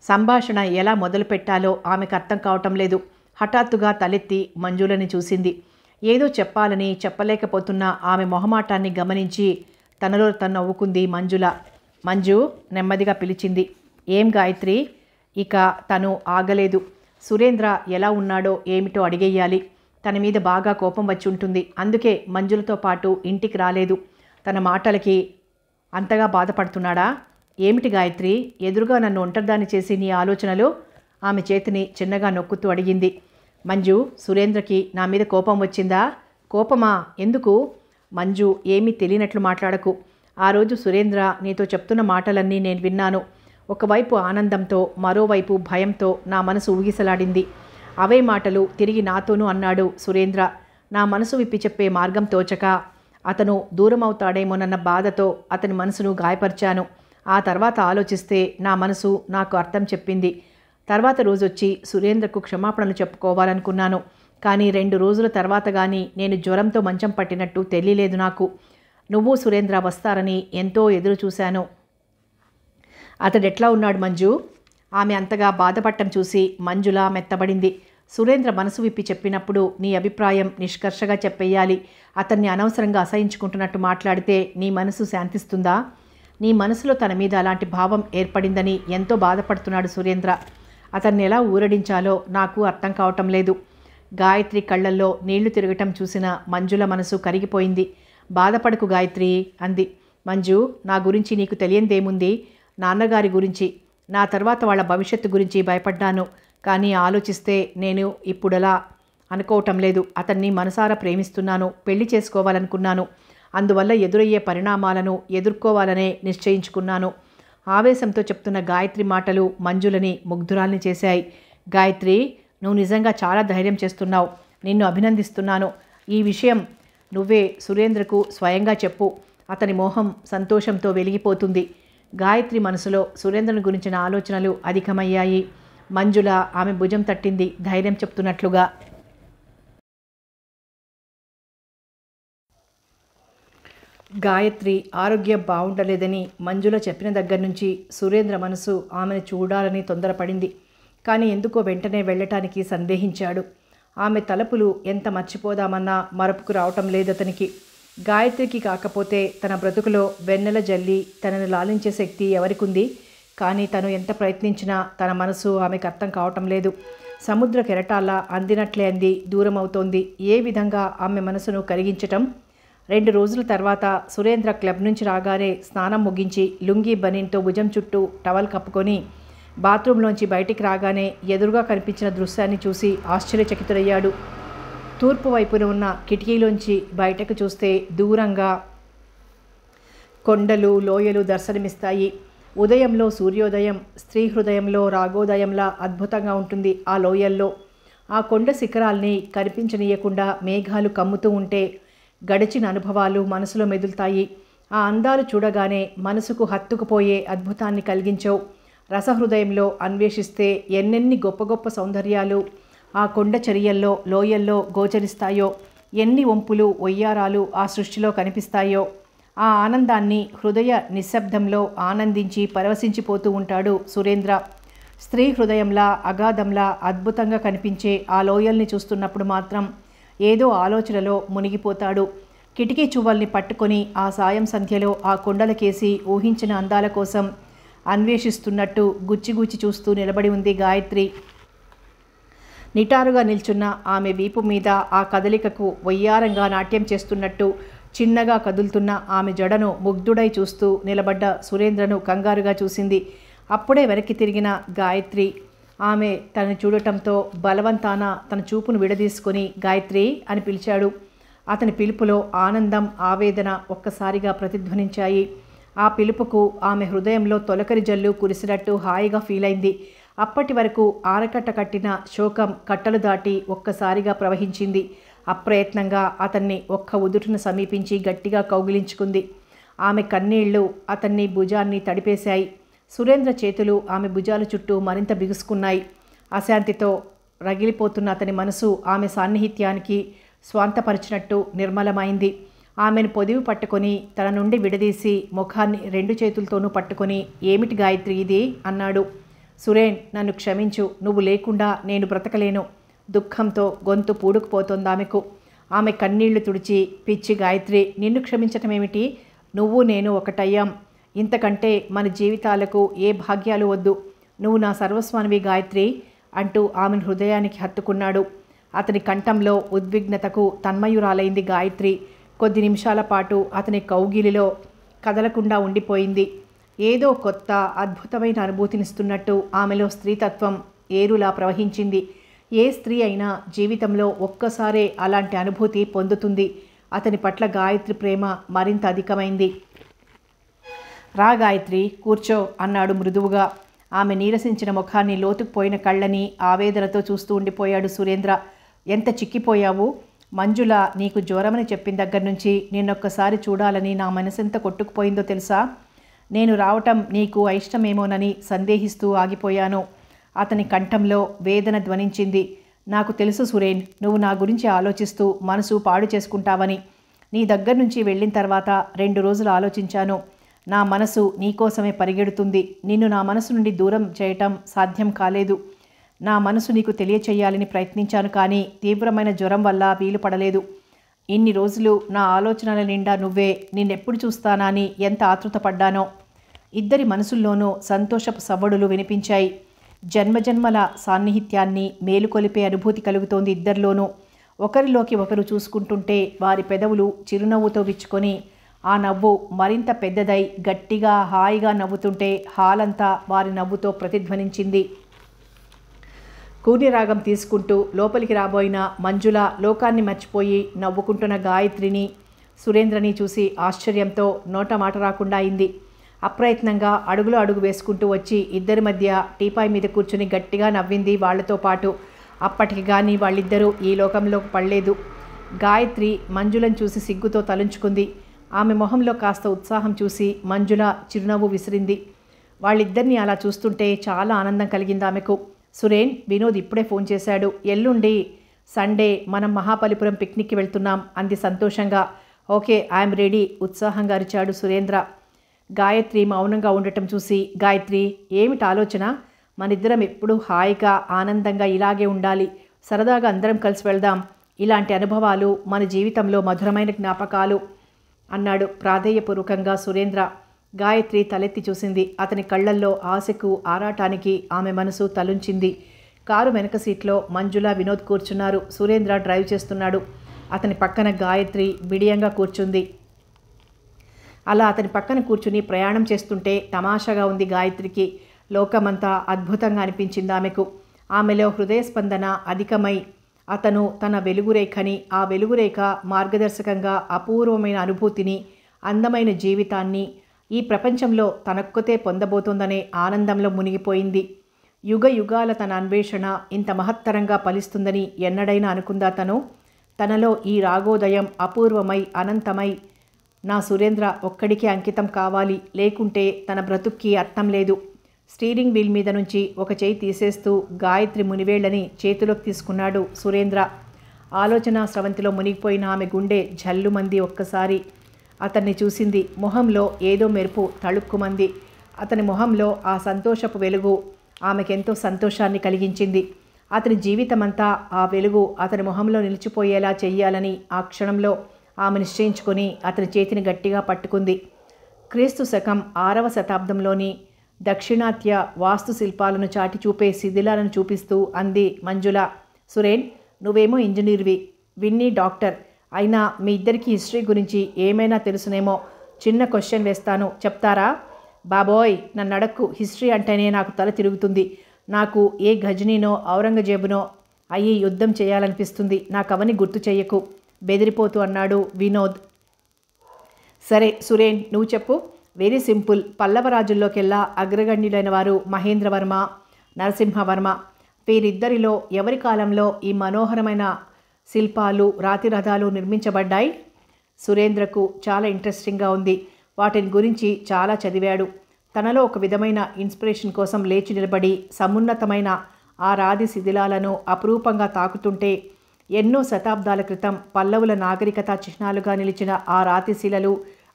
సంభాషణ ఎలా మొదలు పెట్టాలో ఆమెకు అర్థం కావటం లేదు హఠాత్తుగా తలెత్తి మంజులని చూసింది ఏదో చెప్పాలని చెప్పలేకపోతున్న ఆమె మొహమాటాన్ని గమనించి తనలో తను నవ్వుకుంది మంజుల మంజు నెమ్మదిగా పిలిచింది ఏం గాయత్రి ఇక తను ఆగలేదు సురేంద్ర ఎలా ఉన్నాడో ఏమిటో అడిగేయాలి తన మీద బాగా కోపం వచ్చి ఉంటుంది అందుకే మంజులతో పాటు ఇంటికి రాలేదు తన మాటలకి అంతగా బాధపడుతున్నాడా ఏమిటి గాయత్రి ఎదురుగా నన్ను ఒంటరిదాన్ని చేసి నీ ఆలోచనలు ఆమె చేతిని చిన్నగా నొక్కుతూ అడిగింది మంజు సురేంద్రకి నా మీద కోపం వచ్చిందా కోపమా ఎందుకు మంజు ఏమీ తెలియనట్లు మాట్లాడకు ఆ రోజు సురేంద్ర నీతో చెప్తున్న మాటలన్నీ నేను విన్నాను ఒకవైపు ఆనందంతో మరోవైపు భయంతో నా మనసు ఊగిసలాడింది అవే మాటలు తిరిగి నాతోనూ అన్నాడు సురేంద్ర నా మనసు విప్పి చెప్పే మార్గం తోచక అతను దూరమవుతాడేమోనన్న బాధతో అతని మనసును గాయపరిచాను ఆ తర్వాత ఆలోచిస్తే నా మనసు నాకు అర్థం చెప్పింది తర్వాత రోజొచ్చి సురేంద్రకు క్షమాపణలు చెప్పుకోవాలనుకున్నాను కానీ రెండు రోజుల తర్వాత కానీ నేను జ్వరంతో మంచం పట్టినట్టు తెలియలేదు నాకు నువ్వు సురేంద్ర వస్తారని ఎంతో ఎదురు చూశాను అతడు ఎట్లా ఉన్నాడు మంజు ఆమె అంతగా బాధపడటం చూసి మంజుల మెత్తబడింది సురేంద్ర మనసు విప్పి చెప్పినప్పుడు నీ అభిప్రాయం నిష్కర్షగా చెప్పేయాలి అతన్ని అనవసరంగా అసహించుకుంటున్నట్టు మాట్లాడితే నీ మనసు శాంతిస్తుందా నీ మనసులో తన మీద అలాంటి భావం ఏర్పడిందని ఎంతో బాధపడుతున్నాడు సురేంద్ర అతన్ని ఎలా ఊరడించాలో నాకు అర్థం కావటం లేదు గాయత్రి కళ్ళల్లో నీళ్లు తిరగటం చూసిన మంజుల మనసు కరిగిపోయింది బాధపడకు గాయత్రి అంది మంజు నా గురించి నీకు తెలియందేముంది నాన్నగారి గురించి నా తర్వాత వాళ్ళ భవిష్యత్తు గురించి భయపడ్డాను కానీ ఆలోచిస్తే నేను ఇప్పుడలా అనుకోవటం లేదు అతన్ని మనసారా ప్రేమిస్తున్నాను పెళ్లి చేసుకోవాలనుకున్నాను అందువల్ల ఎదురయ్యే పరిణామాలను ఎదుర్కోవాలనే నిశ్చయించుకున్నాను ఆవేశంతో చెప్తున్న గాయత్రి మాటలు మంజులని ముగ్ధురాల్ని చేశాయి గాయత్రి నువ్వు నిజంగా చాలా ధైర్యం చేస్తున్నావు నిన్ను అభినందిస్తున్నాను ఈ విషయం నువ్వే సురేంద్రకు స్వయంగా చెప్పు అతని మోహం సంతోషంతో వెలిగిపోతుంది గాయత్రి మనసులో సురేంద్రుని గురించిన ఆలోచనలు అధికమయ్యాయి మంజుల ఆమె భుజం తట్టింది ధైర్యం చెప్తున్నట్లుగా గాయత్రి ఆరోగ్యం బాగుండలేదని మంజుల చెప్పిన దగ్గర నుంచి సురేంద్ర మనసు ఆమెను చూడాలని తొందరపడింది కానీ ఎందుకో వెంటనే వెళ్ళటానికి సందేహించాడు ఆమె తలపులు ఎంత మర్చిపోదామన్నా మరపుకు రావటం లేదు అతనికి గాయత్రికి కాకపోతే తన బ్రతుకులో వెన్నెల జల్లి తనను లాలించే శక్తి ఎవరికుంది కానీ తను ఎంత ప్రయత్నించినా తన మనసు ఆమెకు అర్థం కావటం లేదు సముద్ర కెరటాల్లా అందినట్లే అంది దూరం అవుతోంది ఏ విధంగా ఆమె మనసును కరిగించటం రెండు రోజుల తర్వాత సురేంద్ర క్లబ్ నుంచి రాగానే స్నానం ముగించి లుంగి బనీన్తో భుజం చుట్టూ టవల్ కప్పుకొని బాత్రూంలోంచి బయటికి రాగానే ఎదురుగా కనిపించిన దృశ్యాన్ని చూసి ఆశ్చర్యచకితుడయ్యాడు తూర్పు వైపున ఉన్న కిటికీలోంచి బయటకు చూస్తే దూరంగా కొండలు లోయలు దర్శనమిస్తాయి ఉదయంలో సూర్యోదయం స్త్రీ హృదయంలో రాగోదయంలా అద్భుతంగా ఉంటుంది ఆ లోయల్లో ఆ కొండ శిఖరాల్ని కనిపించనీయకుండా మేఘాలు కమ్ముతూ ఉంటే గడిచిన అనుభవాలు మనసులో మెదులుతాయి ఆ అందాలు చూడగానే మనసుకు హత్తుకుపోయే అద్భుతాన్ని కలిగించవు రసహృదయంలో అన్వేషిస్తే ఎన్నెన్ని గొప్ప గొప్ప సౌందర్యాలు ఆ కొండ చర్యల్లో లోయల్లో గోచరిస్తాయో ఎన్ని వంపులు ఒయ్యారాలు ఆ సృష్టిలో కనిపిస్తాయో ఆ ఆనందాన్ని హృదయ నిశ్శబ్దంలో ఆనందించి పరవశించిపోతూ ఉంటాడు సురేంద్ర స్త్రీ హృదయంలా అగాధంలా అద్భుతంగా కనిపించే ఆ లోయల్ని చూస్తున్నప్పుడు మాత్రం ఏదో ఆలోచనలో మునిగిపోతాడు కిటికీ చువ్వల్ని పట్టుకొని ఆ సాయం సంధ్యలో ఆ కొండలకేసి ఊహించిన అందాల కోసం అన్వేషిస్తున్నట్టు గుచ్చిగుచ్చి చూస్తూ నిలబడి ఉంది గాయత్రి నిటారుగా నిల్చున్న ఆమె వీపు మీద ఆ కదలికకు వయ్యారంగా నాట్యం చేస్తున్నట్టు చిన్నగా కదులుతున్న ఆమె జడను ముగ్ధుడై చూస్తూ నిలబడ్డ సురేంద్రను కంగారుగా చూసింది అప్పుడే వెనక్కి తిరిగిన గాయత్రి ఆమె తనని చూడటంతో బలవంతాన తన చూపును విడదీసుకుని గాయత్రి అని పిలిచాడు అతని పిలుపులో ఆనందం ఆవేదన ఒక్కసారిగా ప్రతిధ్వనించాయి ఆ పిలుపుకు ఆమె హృదయంలో తొలకరి జల్లు కురిసినట్టు హాయిగా ఫీల్ అయింది అప్పటి వరకు ఆరకట్ట కట్టిన శోకం కట్టలు దాటి ఒక్కసారిగా ప్రవహించింది అప్రయత్నంగా అతన్ని ఒక్క ఉదుటిన సమీపించి గట్టిగా కౌగిలించుకుంది ఆమె కన్నీళ్లు అతన్ని భుజాన్ని తడిపేశాయి సురేంద్ర చేతులు ఆమె భుజాల చుట్టూ మరింత బిగుసుకున్నాయి అశాంతితో రగిలిపోతున్న అతని మనసు ఆమె సాన్నిహిత్యానికి స్వాంతపరిచినట్టు నిర్మలమైంది ఆమెను పొదివి పట్టుకొని తన నుండి విడదీసి ముఖాన్ని రెండు చేతులతోనూ పట్టుకొని ఏమిటి గాయత్రి ఇది అన్నాడు సురేన్ నన్ను క్షమించు నువ్వు లేకుండా నేను బ్రతకలేను దుఃఖంతో గొంతు పూడుకుపోతోంది ఆమెకు ఆమె కన్నీళ్లు తుడిచి పిచ్చి గాయత్రి నిన్ను క్షమించటమేమిటి నువ్వు నేను ఒకటయ్యాం ఇంతకంటే మన జీవితాలకు ఏ భాగ్యాలు వద్దు నువ్వు నా సర్వస్వానివి గాయత్రి అంటూ ఆమెను హృదయానికి హత్తుకున్నాడు అతని కంఠంలో ఉద్విగ్నతకు తన్మయురాలైంది గాయత్రి కొద్ది నిమిషాల పాటు అతని కౌగిలిలో కదలకుండా ఉండిపోయింది ఏదో కొత్త అద్భుతమైన అనుభూతినిస్తున్నట్టు ఆమెలో స్త్రీతత్వం ఏరులా ప్రవహించింది ఏ స్త్రీ అయినా జీవితంలో ఒక్కసారే అలాంటి అనుభూతి పొందుతుంది అతని పట్ల గాయత్రి ప్రేమ మరింత అధికమైంది రా గాయత్రి కూర్చో అన్నాడు మృదువుగా ఆమె నీరసించిన ముఖాన్ని లోతుకుపోయిన కళ్ళని ఆవేదనతో చూస్తూ ఉండిపోయాడు సురేంద్ర ఎంత చిక్కిపోయావు మంజుల నీకు జ్వరమని చెప్పిన దగ్గర నుంచి నిన్నొక్కసారి చూడాలని నా మనసెంత కొట్టుకుపోయిందో తెలుసా నేను రావటం నీకు అయిష్టమేమోనని సందేహిస్తూ ఆగిపోయాను అతని కంఠంలో వేదన ధ్వనించింది నాకు తెలుసు సురేన్ నువ్వు నా గురించి ఆలోచిస్తూ మనసు పాడు చేసుకుంటావని నీ దగ్గర నుంచి వెళ్ళిన తర్వాత రెండు రోజులు ఆలోచించాను నా మనసు నీకోసమే పరిగెడుతుంది నిన్ను నా మనసు నుండి దూరం చేయటం సాధ్యం కాలేదు నా మనసు నీకు తెలియచేయాలని ప్రయత్నించాను కానీ తీవ్రమైన జ్వరం వల్ల వీలు పడలేదు ఇన్ని రోజులు నా ఆలోచనల నిండా నువ్వే నిన్నెప్పుడు చూస్తానా అని ఎంత ఆతృతపడ్డానో ఇద్దరి మనసుల్లోనూ సంతోషపు సవ్వడులు వినిపించాయి జన్మజన్మల సాన్నిహిత్యాన్ని మేలుకొలిపే అనుభూతి కలుగుతోంది ఇద్దరిలోనూ ఒకరిలోకి ఒకరు చూసుకుంటుంటే వారి పెదవులు చిరునవ్వుతో విచ్చుకొని ఆ నవ్వు మరింత పెద్దదై గట్టిగా హాయిగా నవ్వుతుంటే హాలంతా వారి నవ్వుతో ప్రతిధ్వనించింది కూనిరాగం తీసుకుంటూ లోపలికి రాబోయిన మంజుల లోకాన్ని మర్చిపోయి నవ్వుకుంటున్న గాయత్రిని సురేంద్రని చూసి ఆశ్చర్యంతో నోట మాట రాకుండా అయింది అప్రయత్నంగా అడుగులో అడుగు వేసుకుంటూ వచ్చి ఇద్దరి మధ్య టీపాయ్ మీద కూర్చుని గట్టిగా నవ్వింది వాళ్లతో పాటు అప్పటికి కానీ వాళ్ళిద్దరూ ఈ లోకంలో పడలేదు గాయత్రి మంజులను చూసి సిగ్గుతో తలుంచుకుంది ఆమె మొహంలో కాస్త ఉత్సాహం చూసి మంజుల చిరునవ్వు విసిరింది వాళ్ళిద్దరినీ అలా చూస్తుంటే చాలా ఆనందం కలిగింది ఆమెకు సురేన్ వినోద్ ఇప్పుడే ఫోన్ చేశాడు ఎల్లుండి సండే మనం మహాబలిపురం పిక్నిక్కి వెళ్తున్నాం అంది సంతోషంగా ఓకే ఐఎమ్ రెడీ ఉత్సాహంగా అరిచాడు సురేంద్ర గాయత్రి మౌనంగా ఉండటం చూసి గాయత్రి ఏమిటి ఆలోచన మనిద్దరం ఎప్పుడూ హాయిగా ఆనందంగా ఇలాగే ఉండాలి సరదాగా అందరం కలిసి వెళ్దాం ఇలాంటి అనుభవాలు మన జీవితంలో మధురమైన జ్ఞాపకాలు అన్నాడు ప్రాధేయపూర్వకంగా సురేంద్ర గాయత్రి తలెత్తి చూసింది అతని కళ్ళల్లో ఆశకు ఆరాటానికి ఆమె మనసు తలుంచింది కారు వెనక సీట్లో మంజుల వినోద్ కూర్చున్నారు సురేంద్ర డ్రైవ్ చేస్తున్నాడు అతని పక్కన గాయత్రి బిడియంగా కూర్చుంది అలా అతని పక్కన కూర్చుని ప్రయాణం చేస్తుంటే తమాషాగా ఉంది గాయత్రికి లోకమంతా అద్భుతంగా అనిపించింది ఆమెకు ఆమెలో హృదయ స్పందన అధికమై అతను తన వెలుగురేఖని ఆ వెలుగురేఖ మార్గదర్శకంగా అపూర్వమైన అనుభూతిని అందమైన జీవితాన్ని ఈ ప్రపంచంలో తనక్కుతే పొందబోతోందనే ఆనందంలో మునిగిపోయింది యుగ యుగాల తన అన్వేషణ ఇంత మహత్తరంగా ఫలిస్తుందని ఎన్నడైనా అనుకుందా తను తనలో ఈ రాగోదయం అపూర్వమై అనంతమై నా సురేంద్ర ఒక్కడికే అంకితం కావాలి లేకుంటే తన బ్రతుక్కి అర్థం లేదు స్టీరింగ్ వీల్ మీద నుంచి ఒక చేయి తీసేస్తూ గాయత్రి మునివేళ్లని చేతిలోకి తీసుకున్నాడు సురేంద్ర ఆలోచన స్రవంతిలో మునిగిపోయిన ఆమె గుండె జల్లుమంది ఒక్కసారి అతన్ని చూసింది మొహంలో ఏదో మెరుపు తళుక్కుమంది అతని మొహంలో ఆ సంతోషపు వెలుగు ఆమెకెంతో సంతోషాన్ని కలిగించింది అతని జీవితమంతా ఆ వెలుగు అతని మొహంలో నిలిచిపోయేలా చెయ్యాలని ఆ క్షణంలో ఆమె నిశ్చయించుకొని అతని చేతిని గట్టిగా పట్టుకుంది క్రీస్తు శకం ఆరవ శతాబ్దంలోని దక్షిణాత్య వాస్తుశిల్పాలను చాటి చూపే శిథిలాలను చూపిస్తూ అంది మంజుల సురేన్ నువ్వేమో ఇంజనీర్వి విన్నీ డాక్టర్ అయినా మీ ఇద్దరికి హిస్టరీ గురించి ఏమైనా తెలుసునేమో చిన్న క్వశ్చన్ వేస్తాను చెప్తారా బాబోయ్ నన్ను అడక్కు హిస్టరీ అంటేనే నాకు తల తిరుగుతుంది నాకు ఏ గజనీనో ఔరంగజేబునో అయ్యి యుద్ధం చేయాలనిపిస్తుంది నాకు అవని గుర్తు చేయకు బెదిరిపోతూ అన్నాడు వినోద్ సరే సురేన్ నువ్వు చెప్పు వెరీ సింపుల్ పల్లవరాజుల్లోకెల్లా అగ్రగణ్యులైన వారు మహేంద్రవర్మ నరసింహవర్మ వీరిద్దరిలో ఎవరి కాలంలో ఈ మనోహరమైన శిల్పాలు రాతి రథాలు నిర్మించబడ్డాయి సురేంద్రకు చాలా ఇంట్రెస్టింగ్గా ఉంది వాటిని గురించి చాలా చదివాడు తనలో ఒక విధమైన ఇన్స్పిరేషన్ కోసం లేచి నిలబడి సమున్నతమైన ఆ రాది శిథిలాలను అపురూపంగా తాకుతుంటే ఎన్నో శతాబ్దాల క్రితం పల్లవుల నాగరికత చిహ్నాలుగా నిలిచిన ఆ రాతి శిలలు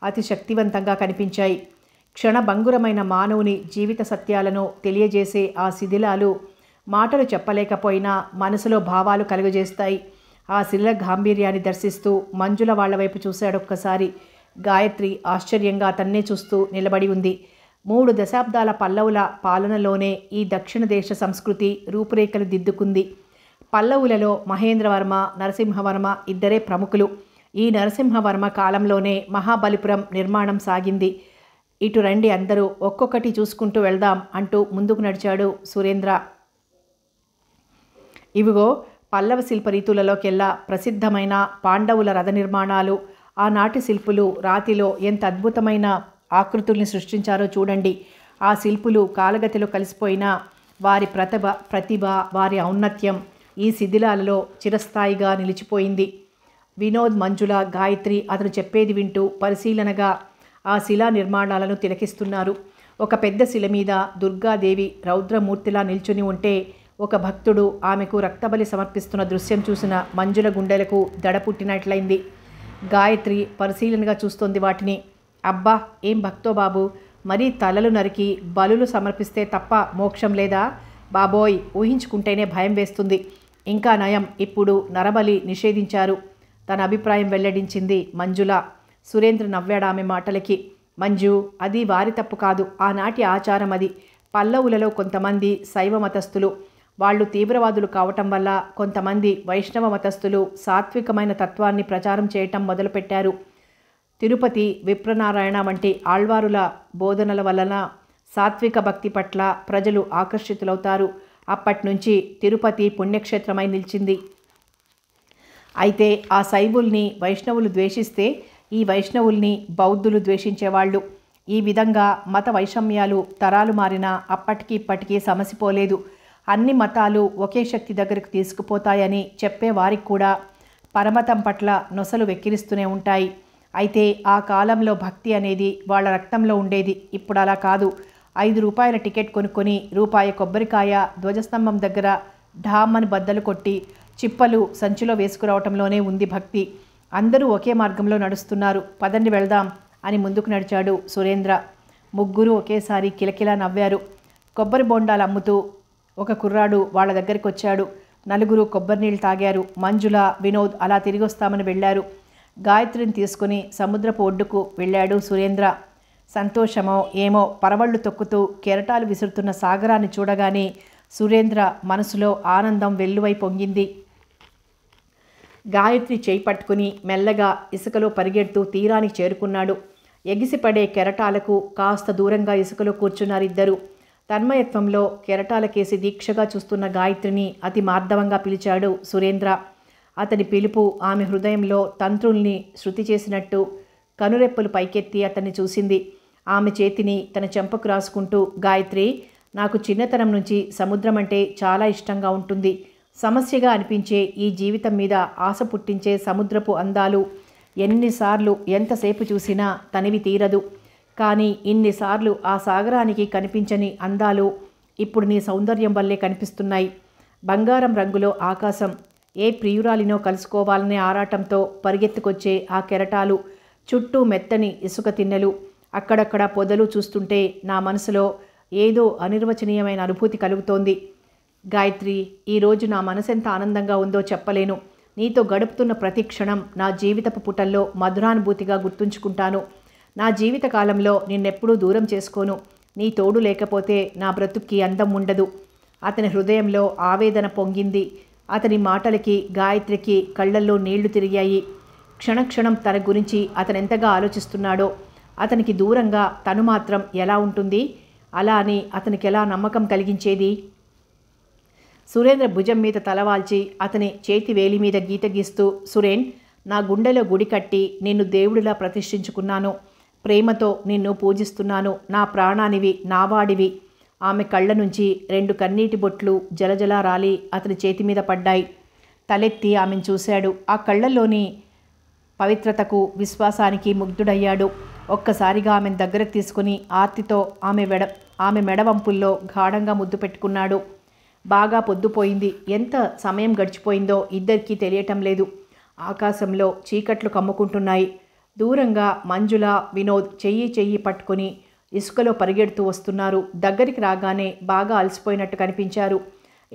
అతి శక్తివంతంగా కనిపించాయి క్షణభంగురమైన మానవుని జీవిత సత్యాలను తెలియజేసే ఆ శిథిలాలు మాటలు చెప్పలేకపోయినా మనసులో భావాలు కలుగజేస్తాయి ఆ శిల్ల గాంభీర్యాన్ని దర్శిస్తూ మంజుల వాళ్ల వైపు చూశాడొక్కసారి గాయత్రి ఆశ్చర్యంగా తన్నే చూస్తూ నిలబడి ఉంది మూడు దశాబ్దాల పల్లవుల పాలనలోనే ఈ దక్షిణ దేశ సంస్కృతి రూపురేఖలు దిద్దుకుంది పల్లవులలో మహేంద్రవర్మ నరసింహవర్మ ఇద్దరే ప్రముఖులు ఈ నరసింహవర్మ కాలంలోనే మహాబలిపురం నిర్మాణం సాగింది ఇటు రండి అందరూ ఒక్కొక్కటి చూసుకుంటూ వెళ్దాం అంటూ ముందుకు నడిచాడు సురేంద్ర ఇవిగో పల్లవ శిల్ప రీతులలోకెల్లా ప్రసిద్ధమైన పాండవుల రథ నిర్మాణాలు ఆనాటి శిల్పులు రాతిలో ఎంత అద్భుతమైన ఆకృతుల్ని సృష్టించారో చూడండి ఆ శిల్పులు కాలగతిలో కలిసిపోయిన వారి ప్రతిభ ప్రతిభ వారి ఔన్నత్యం ఈ శిథిలాలలో చిరస్థాయిగా నిలిచిపోయింది వినోద్ మంజుల గాయత్రి అతను చెప్పేది వింటూ పరిశీలనగా ఆ శిలా నిర్మాణాలను తిలకిస్తున్నారు ఒక పెద్ద శిల మీద దుర్గాదేవి రౌద్రమూర్తిలా నిల్చుని ఉంటే ఒక భక్తుడు ఆమెకు రక్తబలి సమర్పిస్తున్న దృశ్యం చూసిన మంజుల గుండెలకు దడ పుట్టినట్లయింది గాయత్రి పరిశీలనగా చూస్తోంది వాటిని అబ్బా ఏం భక్తో బాబు మరీ తలలు నరికి బలులు సమర్పిస్తే తప్ప మోక్షం లేదా బాబోయ్ ఊహించుకుంటేనే భయం వేస్తుంది ఇంకా నయం ఇప్పుడు నరబలి నిషేధించారు తన అభిప్రాయం వెల్లడించింది మంజుల సురేంద్ర నవ్వాడామె మాటలకి మంజు అది వారి తప్పు కాదు ఆనాటి ఆచారం అది పల్లవులలో కొంతమంది శైవ మతస్థులు వాళ్ళు తీవ్రవాదులు కావటం వల్ల కొంతమంది వైష్ణవ మతస్థులు సాత్వికమైన తత్వాన్ని ప్రచారం చేయటం మొదలుపెట్టారు తిరుపతి విప్రనారాయణ వంటి ఆళ్వారుల బోధనల వలన సాత్విక భక్తి పట్ల ప్రజలు ఆకర్షితులవుతారు అప్పటి నుంచి తిరుపతి పుణ్యక్షేత్రమై నిలిచింది అయితే ఆ శైవుల్ని వైష్ణవులు ద్వేషిస్తే ఈ వైష్ణవుల్ని బౌద్ధులు ద్వేషించేవాళ్ళు ఈ విధంగా మత వైషమ్యాలు తరాలు మారినా అప్పటికి ఇప్పటికీ సమసిపోలేదు అన్ని మతాలు ఒకే శక్తి దగ్గరకు తీసుకుపోతాయని చెప్పేవారికి కూడా పరమతం పట్ల నొసలు వెక్కిరిస్తూనే ఉంటాయి అయితే ఆ కాలంలో భక్తి అనేది వాళ్ళ రక్తంలో ఉండేది ఇప్పుడు అలా కాదు ఐదు రూపాయల టికెట్ కొనుక్కొని రూపాయి కొబ్బరికాయ ధ్వజస్తంభం దగ్గర ఢామ్మని బద్దలు కొట్టి చిప్పలు సంచిలో వేసుకురావటంలోనే ఉంది భక్తి అందరూ ఒకే మార్గంలో నడుస్తున్నారు పదండి వెళ్దాం అని ముందుకు నడిచాడు సురేంద్ర ముగ్గురు ఒకేసారి కిలకిలా నవ్వారు కొబ్బరి బోండాలు అమ్ముతూ ఒక కుర్రాడు వాళ్ళ దగ్గరికి వచ్చాడు నలుగురు కొబ్బరి నీళ్ళు తాగారు మంజుల వినోద్ అలా తిరిగి వస్తామని వెళ్ళారు గాయత్రిని తీసుకుని సముద్రపు ఒడ్డుకు వెళ్ళాడు సురేంద్ర సంతోషమో ఏమో పరవళ్ళు తొక్కుతూ కెరటాలు విసురుతున్న సాగరాన్ని చూడగానే సురేంద్ర మనసులో ఆనందం వెల్లువై పొంగింది గాయత్రి చేయి పట్టుకుని మెల్లగా ఇసుకలో పరిగెడుతూ తీరానికి చేరుకున్నాడు ఎగిసిపడే కెరటాలకు కాస్త దూరంగా ఇసుకలో కూర్చున్నారిద్దరు ఇద్దరు తన్మయత్వంలో కేసి దీక్షగా చూస్తున్న గాయత్రిని అతి మార్ధవంగా పిలిచాడు సురేంద్ర అతని పిలుపు ఆమె హృదయంలో తంత్రుల్ని శృతి చేసినట్టు కనురెప్పలు పైకెత్తి అతన్ని చూసింది ఆమె చేతిని తన చెంపకు రాసుకుంటూ గాయత్రి నాకు చిన్నతనం నుంచి సముద్రం అంటే చాలా ఇష్టంగా ఉంటుంది సమస్యగా అనిపించే ఈ జీవితం మీద ఆశ పుట్టించే సముద్రపు అందాలు ఎన్నిసార్లు ఎంతసేపు చూసినా తనివి తీరదు కానీ ఇన్నిసార్లు ఆ సాగరానికి కనిపించని అందాలు ఇప్పుడు నీ సౌందర్యం వల్లే కనిపిస్తున్నాయి బంగారం రంగులో ఆకాశం ఏ ప్రియురాలినో కలుసుకోవాలనే ఆరాటంతో పరిగెత్తుకొచ్చే ఆ కెరటాలు చుట్టూ మెత్తని ఇసుక తిన్నెలు అక్కడక్కడ పొదలు చూస్తుంటే నా మనసులో ఏదో అనిర్వచనీయమైన అనుభూతి కలుగుతోంది గాయత్రి ఈరోజు నా మనసెంత ఆనందంగా ఉందో చెప్పలేను నీతో గడుపుతున్న ప్రతి క్షణం నా జీవితపు పుటల్లో మధురానుభూతిగా గుర్తుంచుకుంటాను నా జీవితకాలంలో నిన్నెప్పుడూ దూరం చేసుకోను నీ తోడు లేకపోతే నా బ్రతుక్కి అందం ఉండదు అతని హృదయంలో ఆవేదన పొంగింది అతని మాటలకి గాయత్రికి కళ్ళల్లో నీళ్లు తిరిగాయి క్షణక్షణం తన గురించి అతనెంతగా ఆలోచిస్తున్నాడో అతనికి దూరంగా తను మాత్రం ఎలా ఉంటుంది అలా అని అతనికి ఎలా నమ్మకం కలిగించేది సురేంద్ర భుజం మీద తలవాల్చి అతని చేతి వేలి మీద గీత గీస్తూ సురేన్ నా గుండెలో గుడి కట్టి నిన్ను దేవుడిలా ప్రతిష్ఠించుకున్నాను ప్రేమతో నిన్ను పూజిస్తున్నాను నా ప్రాణానివి నావాడివి ఆమె కళ్ళ నుంచి రెండు కన్నీటి బొట్లు జలజల రాలి అతని చేతి మీద పడ్డాయి తలెత్తి ఆమెను చూశాడు ఆ కళ్ళల్లోని పవిత్రతకు విశ్వాసానికి ముగ్ధుడయ్యాడు ఒక్కసారిగా ఆమెను దగ్గరకు తీసుకుని ఆర్తితో ఆమె వెడ ఆమె మెడవంపుల్లో గాఢంగా ముద్దు పెట్టుకున్నాడు బాగా పొద్దుపోయింది ఎంత సమయం గడిచిపోయిందో ఇద్దరికీ తెలియటం లేదు ఆకాశంలో చీకట్లు కమ్ముకుంటున్నాయి దూరంగా మంజుల వినోద్ చెయ్యి చెయ్యి పట్టుకుని ఇసుకలో పరిగెడుతూ వస్తున్నారు దగ్గరికి రాగానే బాగా అలసిపోయినట్టు కనిపించారు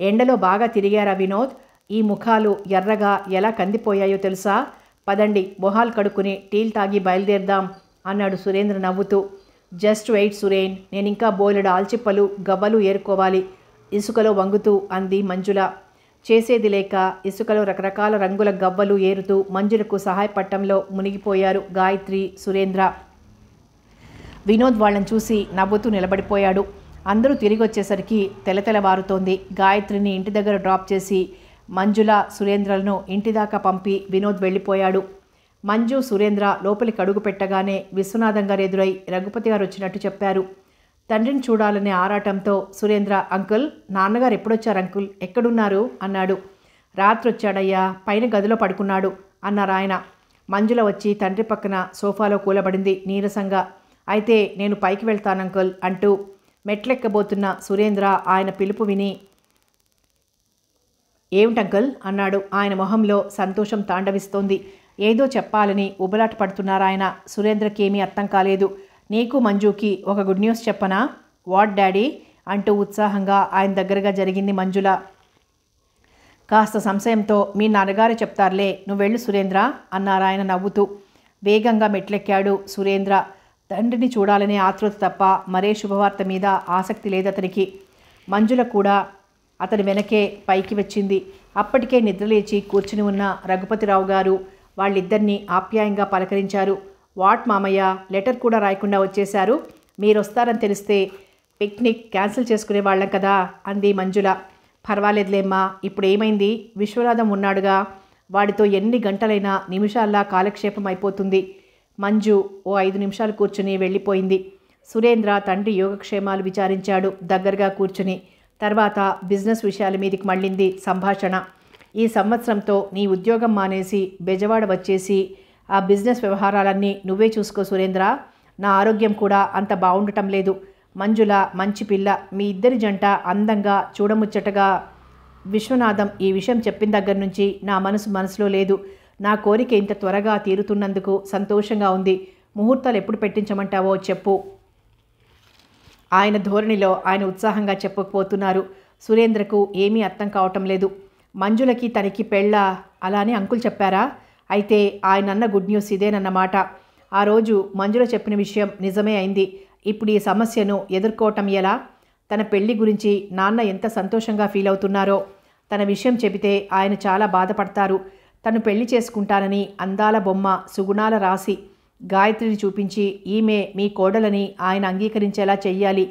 ఎండలో బాగా తిరిగారా వినోద్ ఈ ముఖాలు ఎర్రగా ఎలా కందిపోయాయో తెలుసా పదండి మొహాలు కడుక్కుని టీల్ తాగి బయలుదేరదాం అన్నాడు సురేంద్ర నవ్వుతూ జస్ట్ వెయిట్ సురేన్ నేనింకా బోలెడు ఆల్చిప్పలు గవ్వలు ఏరుకోవాలి ఇసుకలో వంగుతూ అంది మంజుల చేసేది లేక ఇసుకలో రకరకాల రంగుల గవ్వలు ఏరుతూ మంజులకు సహాయపడటంలో మునిగిపోయారు గాయత్రి సురేంద్ర వినోద్ వాళ్ళని చూసి నవ్వుతూ నిలబడిపోయాడు అందరూ తిరిగి వచ్చేసరికి తెలతెలవారుతోంది గాయత్రిని ఇంటి దగ్గర డ్రాప్ చేసి మంజుల సురేంద్రలను ఇంటిదాకా పంపి వినోద్ వెళ్ళిపోయాడు మంజు సురేంద్ర లోపలికి అడుగు పెట్టగానే విశ్వనాథం గారు ఎదురై రఘుపతి గారు వచ్చినట్టు చెప్పారు తండ్రిని చూడాలనే ఆరాటంతో సురేంద్ర అంకుల్ నాన్నగారు ఎప్పుడొచ్చారు అంకుల్ ఎక్కడున్నారు అన్నాడు రాత్రి వచ్చాడయ్యా పైన గదిలో పడుకున్నాడు అన్నారు ఆయన మంజుల వచ్చి తండ్రి పక్కన సోఫాలో కూలబడింది నీరసంగా అయితే నేను పైకి వెళ్తాను అంకుల్ అంటూ మెట్లెక్కబోతున్న సురేంద్ర ఆయన పిలుపు విని ఏమిటంకుల్ అన్నాడు ఆయన మొహంలో సంతోషం తాండవిస్తోంది ఏదో చెప్పాలని ఉబలాట పడుతున్నారాయన సురేంద్రకేమీ అర్థం కాలేదు నీకు మంజుకి ఒక గుడ్ న్యూస్ చెప్పనా వాట్ డాడీ అంటూ ఉత్సాహంగా ఆయన దగ్గరగా జరిగింది మంజుల కాస్త సంశయంతో మీ నాన్నగారు చెప్తారులే నువ్వు వెళ్ళు సురేంద్ర అన్నారాయన నవ్వుతూ వేగంగా మెట్లెక్కాడు సురేంద్ర తండ్రిని చూడాలనే ఆతృత తప్ప మరే శుభవార్త మీద ఆసక్తి లేదు అతనికి మంజుల కూడా అతని వెనకే పైకి వచ్చింది అప్పటికే నిద్రలేచి కూర్చుని ఉన్న రఘుపతిరావు గారు వాళ్ళిద్దరినీ ఆప్యాయంగా పలకరించారు వాట్ మామయ్య లెటర్ కూడా రాయకుండా వచ్చేశారు మీరు వస్తారని తెలిస్తే పిక్నిక్ క్యాన్సిల్ చేసుకునే వాళ్ళం కదా అంది మంజుల పర్వాలేదులేమ్మా ఇప్పుడు ఏమైంది విశ్వనాథం ఉన్నాడుగా వాడితో ఎన్ని గంటలైనా నిమిషాల్లా కాలక్షేపం అయిపోతుంది మంజు ఓ ఐదు నిమిషాలు కూర్చుని వెళ్ళిపోయింది సురేంద్ర తండ్రి యోగక్షేమాలు విచారించాడు దగ్గరగా కూర్చుని తర్వాత బిజినెస్ విషయాల మీదికి మళ్ళింది సంభాషణ ఈ సంవత్సరంతో నీ ఉద్యోగం మానేసి బెజవాడ వచ్చేసి ఆ బిజినెస్ వ్యవహారాలన్నీ నువ్వే చూసుకో సురేంద్ర నా ఆరోగ్యం కూడా అంత బాగుండటం లేదు మంజుల మంచి పిల్ల మీ ఇద్దరి జంట అందంగా చూడముచ్చటగా విశ్వనాథం ఈ విషయం చెప్పిన దగ్గర నుంచి నా మనసు మనసులో లేదు నా కోరిక ఇంత త్వరగా తీరుతున్నందుకు సంతోషంగా ఉంది ముహూర్తాలు ఎప్పుడు పెట్టించమంటావో చెప్పు ఆయన ధోరణిలో ఆయన ఉత్సాహంగా చెప్పకపోతున్నారు సురేంద్రకు ఏమీ అర్థం కావటం లేదు మంజులకి తనకి పెళ్ళ అలానే అంకులు చెప్పారా అయితే ఆయన అన్న గుడ్ న్యూస్ ఇదేనన్నమాట ఆ రోజు మంజుల చెప్పిన విషయం నిజమే అయింది ఇప్పుడు ఈ సమస్యను ఎదుర్కోవటం ఎలా తన పెళ్లి గురించి నాన్న ఎంత సంతోషంగా ఫీల్ అవుతున్నారో తన విషయం చెబితే ఆయన చాలా బాధపడతారు తను పెళ్లి చేసుకుంటానని అందాల బొమ్మ సుగుణాల రాసి గాయత్రిని చూపించి ఈమె మీ కోడలని ఆయన అంగీకరించేలా చెయ్యాలి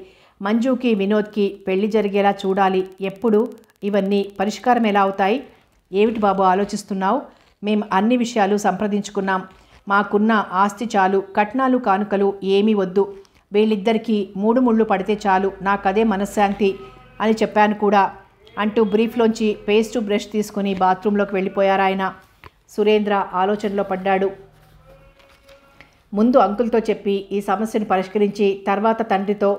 మంజుకి వినోద్కి పెళ్లి జరిగేలా చూడాలి ఎప్పుడు ఇవన్నీ పరిష్కారం ఎలా అవుతాయి ఏమిటి బాబు ఆలోచిస్తున్నావు మేం అన్ని విషయాలు సంప్రదించుకున్నాం మాకున్న ఆస్తి చాలు కట్నాలు కానుకలు ఏమీ వద్దు వీళ్ళిద్దరికీ మూడు ముళ్ళు పడితే చాలు నాకదే మనశ్శాంతి అని చెప్పాను కూడా అంటూ బ్రీఫ్లోంచి పేస్ట్ బ్రష్ తీసుకుని బాత్రూంలోకి వెళ్ళిపోయారాయన సురేంద్ర ఆలోచనలో పడ్డాడు ముందు అంకుల్తో చెప్పి ఈ సమస్యను పరిష్కరించి తర్వాత తండ్రితో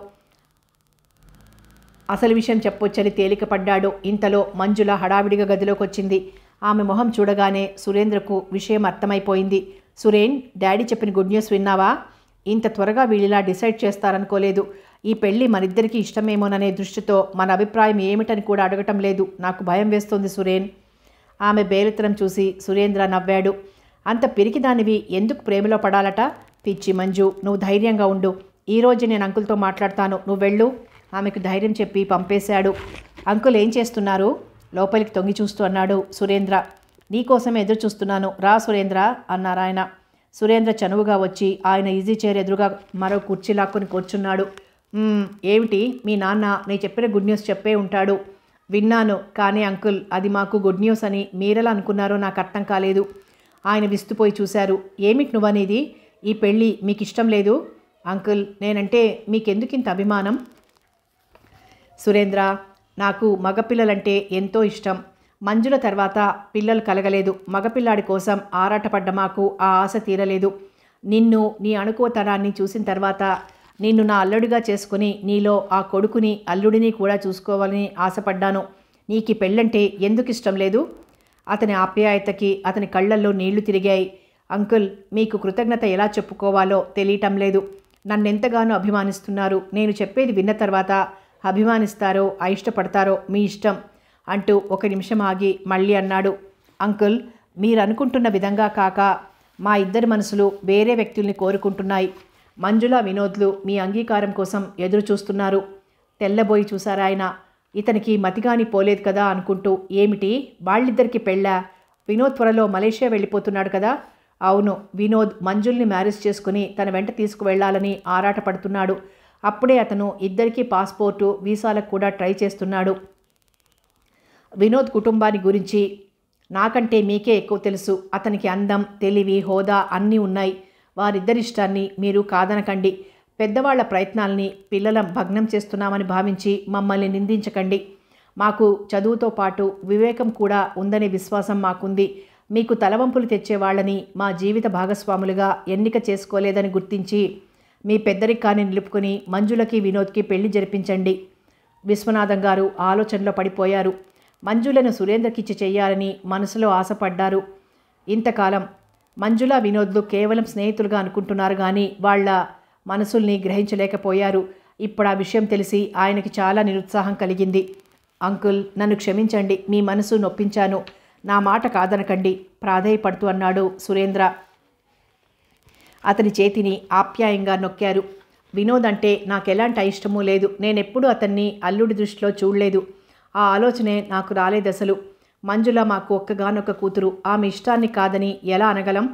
అసలు విషయం చెప్పొచ్చని తేలికపడ్డాడు ఇంతలో మంజుల హడావిడిగా గదిలోకి వచ్చింది ఆమె మొహం చూడగానే సురేంద్రకు విషయం అర్థమైపోయింది సురేన్ డాడీ చెప్పిన గుడ్ న్యూస్ విన్నావా ఇంత త్వరగా వీళ్ళిలా డిసైడ్ చేస్తారనుకోలేదు ఈ పెళ్ళి మనిద్దరికీ ఇష్టమేమోననే దృష్టితో మన అభిప్రాయం ఏమిటని కూడా అడగటం లేదు నాకు భయం వేస్తోంది సురేన్ ఆమె బేలితనం చూసి సురేంద్ర నవ్వాడు అంత పిరికిదానివి ఎందుకు ప్రేమలో పడాలట పిచ్చి మంజు నువ్వు ధైర్యంగా ఉండు ఈరోజు నేను అంకుల్తో మాట్లాడతాను నువ్వు వెళ్ళు ఆమెకు ధైర్యం చెప్పి పంపేశాడు అంకుల్ ఏం చేస్తున్నారు లోపలికి తొంగి చూస్తూ అన్నాడు సురేంద్ర నీకోసం ఎదురు చూస్తున్నాను రా సురేంద్ర అన్నారాయన సురేంద్ర చనువుగా వచ్చి ఆయన ఈజీ చైర్ ఎదురుగా మరో కుర్చీ లాక్కొని కూర్చున్నాడు ఏమిటి మీ నాన్న నేను చెప్పిన గుడ్ న్యూస్ చెప్పే ఉంటాడు విన్నాను కానీ అంకుల్ అది మాకు గుడ్ న్యూస్ అని మీరెలా అనుకున్నారో నాకు అర్థం కాలేదు ఆయన విస్తుపోయి చూశారు ఏమిటి నువ్వనేది ఈ పెళ్ళి మీకు ఇష్టం లేదు అంకుల్ నేనంటే మీకెందుకింత అభిమానం సురేంద్ర నాకు మగపిల్లలంటే ఎంతో ఇష్టం మంజుల తర్వాత పిల్లలు కలగలేదు మగపిల్లాడి కోసం ఆరాటపడ్డ మాకు ఆ ఆశ తీరలేదు నిన్ను నీ అనుకోతనాన్ని చూసిన తర్వాత నిన్ను నా అల్లుడిగా చేసుకుని నీలో ఆ కొడుకుని అల్లుడిని కూడా చూసుకోవాలని ఆశపడ్డాను నీకు పెళ్ళంటే ఎందుకు ఇష్టం లేదు అతని ఆప్యాయతకి అతని కళ్ళల్లో నీళ్లు తిరిగాయి అంకుల్ మీకు కృతజ్ఞత ఎలా చెప్పుకోవాలో తెలియటం లేదు నన్నెంతగానో అభిమానిస్తున్నారు నేను చెప్పేది విన్న తర్వాత అభిమానిస్తారో ఆ ఇష్టపడతారో మీ ఇష్టం అంటూ ఒక నిమిషం ఆగి మళ్ళీ అన్నాడు అంకుల్ మీరనుకుంటున్న విధంగా కాక మా ఇద్దరి మనసులు వేరే వ్యక్తుల్ని కోరుకుంటున్నాయి మంజుల వినోద్లు మీ అంగీకారం కోసం ఎదురు చూస్తున్నారు తెల్లబోయి చూశారాయన ఇతనికి మతిగాని పోలేదు కదా అనుకుంటూ ఏమిటి వాళ్ళిద్దరికి పెళ్ళా వినోద్ త్వరలో మలేషియా వెళ్ళిపోతున్నాడు కదా అవును వినోద్ మంజుల్ని మ్యారేజ్ చేసుకుని తన వెంట తీసుకువెళ్లాలని ఆరాటపడుతున్నాడు అప్పుడే అతను ఇద్దరికీ పాస్పోర్టు వీసాలకు కూడా ట్రై చేస్తున్నాడు వినోద్ కుటుంబాన్ని గురించి నాకంటే మీకే ఎక్కువ తెలుసు అతనికి అందం తెలివి హోదా అన్నీ ఉన్నాయి వారిద్దరిష్టాన్ని మీరు కాదనకండి పెద్దవాళ్ల ప్రయత్నాల్ని పిల్లల భగ్నం చేస్తున్నామని భావించి మమ్మల్ని నిందించకండి మాకు చదువుతో పాటు వివేకం కూడా ఉందనే విశ్వాసం మాకుంది మీకు తలవంపులు తెచ్చేవాళ్ళని మా జీవిత భాగస్వాములుగా ఎన్నిక చేసుకోలేదని గుర్తించి మీ పెద్దరికాన్ని నిలుపుకుని మంజులకి వినోద్కి పెళ్లి జరిపించండి విశ్వనాథం గారు ఆలోచనలో పడిపోయారు మంజులను సురేంద్రకిచ్చి చేయాలని మనసులో ఆశపడ్డారు ఇంతకాలం మంజుల వినోద్లు కేవలం స్నేహితులుగా అనుకుంటున్నారు కానీ వాళ్ళ మనసుల్ని గ్రహించలేకపోయారు ఇప్పుడు ఆ విషయం తెలిసి ఆయనకి చాలా నిరుత్సాహం కలిగింది అంకుల్ నన్ను క్షమించండి మీ మనసు నొప్పించాను నా మాట కాదనకండి ప్రాధేయపడుతూ అన్నాడు సురేంద్ర అతని చేతిని ఆప్యాయంగా నొక్కారు వినోద్ అంటే నాకెలాంటి ఇష్టమూ లేదు నేనెప్పుడూ అతన్ని అల్లుడి దృష్టిలో చూడలేదు ఆ ఆలోచనే నాకు రాలేదసలు మంజుల మాకు ఒక్కగానొక్క కూతురు ఆమె ఇష్టాన్ని కాదని ఎలా అనగలం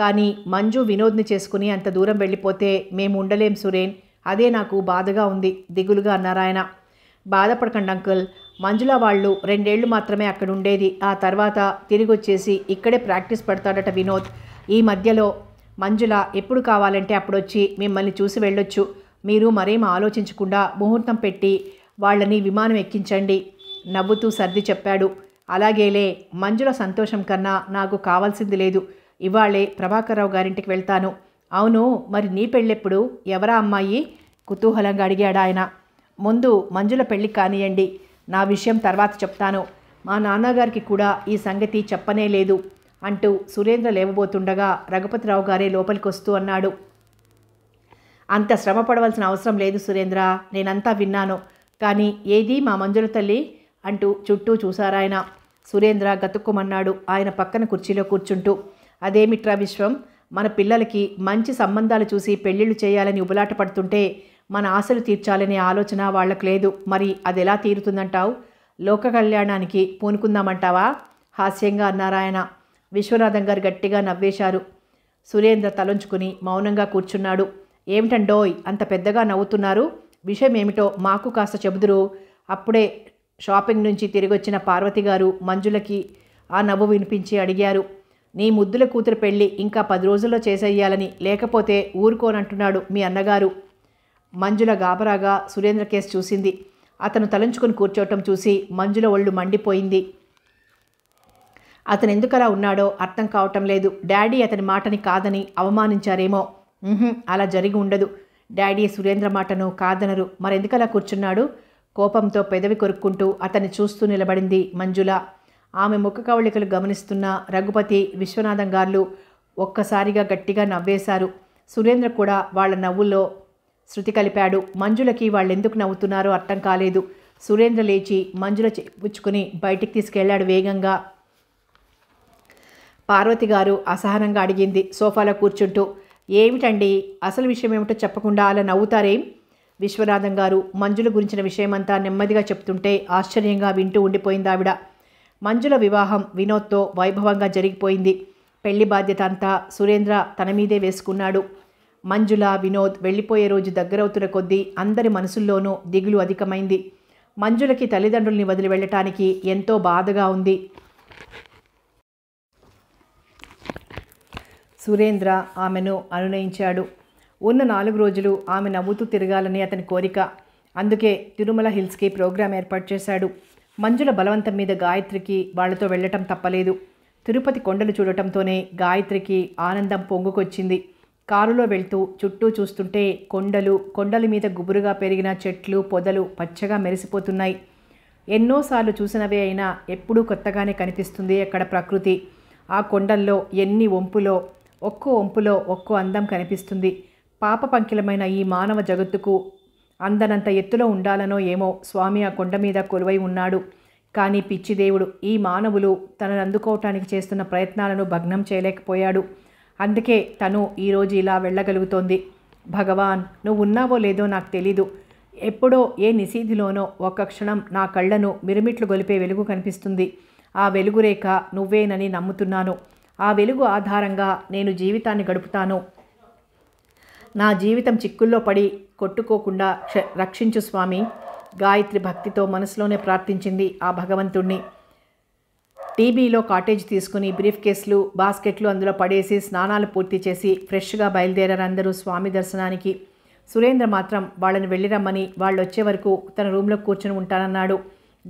కానీ మంజు వినోద్ని చేసుకుని అంత దూరం వెళ్ళిపోతే మేము ఉండలేం సురేన్ అదే నాకు బాధగా ఉంది దిగులుగా అన్నారాయన బాధపడకండి అంకుల్ మంజుల వాళ్ళు రెండేళ్లు మాత్రమే అక్కడ ఉండేది ఆ తర్వాత తిరిగి వచ్చేసి ఇక్కడే ప్రాక్టీస్ పెడతాడట వినోద్ ఈ మధ్యలో మంజుల ఎప్పుడు కావాలంటే అప్పుడు వచ్చి మిమ్మల్ని చూసి వెళ్ళొచ్చు మీరు మరేం ఆలోచించకుండా ముహూర్తం పెట్టి వాళ్ళని విమానం ఎక్కించండి నవ్వుతూ సర్ది చెప్పాడు అలాగేలే మంజుల సంతోషం కన్నా నాకు కావాల్సింది లేదు ఇవాళే ప్రభాకర్రావు గారింటికి వెళ్తాను అవును మరి నీ పెళ్ళెప్పుడు ఎవరా అమ్మాయి కుతూహలంగా అడిగాడు ఆయన ముందు మంజుల పెళ్ళి కానియండి నా విషయం తర్వాత చెప్తాను మా నాన్నగారికి కూడా ఈ సంగతి చెప్పనే లేదు అంటూ సురేంద్ర లేవబోతుండగా రఘుపతిరావు గారే లోపలికొస్తూ అన్నాడు అంత శ్రమ పడవలసిన అవసరం లేదు సురేంద్ర నేనంతా విన్నాను కానీ ఏది మా మంజుల తల్లి అంటూ చుట్టూ చూశారాయన సురేంద్ర గతుక్కుమన్నాడు ఆయన పక్కన కుర్చీలో కూర్చుంటూ అదేమిట్రా విశ్వం మన పిల్లలకి మంచి సంబంధాలు చూసి పెళ్ళిళ్ళు చేయాలని ఉబలాట పడుతుంటే మన ఆశలు తీర్చాలనే ఆలోచన వాళ్లకు లేదు మరి అది ఎలా తీరుతుందంటావు లోక కళ్యాణానికి పూనుకుందామంటావా హాస్యంగా అన్నారాయన విశ్వనాథం గారు గట్టిగా నవ్వేశారు సురేంద్ర తలంచుకుని మౌనంగా కూర్చున్నాడు ఏమిటండోయ్ అంత పెద్దగా నవ్వుతున్నారు విషయం ఏమిటో మాకు కాస్త చెబుదురు అప్పుడే షాపింగ్ నుంచి తిరిగొచ్చిన పార్వతి గారు మంజులకి ఆ నవ్వు వినిపించి అడిగారు నీ ముద్దుల కూతురు పెళ్ళి ఇంకా పది రోజుల్లో చేసేయాలని లేకపోతే ఊరుకోనంటున్నాడు మీ అన్నగారు మంజుల గాబరాగా సురేంద్ర కేసు చూసింది అతను తలంచుకుని కూర్చోవటం చూసి మంజుల ఒళ్ళు మండిపోయింది అతను ఎందుకు అలా ఉన్నాడో అర్థం కావటం లేదు డాడీ అతని మాటని కాదని అవమానించారేమో అలా జరిగి ఉండదు డాడీ సురేంద్ర మాటను కాదనరు మరెందుకలా కూర్చున్నాడు కోపంతో పెదవి కొరుక్కుంటూ అతన్ని చూస్తూ నిలబడింది మంజుల ఆమె ముఖ కవళికలు గమనిస్తున్న రఘుపతి విశ్వనాథం గారు ఒక్కసారిగా గట్టిగా నవ్వేశారు సురేంద్ర కూడా వాళ్ళ నవ్వుల్లో శృతి కలిపాడు మంజులకి వాళ్ళెందుకు నవ్వుతున్నారో అర్థం కాలేదు సురేంద్ర లేచి మంజుల చేపుచ్చుకుని బయటికి తీసుకెళ్లాడు వేగంగా పార్వతి గారు అసహనంగా అడిగింది సోఫాలో కూర్చుంటూ ఏమిటండి అసలు విషయం ఏమిటో చెప్పకుండా అలా నవ్వుతారేం విశ్వనాథం గారు మంజుల గురించిన విషయమంతా నెమ్మదిగా చెప్తుంటే ఆశ్చర్యంగా వింటూ ఉండిపోయింది ఆవిడ మంజుల వివాహం వినోద్తో వైభవంగా జరిగిపోయింది పెళ్లి బాధ్యత అంతా సురేంద్ర తన మీదే వేసుకున్నాడు మంజుల వినోద్ వెళ్ళిపోయే రోజు దగ్గరవుతున్న కొద్దీ అందరి మనసుల్లోనూ దిగులు అధికమైంది మంజులకి తల్లిదండ్రుల్ని వదిలి వెళ్ళటానికి ఎంతో బాధగా ఉంది సురేంద్ర ఆమెను అనునయించాడు ఉన్న నాలుగు రోజులు ఆమె నవ్వుతూ తిరగాలని అతని కోరిక అందుకే తిరుమల హిల్స్కి ప్రోగ్రాం ఏర్పాటు చేశాడు మంజుల బలవంతం మీద గాయత్రికి వాళ్లతో వెళ్ళటం తప్పలేదు తిరుపతి కొండలు చూడటంతోనే గాయత్రికి ఆనందం పొంగుకొచ్చింది కారులో వెళ్తూ చుట్టూ చూస్తుంటే కొండలు కొండల మీద గుబురుగా పెరిగిన చెట్లు పొదలు పచ్చగా మెరిసిపోతున్నాయి ఎన్నోసార్లు చూసినవే అయినా ఎప్పుడూ కొత్తగానే కనిపిస్తుంది అక్కడ ప్రకృతి ఆ కొండల్లో ఎన్ని వంపులో ఒక్కో ఒంపులో ఒక్కో అందం కనిపిస్తుంది పాప పంకిలమైన ఈ మానవ జగత్తుకు అందనంత ఎత్తులో ఉండాలనో ఏమో స్వామి ఆ కొండ మీద కొలువై ఉన్నాడు కానీ పిచ్చిదేవుడు ఈ మానవులు తనను అందుకోవటానికి చేస్తున్న ప్రయత్నాలను భగ్నం చేయలేకపోయాడు అందుకే తను ఈరోజు ఇలా వెళ్ళగలుగుతోంది భగవాన్ నువ్వు ఉన్నావో లేదో నాకు తెలీదు ఎప్పుడో ఏ నిశీధిలోనో ఒక్క క్షణం నా కళ్ళను మిరుమిట్లు గొలిపే వెలుగు కనిపిస్తుంది ఆ వెలుగురేఖ నువ్వేనని నమ్ముతున్నాను ఆ వెలుగు ఆధారంగా నేను జీవితాన్ని గడుపుతాను నా జీవితం చిక్కుల్లో పడి కొట్టుకోకుండా రక్షించు స్వామి గాయత్రి భక్తితో మనసులోనే ప్రార్థించింది ఆ భగవంతుణ్ణి టీబీలో కాటేజ్ తీసుకుని బ్రీఫ్ కేసులు బాస్కెట్లు అందులో పడేసి స్నానాలు పూర్తి చేసి ఫ్రెష్గా బయలుదేరారు అందరూ స్వామి దర్శనానికి సురేంద్ర మాత్రం వాళ్ళని వెళ్ళి రమ్మని వాళ్ళు వచ్చే వరకు తన రూమ్లో కూర్చొని ఉంటానన్నాడు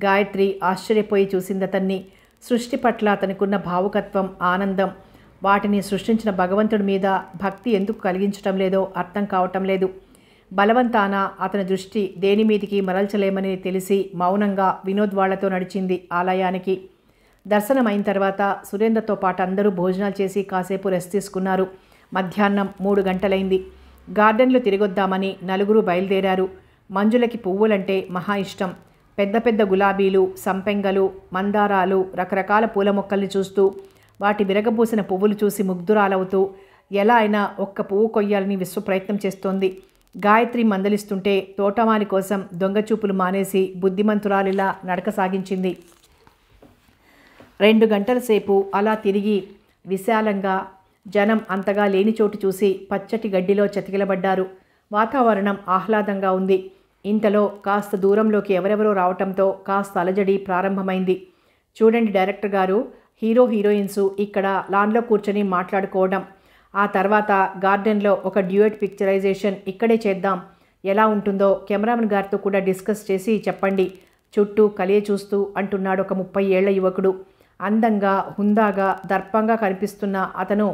గాయత్రి ఆశ్చర్యపోయి చూసింది అతన్ని సృష్టి పట్ల అతనికున్న భావుకత్వం ఆనందం వాటిని సృష్టించిన భగవంతుడి మీద భక్తి ఎందుకు కలిగించటం లేదో అర్థం కావటం లేదు బలవంతాన అతని దృష్టి దేని మీదికి మరల్చలేమని తెలిసి మౌనంగా వినోద్ వాళ్లతో నడిచింది ఆలయానికి దర్శనం అయిన తర్వాత సురేంద్రతో పాటు అందరూ భోజనాలు చేసి కాసేపు రెస్ట్ తీసుకున్నారు మధ్యాహ్నం మూడు గంటలైంది గార్డెన్లు తిరిగొద్దామని నలుగురు బయలుదేరారు మంజులకి పువ్వులంటే మహా ఇష్టం పెద్ద పెద్ద గులాబీలు సంపెంగలు మందారాలు రకరకాల పూల మొక్కల్ని చూస్తూ వాటి విరగబూసిన పువ్వులు చూసి ముగ్ధురాలవుతూ ఎలా అయినా ఒక్క పువ్వు కొయ్యాలని విశ్వ ప్రయత్నం చేస్తోంది గాయత్రి మందలిస్తుంటే తోటమాలి కోసం దొంగచూపులు మానేసి బుద్ధిమంతురాలిలా నడక సాగించింది రెండు గంటల సేపు అలా తిరిగి విశాలంగా జనం అంతగా లేని చోటు చూసి పచ్చటి గడ్డిలో చతికిలబడ్డారు వాతావరణం ఆహ్లాదంగా ఉంది ఇంతలో కాస్త దూరంలోకి ఎవరెవరో రావటంతో కాస్త అలజడి ప్రారంభమైంది చూడండి డైరెక్టర్ గారు హీరో హీరోయిన్స్ ఇక్కడ లాన్లో కూర్చొని మాట్లాడుకోవడం ఆ తర్వాత గార్డెన్లో ఒక డ్యూయట్ పిక్చరైజేషన్ ఇక్కడే చేద్దాం ఎలా ఉంటుందో కెమెరామెన్ గారితో కూడా డిస్కస్ చేసి చెప్పండి చుట్టూ కలియ చూస్తూ అంటున్నాడు ఒక ముప్పై ఏళ్ల యువకుడు అందంగా హుందాగా దర్పంగా కనిపిస్తున్న అతను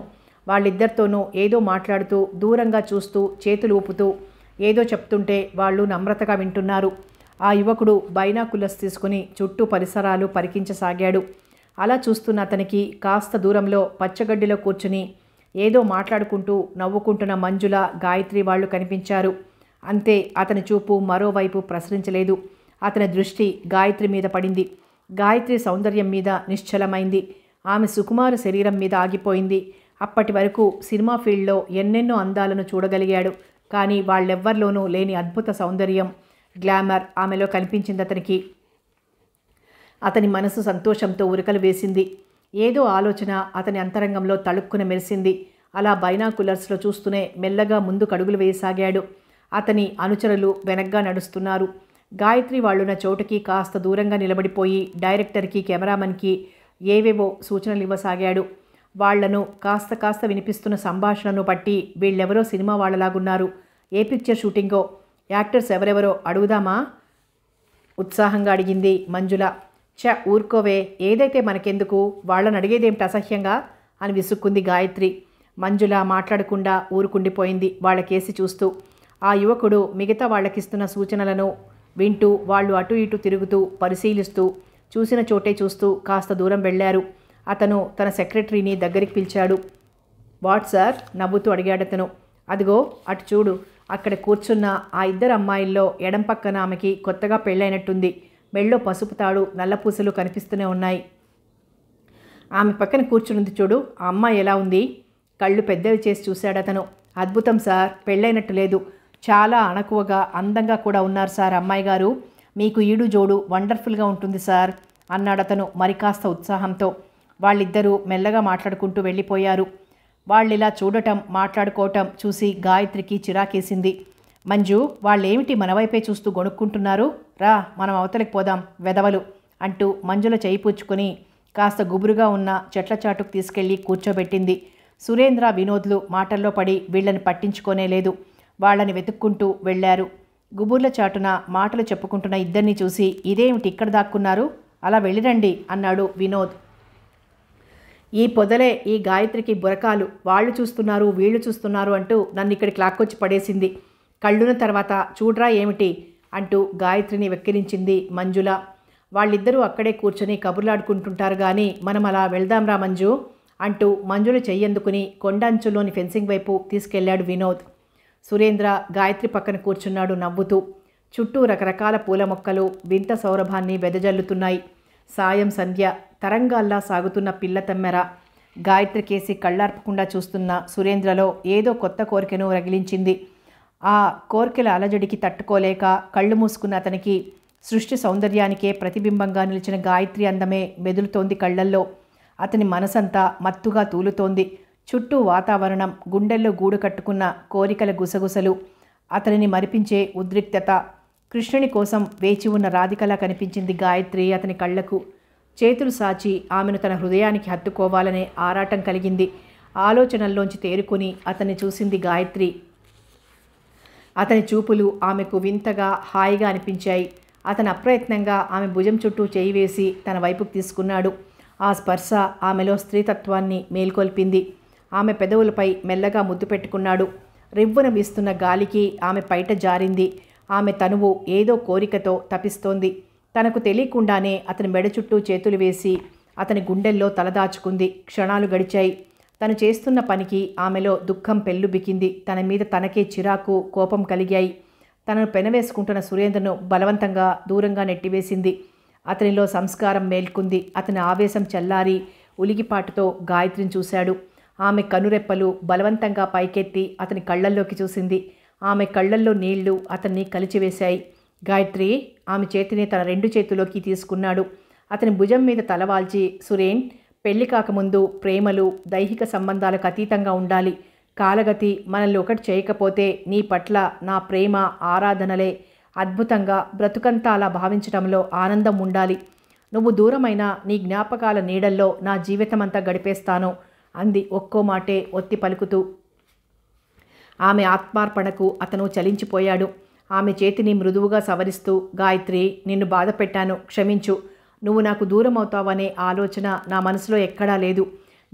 వాళ్ళిద్దరితోనూ ఏదో మాట్లాడుతూ దూరంగా చూస్తూ చేతులు ఊపుతూ ఏదో చెప్తుంటే వాళ్ళు నమ్రతగా వింటున్నారు ఆ యువకుడు బైనాకులర్స్ తీసుకుని చుట్టూ పరిసరాలు పరికించసాగాడు అలా చూస్తున్న అతనికి కాస్త దూరంలో పచ్చగడ్డిలో కూర్చుని ఏదో మాట్లాడుకుంటూ నవ్వుకుంటున్న మంజుల గాయత్రి వాళ్ళు కనిపించారు అంతే అతని చూపు మరోవైపు ప్రసరించలేదు అతని దృష్టి గాయత్రి మీద పడింది గాయత్రి సౌందర్యం మీద నిశ్చలమైంది ఆమె సుకుమారు శరీరం మీద ఆగిపోయింది అప్పటి వరకు సినిమా ఫీల్డ్లో ఎన్నెన్నో అందాలను చూడగలిగాడు కానీ వాళ్ళెవ్వరిలోనూ లేని అద్భుత సౌందర్యం గ్లామర్ ఆమెలో కనిపించింది అతనికి అతని మనసు సంతోషంతో ఉరకలు వేసింది ఏదో ఆలోచన అతని అంతరంగంలో తళుక్కున మెరిసింది అలా బైనాకులర్స్లో చూస్తూనే మెల్లగా ముందు కడుగులు వేయసాగాడు అతని అనుచరులు వెనగ్గా నడుస్తున్నారు గాయత్రి వాళ్ళున్న చోటుకి కాస్త దూరంగా నిలబడిపోయి డైరెక్టర్కి కెమెరామెన్కి ఏవేవో సూచనలు ఇవ్వసాగాడు వాళ్లను కాస్త కాస్త వినిపిస్తున్న సంభాషణను బట్టి వీళ్ళెవరో సినిమా వాళ్ళలాగున్నారు ఏ పిక్చర్ షూటింగో యాక్టర్స్ ఎవరెవరో అడుగుదామా ఉత్సాహంగా అడిగింది మంజుల చ ఊరుకోవే ఏదైతే మనకెందుకు వాళ్ళని అడిగేదేమిటి అసహ్యంగా అని విసుక్కుంది గాయత్రి మంజుల మాట్లాడకుండా ఊరుకుండిపోయింది వాళ్ళకేసి చూస్తూ ఆ యువకుడు మిగతా వాళ్ళకిస్తున్న సూచనలను వింటూ వాళ్ళు అటు ఇటు తిరుగుతూ పరిశీలిస్తూ చూసిన చోటే చూస్తూ కాస్త దూరం వెళ్ళారు అతను తన సెక్రటరీని దగ్గరికి పిలిచాడు వాట్ సార్ నవ్వుతూ అడిగాడు అతను అదిగో అటు చూడు అక్కడ కూర్చున్న ఆ ఇద్దరు అమ్మాయిల్లో ఎడం పక్కన ఆమెకి కొత్తగా పెళ్ళైనట్టుంది మెళ్ళో పసుపు తాడు నల్లపూసలు కనిపిస్తూనే ఉన్నాయి ఆమె పక్కన కూర్చున్నది చూడు ఆ అమ్మాయి ఎలా ఉంది కళ్ళు పెద్దవి చేసి చూశాడు అతను అద్భుతం సార్ పెళ్ళైనట్టు లేదు చాలా అణకువగా అందంగా కూడా ఉన్నారు సార్ అమ్మాయి గారు మీకు ఈడు జోడు వండర్ఫుల్గా ఉంటుంది సార్ అన్నాడు అతను మరి కాస్త ఉత్సాహంతో వాళ్ళిద్దరూ మెల్లగా మాట్లాడుకుంటూ వెళ్ళిపోయారు వాళ్ళిలా చూడటం మాట్లాడుకోవటం చూసి గాయత్రికి చిరాకేసింది మంజు వాళ్ళేమిటి మనవైపే చూస్తూ గొనుక్కుంటున్నారు రా మనం అవతలికి పోదాం వెదవలు అంటూ మంజుల చేయి కాస్త గుబురుగా ఉన్న చెట్ల చాటుకు తీసుకెళ్లి కూర్చోబెట్టింది సురేంద్ర వినోద్లు మాటల్లో పడి వీళ్ళని పట్టించుకోనే లేదు వాళ్ళని వెతుక్కుంటూ వెళ్లారు గుబుర్ల చాటున మాటలు చెప్పుకుంటున్న ఇద్దరిని చూసి ఇదేమిటి ఇక్కడ దాక్కున్నారు అలా వెళ్ళిరండి అన్నాడు వినోద్ ఈ పొదలే ఈ గాయత్రికి బురకాలు వాళ్ళు చూస్తున్నారు వీళ్ళు చూస్తున్నారు అంటూ నన్ను ఇక్కడికి లాక్కొచ్చి పడేసింది కళ్ళున తర్వాత చూడరా ఏమిటి అంటూ గాయత్రిని వెక్కిరించింది మంజుల వాళ్ళిద్దరూ అక్కడే కూర్చొని కబుర్లాడుకుంటుంటారు కానీ మనం అలా వెళ్దాంరా మంజు అంటూ మంజులు చెయ్యందుకుని కొండ ఫెన్సింగ్ వైపు తీసుకెళ్లాడు వినోద్ సురేంద్ర గాయత్రి పక్కన కూర్చున్నాడు నవ్వుతూ చుట్టూ రకరకాల పూల మొక్కలు వింత సౌరభాన్ని వెదజల్లుతున్నాయి సాయం సంధ్య తరంగాల్లా సాగుతున్న పిల్లతమ్మెర గాయత్రికేసి కళ్ళార్పకుండా చూస్తున్న సురేంద్రలో ఏదో కొత్త కోరికను రగిలించింది ఆ కోరికల అలజడికి తట్టుకోలేక కళ్ళు మూసుకున్న అతనికి సృష్టి సౌందర్యానికే ప్రతిబింబంగా నిలిచిన గాయత్రి అందమే మెదులుతోంది కళ్ళల్లో అతని మనసంతా మత్తుగా తూలుతోంది చుట్టూ వాతావరణం గుండెల్లో గూడు కట్టుకున్న కోరికల గుసగుసలు అతనిని మరిపించే ఉద్రిక్తత కృష్ణుని కోసం వేచి ఉన్న రాధికలా కనిపించింది గాయత్రి అతని కళ్లకు చేతులు సాచి ఆమెను తన హృదయానికి హత్తుకోవాలనే ఆరాటం కలిగింది ఆలోచనల్లోంచి తేరుకొని అతన్ని చూసింది గాయత్రి అతని చూపులు ఆమెకు వింతగా హాయిగా అనిపించాయి అతను అప్రయత్నంగా ఆమె భుజం చుట్టూ చేయి వేసి తన వైపుకు తీసుకున్నాడు ఆ స్పర్శ ఆమెలో స్త్రీతత్వాన్ని మేల్కొల్పింది ఆమె పెదవులపై మెల్లగా ముద్దు పెట్టుకున్నాడు రివ్వున వీస్తున్న గాలికి ఆమె పైట జారింది ఆమె తనువు ఏదో కోరికతో తపిస్తోంది తనకు తెలియకుండానే అతని మెడ చుట్టూ చేతులు వేసి అతని గుండెల్లో తలదాచుకుంది క్షణాలు గడిచాయి తను చేస్తున్న పనికి ఆమెలో దుఃఖం పెల్లుబికింది తన మీద తనకే చిరాకు కోపం కలిగాయి తనను పెనవేసుకుంటున్న సురేంద్రను బలవంతంగా దూరంగా నెట్టివేసింది అతనిలో సంస్కారం మేల్కుంది అతని ఆవేశం చల్లారి ఉలిగిపాటుతో గాయత్రిని చూశాడు ఆమె కనురెప్పలు బలవంతంగా పైకెత్తి అతని కళ్ళల్లోకి చూసింది ఆమె కళ్ళల్లో నీళ్లు అతన్ని కలిచివేశాయి గాయత్రి ఆమె చేతిని తన రెండు చేతుల్లోకి తీసుకున్నాడు అతని భుజం మీద తలవాల్చి సురేన్ పెళ్లి కాకముందు ప్రేమలు దైహిక సంబంధాలకు అతీతంగా ఉండాలి కాలగతి మనల్ని ఒకటి చేయకపోతే నీ పట్ల నా ప్రేమ ఆరాధనలే అద్భుతంగా బ్రతుకంతా అలా భావించడంలో ఆనందం ఉండాలి నువ్వు దూరమైన నీ జ్ఞాపకాల నీడల్లో నా జీవితమంతా గడిపేస్తాను అంది ఒక్కో మాటే ఒత్తి పలుకుతూ ఆమె ఆత్మార్పణకు అతను చలించిపోయాడు ఆమె చేతిని మృదువుగా సవరిస్తూ గాయత్రి నిన్ను బాధ పెట్టాను క్షమించు నువ్వు నాకు దూరం అవుతావనే ఆలోచన నా మనసులో ఎక్కడా లేదు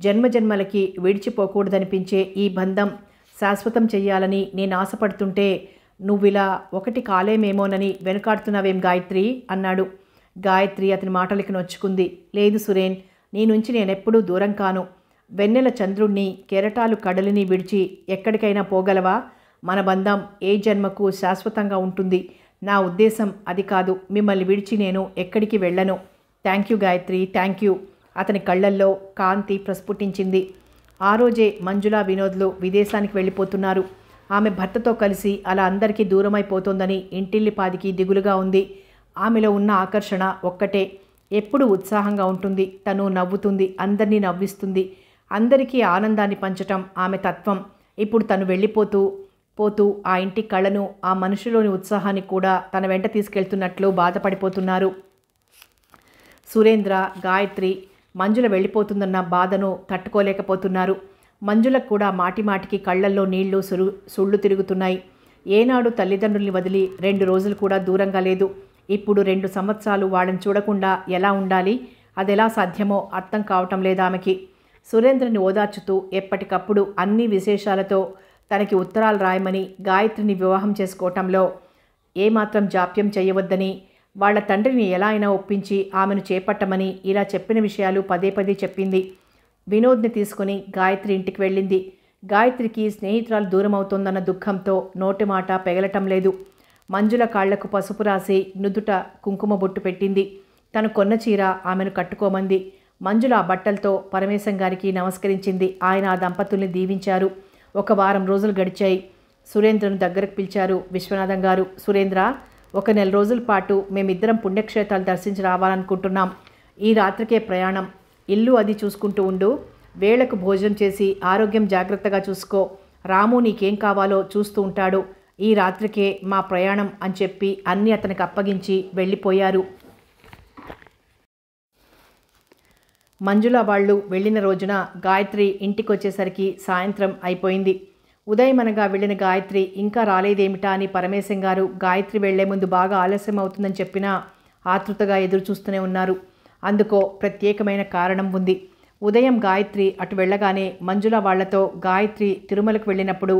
జన్మజన్మలకి విడిచిపోకూడదనిపించే ఈ బంధం శాశ్వతం చెయ్యాలని నేను ఆశపడుతుంటే నువ్విలా ఒకటి కాలేమేమోనని వెనుకాడుతున్నావేం గాయత్రి అన్నాడు గాయత్రి అతని మాటలకి నొచ్చుకుంది లేదు సురేన్ నీ నుంచి నేనెప్పుడూ దూరం కాను వెన్నెల చంద్రుణ్ణి కెరటాలు కడలిని విడిచి ఎక్కడికైనా పోగలవా మన బంధం ఏ జన్మకు శాశ్వతంగా ఉంటుంది నా ఉద్దేశం అది కాదు మిమ్మల్ని విడిచి నేను ఎక్కడికి వెళ్ళను thank you Gayatri thank you అతని కళ్ళల్లో కాంతి ప్రస్ఫుటించింది ఆ రోజే మంజుల వినోద్లు విదేశానికి వెళ్ళిపోతున్నారు ఆమె భర్తతో కలిసి అలా అందరికీ దూరమైపోతోందని ఇంటిల్లిపాదికి దిగులుగా ఉంది ఆమెలో ఉన్న ఆకర్షణ ఒక్కటే ఎప్పుడు ఉత్సాహంగా ఉంటుంది తను నవ్వుతుంది అందరినీ నవ్విస్తుంది అందరికీ ఆనందాన్ని పంచటం ఆమె తత్వం ఇప్పుడు తను వెళ్ళిపోతూ పోతూ ఆ ఇంటి కళను ఆ మనుషులోని ఉత్సాహాన్ని కూడా తన వెంట తీసుకెళ్తున్నట్లు బాధపడిపోతున్నారు సురేంద్ర గాయత్రి మంజుల వెళ్ళిపోతుందన్న బాధను తట్టుకోలేకపోతున్నారు మంజులకు కూడా మాటిమాటికి కళ్ళల్లో నీళ్లు సురు సుళ్ళు తిరుగుతున్నాయి ఏనాడు తల్లిదండ్రుల్ని వదిలి రెండు రోజులు కూడా దూరంగా లేదు ఇప్పుడు రెండు సంవత్సరాలు వాళ్ళని చూడకుండా ఎలా ఉండాలి అది ఎలా సాధ్యమో అర్థం కావటం లేదు ఆమెకి సురేంద్రని ఓదార్చుతూ ఎప్పటికప్పుడు అన్ని విశేషాలతో తనకి ఉత్తరాలు రాయమని గాయత్రిని వివాహం చేసుకోవటంలో ఏమాత్రం జాప్యం చేయవద్దని వాళ్ల తండ్రిని ఎలా అయినా ఒప్పించి ఆమెను చేపట్టమని ఇలా చెప్పిన విషయాలు పదే పదే చెప్పింది వినోద్ని తీసుకుని గాయత్రి ఇంటికి వెళ్ళింది గాయత్రికి స్నేహితురాలు దూరం అవుతోందన్న దుఃఖంతో నోటి మాట పెగలటం లేదు మంజుల కాళ్లకు పసుపు రాసి నుదుట కుంకుమ బొట్టు పెట్టింది తను కొన్న చీర ఆమెను కట్టుకోమంది మంజుల బట్టలతో పరమేశం గారికి నమస్కరించింది ఆయన ఆ దంపతుల్ని దీవించారు ఒక వారం రోజులు గడిచాయి సురేంద్రను దగ్గరకు పిలిచారు విశ్వనాథం గారు సురేంద్ర ఒక నెల రోజుల పాటు మేమిద్దరం పుణ్యక్షేత్రాలు దర్శించి రావాలనుకుంటున్నాం ఈ రాత్రికే ప్రయాణం ఇల్లు అది చూసుకుంటూ ఉండు వేళకు భోజనం చేసి ఆరోగ్యం జాగ్రత్తగా చూసుకో రాము నీకేం కావాలో చూస్తూ ఉంటాడు ఈ రాత్రికే మా ప్రయాణం అని చెప్పి అన్నీ అతనికి అప్పగించి వెళ్ళిపోయారు మంజుల వాళ్ళు వెళ్ళిన రోజున గాయత్రి ఇంటికొచ్చేసరికి సాయంత్రం అయిపోయింది ఉదయమనగా వెళ్ళిన గాయత్రి ఇంకా రాలేదేమిటా అని పరమేశం గారు గాయత్రి వెళ్లే ముందు బాగా ఆలస్యం అవుతుందని చెప్పినా ఆతృతగా ఎదురుచూస్తూనే ఉన్నారు అందుకో ప్రత్యేకమైన కారణం ఉంది ఉదయం గాయత్రి అటు వెళ్ళగానే మంజుల వాళ్లతో గాయత్రి తిరుమలకు వెళ్ళినప్పుడు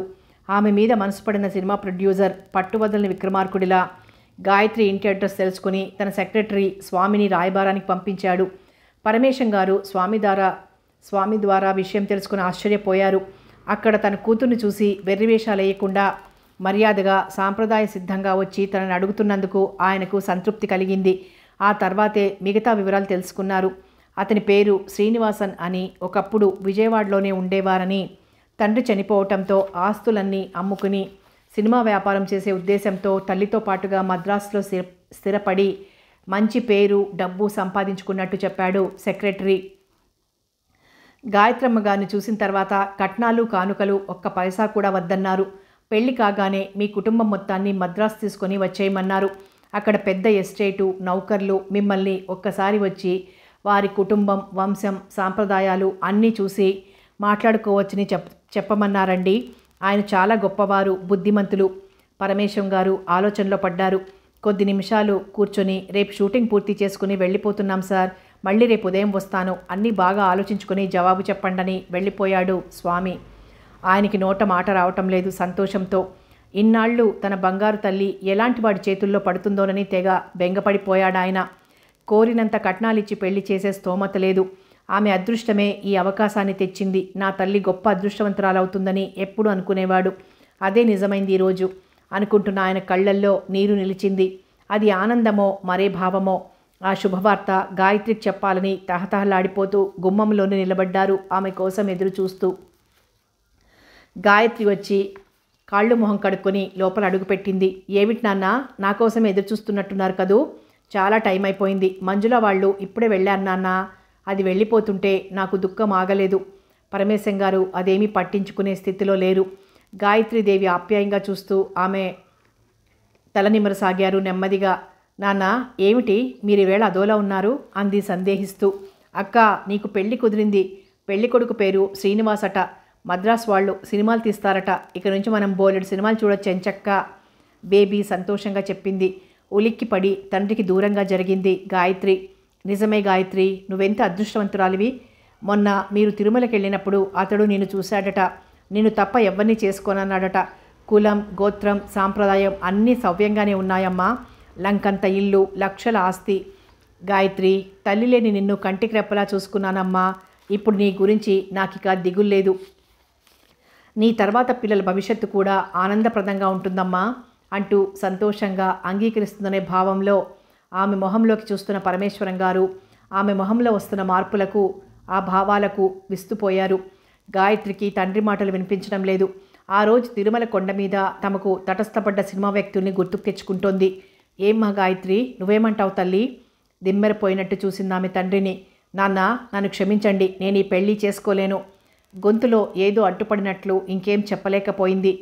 ఆమె మీద మనసు పడిన సినిమా ప్రొడ్యూసర్ పట్టువదలని విక్రమార్కుడిలా గాయత్రి ఇంటి అడ్రస్ తెలుసుకుని తన సెక్రటరీ స్వామిని రాయబారానికి పంపించాడు పరమేశం గారు స్వామి ద్వారా స్వామి ద్వారా విషయం తెలుసుకుని ఆశ్చర్యపోయారు అక్కడ తన కూతుర్ని చూసి వెర్రివేషాలు వేయకుండా మర్యాదగా సాంప్రదాయ సిద్ధంగా వచ్చి తనను అడుగుతున్నందుకు ఆయనకు సంతృప్తి కలిగింది ఆ తర్వాతే మిగతా వివరాలు తెలుసుకున్నారు అతని పేరు శ్రీనివాసన్ అని ఒకప్పుడు విజయవాడలోనే ఉండేవారని తండ్రి చనిపోవటంతో ఆస్తులన్నీ అమ్ముకుని సినిమా వ్యాపారం చేసే ఉద్దేశంతో తల్లితో పాటుగా మద్రాసులో స్థిరపడి మంచి పేరు డబ్బు సంపాదించుకున్నట్టు చెప్పాడు సెక్రటరీ గాయత్రమ్మ గారిని చూసిన తర్వాత కట్నాలు కానుకలు ఒక్క పైసా కూడా వద్దన్నారు పెళ్లి కాగానే మీ కుటుంబం మొత్తాన్ని మద్రాసు తీసుకొని వచ్చేయమన్నారు అక్కడ పెద్ద ఎస్టేటు నౌకర్లు మిమ్మల్ని ఒక్కసారి వచ్చి వారి కుటుంబం వంశం సాంప్రదాయాలు అన్నీ చూసి మాట్లాడుకోవచ్చని చెప్ చెప్పమన్నారండి ఆయన చాలా గొప్పవారు బుద్ధిమంతులు పరమేశం గారు ఆలోచనలో పడ్డారు కొద్ది నిమిషాలు కూర్చొని రేపు షూటింగ్ పూర్తి చేసుకుని వెళ్ళిపోతున్నాం సార్ మళ్ళీ రేపు ఉదయం వస్తాను అన్నీ బాగా ఆలోచించుకుని జవాబు చెప్పండని వెళ్ళిపోయాడు స్వామి ఆయనకి నోట మాట రావటం లేదు సంతోషంతో ఇన్నాళ్ళు తన బంగారు తల్లి ఎలాంటి వాడి చేతుల్లో పడుతుందోనని తెగ బెంగపడిపోయాడాయన కోరినంత కట్నాలిచ్చి పెళ్లి చేసే స్తోమత లేదు ఆమె అదృష్టమే ఈ అవకాశాన్ని తెచ్చింది నా తల్లి గొప్ప అదృష్టవంతురాలవుతుందని ఎప్పుడు అనుకునేవాడు అదే నిజమైంది ఈరోజు అనుకుంటున్న ఆయన కళ్ళల్లో నీరు నిలిచింది అది ఆనందమో మరే భావమో ఆ శుభవార్త గాయత్రికి చెప్పాలని తహతహలాడిపోతూ గుమ్మంలోనే నిలబడ్డారు ఆమె కోసం ఎదురు చూస్తూ గాయత్రి వచ్చి కాళ్ళు మొహం కడుక్కొని లోపల అడుగుపెట్టింది ఏమిటి నాన్న నా కోసం ఎదురు చూస్తున్నట్టున్నారు కదూ చాలా టైం అయిపోయింది మంజుల వాళ్ళు ఇప్పుడే వెళ్ళారు నాన్న అది వెళ్ళిపోతుంటే నాకు దుఃఖం ఆగలేదు పరమేశం గారు అదేమీ పట్టించుకునే స్థితిలో లేరు గాయత్రీదేవి ఆప్యాయంగా చూస్తూ ఆమె సాగారు నెమ్మదిగా నాన్న ఏమిటి మీరు ఈవేళ అదోలా ఉన్నారు అంది సందేహిస్తూ అక్క నీకు పెళ్లి కుదిరింది పెళ్లి కొడుకు పేరు శ్రీనివాసట మద్రాస్ వాళ్ళు సినిమాలు తీస్తారట ఇక నుంచి మనం బోలెడు సినిమాలు చూడొచ్చు ఎంచక్క బేబీ సంతోషంగా చెప్పింది ఉలిక్కి పడి తండ్రికి దూరంగా జరిగింది గాయత్రి నిజమే గాయత్రి నువ్వెంత అదృష్టవంతురాలివి మొన్న మీరు తిరుమలకి వెళ్ళినప్పుడు అతడు నేను చూశాడట నేను తప్ప ఎవరిని చేసుకోనన్నాడట కులం గోత్రం సాంప్రదాయం అన్నీ సవ్యంగానే ఉన్నాయమ్మా లంకంత ఇల్లు లక్షల ఆస్తి గాయత్రి తల్లి లేని నిన్ను కంటికి రెప్పలా చూసుకున్నానమ్మా ఇప్పుడు నీ గురించి నాకిక దిగుల్లేదు నీ తర్వాత పిల్లల భవిష్యత్తు కూడా ఆనందప్రదంగా ఉంటుందమ్మా అంటూ సంతోషంగా అంగీకరిస్తుందనే భావంలో ఆమె మొహంలోకి చూస్తున్న పరమేశ్వరం గారు ఆమె మొహంలో వస్తున్న మార్పులకు ఆ భావాలకు విస్తుపోయారు గాయత్రికి తండ్రి మాటలు వినిపించడం లేదు ఆ రోజు తిరుమల కొండ మీద తమకు తటస్థపడ్డ సినిమా వ్యక్తుల్ని గుర్తుకు తెచ్చుకుంటోంది ఏమ్మా గాయత్రి నువ్వేమంటావు తల్లి దిమ్మెరపోయినట్టు చూసింది ఆమె తండ్రిని నాన్న నన్ను క్షమించండి నేను ఈ పెళ్ళి చేసుకోలేను గొంతులో ఏదో అడ్డుపడినట్లు ఇంకేం చెప్పలేకపోయింది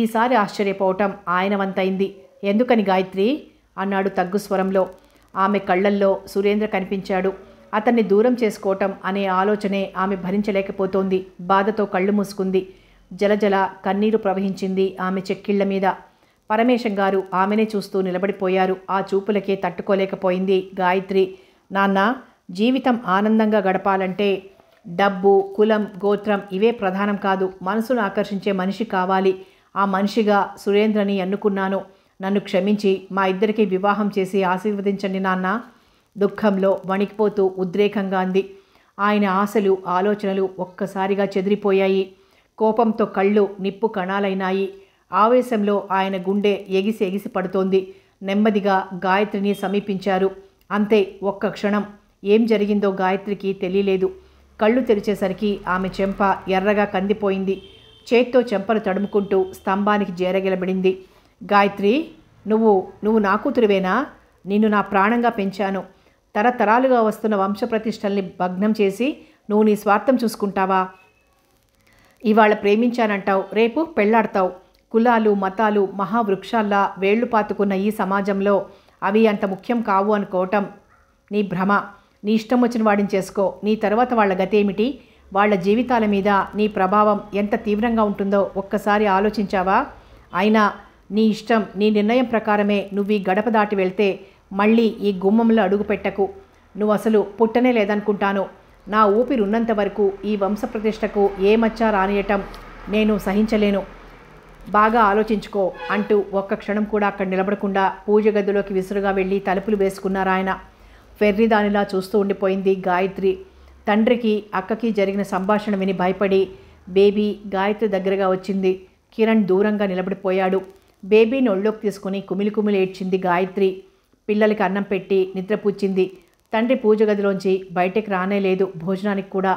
ఈసారి ఆశ్చర్యపోవటం ఆయన వంతైంది ఎందుకని గాయత్రి అన్నాడు తగ్గు స్వరంలో ఆమె కళ్ళల్లో సురేంద్ర కనిపించాడు అతన్ని దూరం చేసుకోవటం అనే ఆలోచనే ఆమె భరించలేకపోతోంది బాధతో కళ్ళు మూసుకుంది జలజల కన్నీరు ప్రవహించింది ఆమె చెక్కిళ్ల మీద పరమేశం గారు ఆమెనే చూస్తూ నిలబడిపోయారు ఆ చూపులకే తట్టుకోలేకపోయింది గాయత్రి నాన్న జీవితం ఆనందంగా గడపాలంటే డబ్బు కులం గోత్రం ఇవే ప్రధానం కాదు మనసును ఆకర్షించే మనిషి కావాలి ఆ మనిషిగా సురేంద్రని అన్నుకున్నాను నన్ను క్షమించి మా ఇద్దరికి వివాహం చేసి ఆశీర్వదించండి నాన్న దుఃఖంలో వణికిపోతూ ఉద్రేకంగా అంది ఆయన ఆశలు ఆలోచనలు ఒక్కసారిగా చెదిరిపోయాయి కోపంతో కళ్ళు నిప్పు కణాలైనాయి ఆవేశంలో ఆయన గుండె ఎగిసి ఎగిసి పడుతోంది నెమ్మదిగా గాయత్రిని సమీపించారు అంతే ఒక్క క్షణం ఏం జరిగిందో గాయత్రికి తెలియలేదు కళ్ళు తెరిచేసరికి ఆమె చెంప ఎర్రగా కందిపోయింది చేత్తో చెంపను తడుముకుంటూ స్తంభానికి జేరగిలబడింది గాయత్రి నువ్వు నువ్వు నా కూతురువేనా నిన్ను నా ప్రాణంగా పెంచాను తరతరాలుగా వస్తున్న వంశప్రతిష్టల్ని భగ్నం చేసి నువ్వు నీ స్వార్థం చూసుకుంటావా ఇవాళ ప్రేమించానంటావు రేపు పెళ్లాడతావు కులాలు మతాలు మహావృక్షాల్లా వేళ్లు పాతుకున్న ఈ సమాజంలో అవి అంత ముఖ్యం కావు అనుకోవటం నీ భ్రమ నీ ఇష్టం వచ్చిన వాడిని చేసుకో నీ తర్వాత వాళ్ళ గతేమిటి వాళ్ళ జీవితాల మీద నీ ప్రభావం ఎంత తీవ్రంగా ఉంటుందో ఒక్కసారి ఆలోచించావా అయినా నీ ఇష్టం నీ నిర్ణయం ప్రకారమే నువ్వు గడప దాటి వెళ్తే మళ్ళీ ఈ గుమ్మంలో అడుగుపెట్టకు నువ్వు అసలు పుట్టనే లేదనుకుంటాను నా ఊపిరున్నంత వరకు ఈ వంశప్రతిష్టకు ఏ మచ్చ రానియటం నేను సహించలేను బాగా ఆలోచించుకో అంటూ ఒక్క క్షణం కూడా అక్కడ నిలబడకుండా పూజ గదిలోకి విసురుగా వెళ్ళి తలుపులు వేసుకున్నారాయన ఫెర్రిదానిలా చూస్తూ ఉండిపోయింది గాయత్రి తండ్రికి అక్కకి జరిగిన సంభాషణ విని భయపడి బేబీ గాయత్రి దగ్గరగా వచ్చింది కిరణ్ దూరంగా నిలబడిపోయాడు బేబీని ఒళ్ళోకి తీసుకుని కుమిలి కుమిలి ఏడ్చింది గాయత్రి పిల్లలకి అన్నం పెట్టి నిద్రపుచ్చింది తండ్రి పూజ గదిలోంచి బయటకు రానే లేదు భోజనానికి కూడా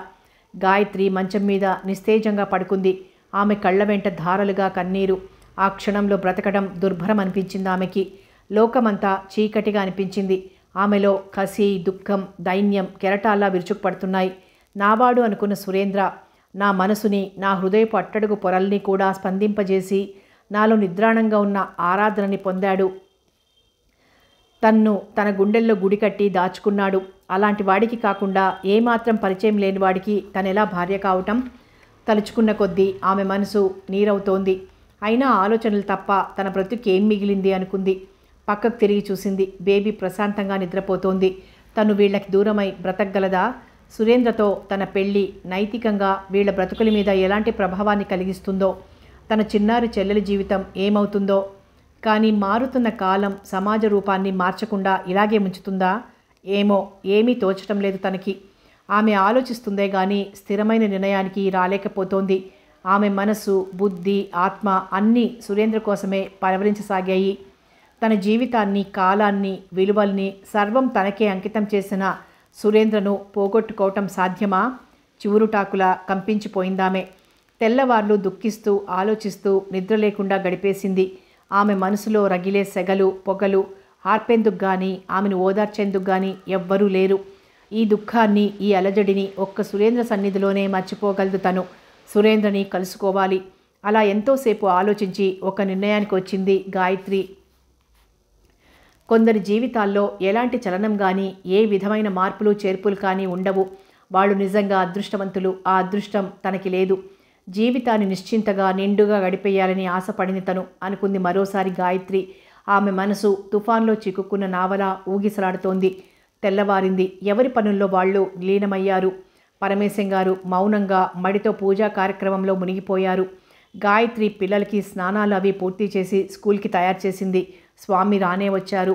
గాయత్రి మంచం మీద నిస్తేజంగా పడుకుంది ఆమె కళ్ళ వెంట ధారలుగా కన్నీరు ఆ క్షణంలో బ్రతకడం దుర్భరం అనిపించింది ఆమెకి లోకమంతా చీకటిగా అనిపించింది ఆమెలో కసి దుఃఖం దైన్యం కెరటాల్లా విరుచుకుపడుతున్నాయి నావాడు అనుకున్న సురేంద్ర నా మనసుని నా హృదయపు అట్టడుగు పొరల్ని కూడా స్పందింపజేసి నాలో నిద్రాణంగా ఉన్న ఆరాధనని పొందాడు తన్ను తన గుండెల్లో గుడి కట్టి దాచుకున్నాడు అలాంటి వాడికి కాకుండా ఏమాత్రం పరిచయం లేని వాడికి తనెలా భార్య కావటం తలుచుకున్న కొద్దీ ఆమె మనసు నీరవుతోంది అయినా ఆలోచనలు తప్ప తన ఏం మిగిలింది అనుకుంది పక్కకు తిరిగి చూసింది బేబీ ప్రశాంతంగా నిద్రపోతోంది తను వీళ్ళకి దూరమై బ్రతకగలదా సురేంద్రతో తన పెళ్ళి నైతికంగా వీళ్ల బ్రతుకుల మీద ఎలాంటి ప్రభావాన్ని కలిగిస్తుందో తన చిన్నారి చెల్లెల జీవితం ఏమవుతుందో కానీ మారుతున్న కాలం సమాజ రూపాన్ని మార్చకుండా ఇలాగే ముంచుతుందా ఏమో ఏమీ తోచటం లేదు తనకి ఆమె ఆలోచిస్తుందే కానీ స్థిరమైన నిర్ణయానికి రాలేకపోతోంది ఆమె మనసు బుద్ధి ఆత్మ అన్నీ సురేంద్ర కోసమే పరవరించసాగాయి తన జీవితాన్ని కాలాన్ని విలువల్ని సర్వం తనకే అంకితం చేసిన సురేంద్రను పోగొట్టుకోవటం సాధ్యమా చివురుటాకులా కంపించిపోయిందామే తెల్లవార్లు దుఃఖిస్తూ ఆలోచిస్తూ నిద్ర లేకుండా గడిపేసింది ఆమె మనసులో రగిలే సెగలు పొగలు ఆర్పేందుకు కానీ ఆమెను ఓదార్చేందుకు కానీ ఎవ్వరూ లేరు ఈ దుఃఖాన్ని ఈ అలజడిని ఒక్క సురేంద్ర సన్నిధిలోనే మర్చిపోగలదు తను సురేంద్రని కలుసుకోవాలి అలా ఎంతోసేపు ఆలోచించి ఒక నిర్ణయానికి వచ్చింది గాయత్రి కొందరి జీవితాల్లో ఎలాంటి చలనం కానీ ఏ విధమైన మార్పులు చేర్పులు కానీ ఉండవు వాళ్ళు నిజంగా అదృష్టవంతులు ఆ అదృష్టం తనకి లేదు జీవితాన్ని నిశ్చింతగా నిండుగా గడిపేయాలని ఆశపడింది తను అనుకుంది మరోసారి గాయత్రి ఆమె మనసు తుఫాన్లో చిక్కుకున్న నావలా ఊగిసలాడుతోంది తెల్లవారింది ఎవరి పనుల్లో వాళ్ళు లీనమయ్యారు పరమేశం గారు మౌనంగా మడితో పూజా కార్యక్రమంలో మునిగిపోయారు గాయత్రి పిల్లలకి స్నానాలు అవి పూర్తి చేసి స్కూల్కి తయారు చేసింది స్వామి రానే వచ్చారు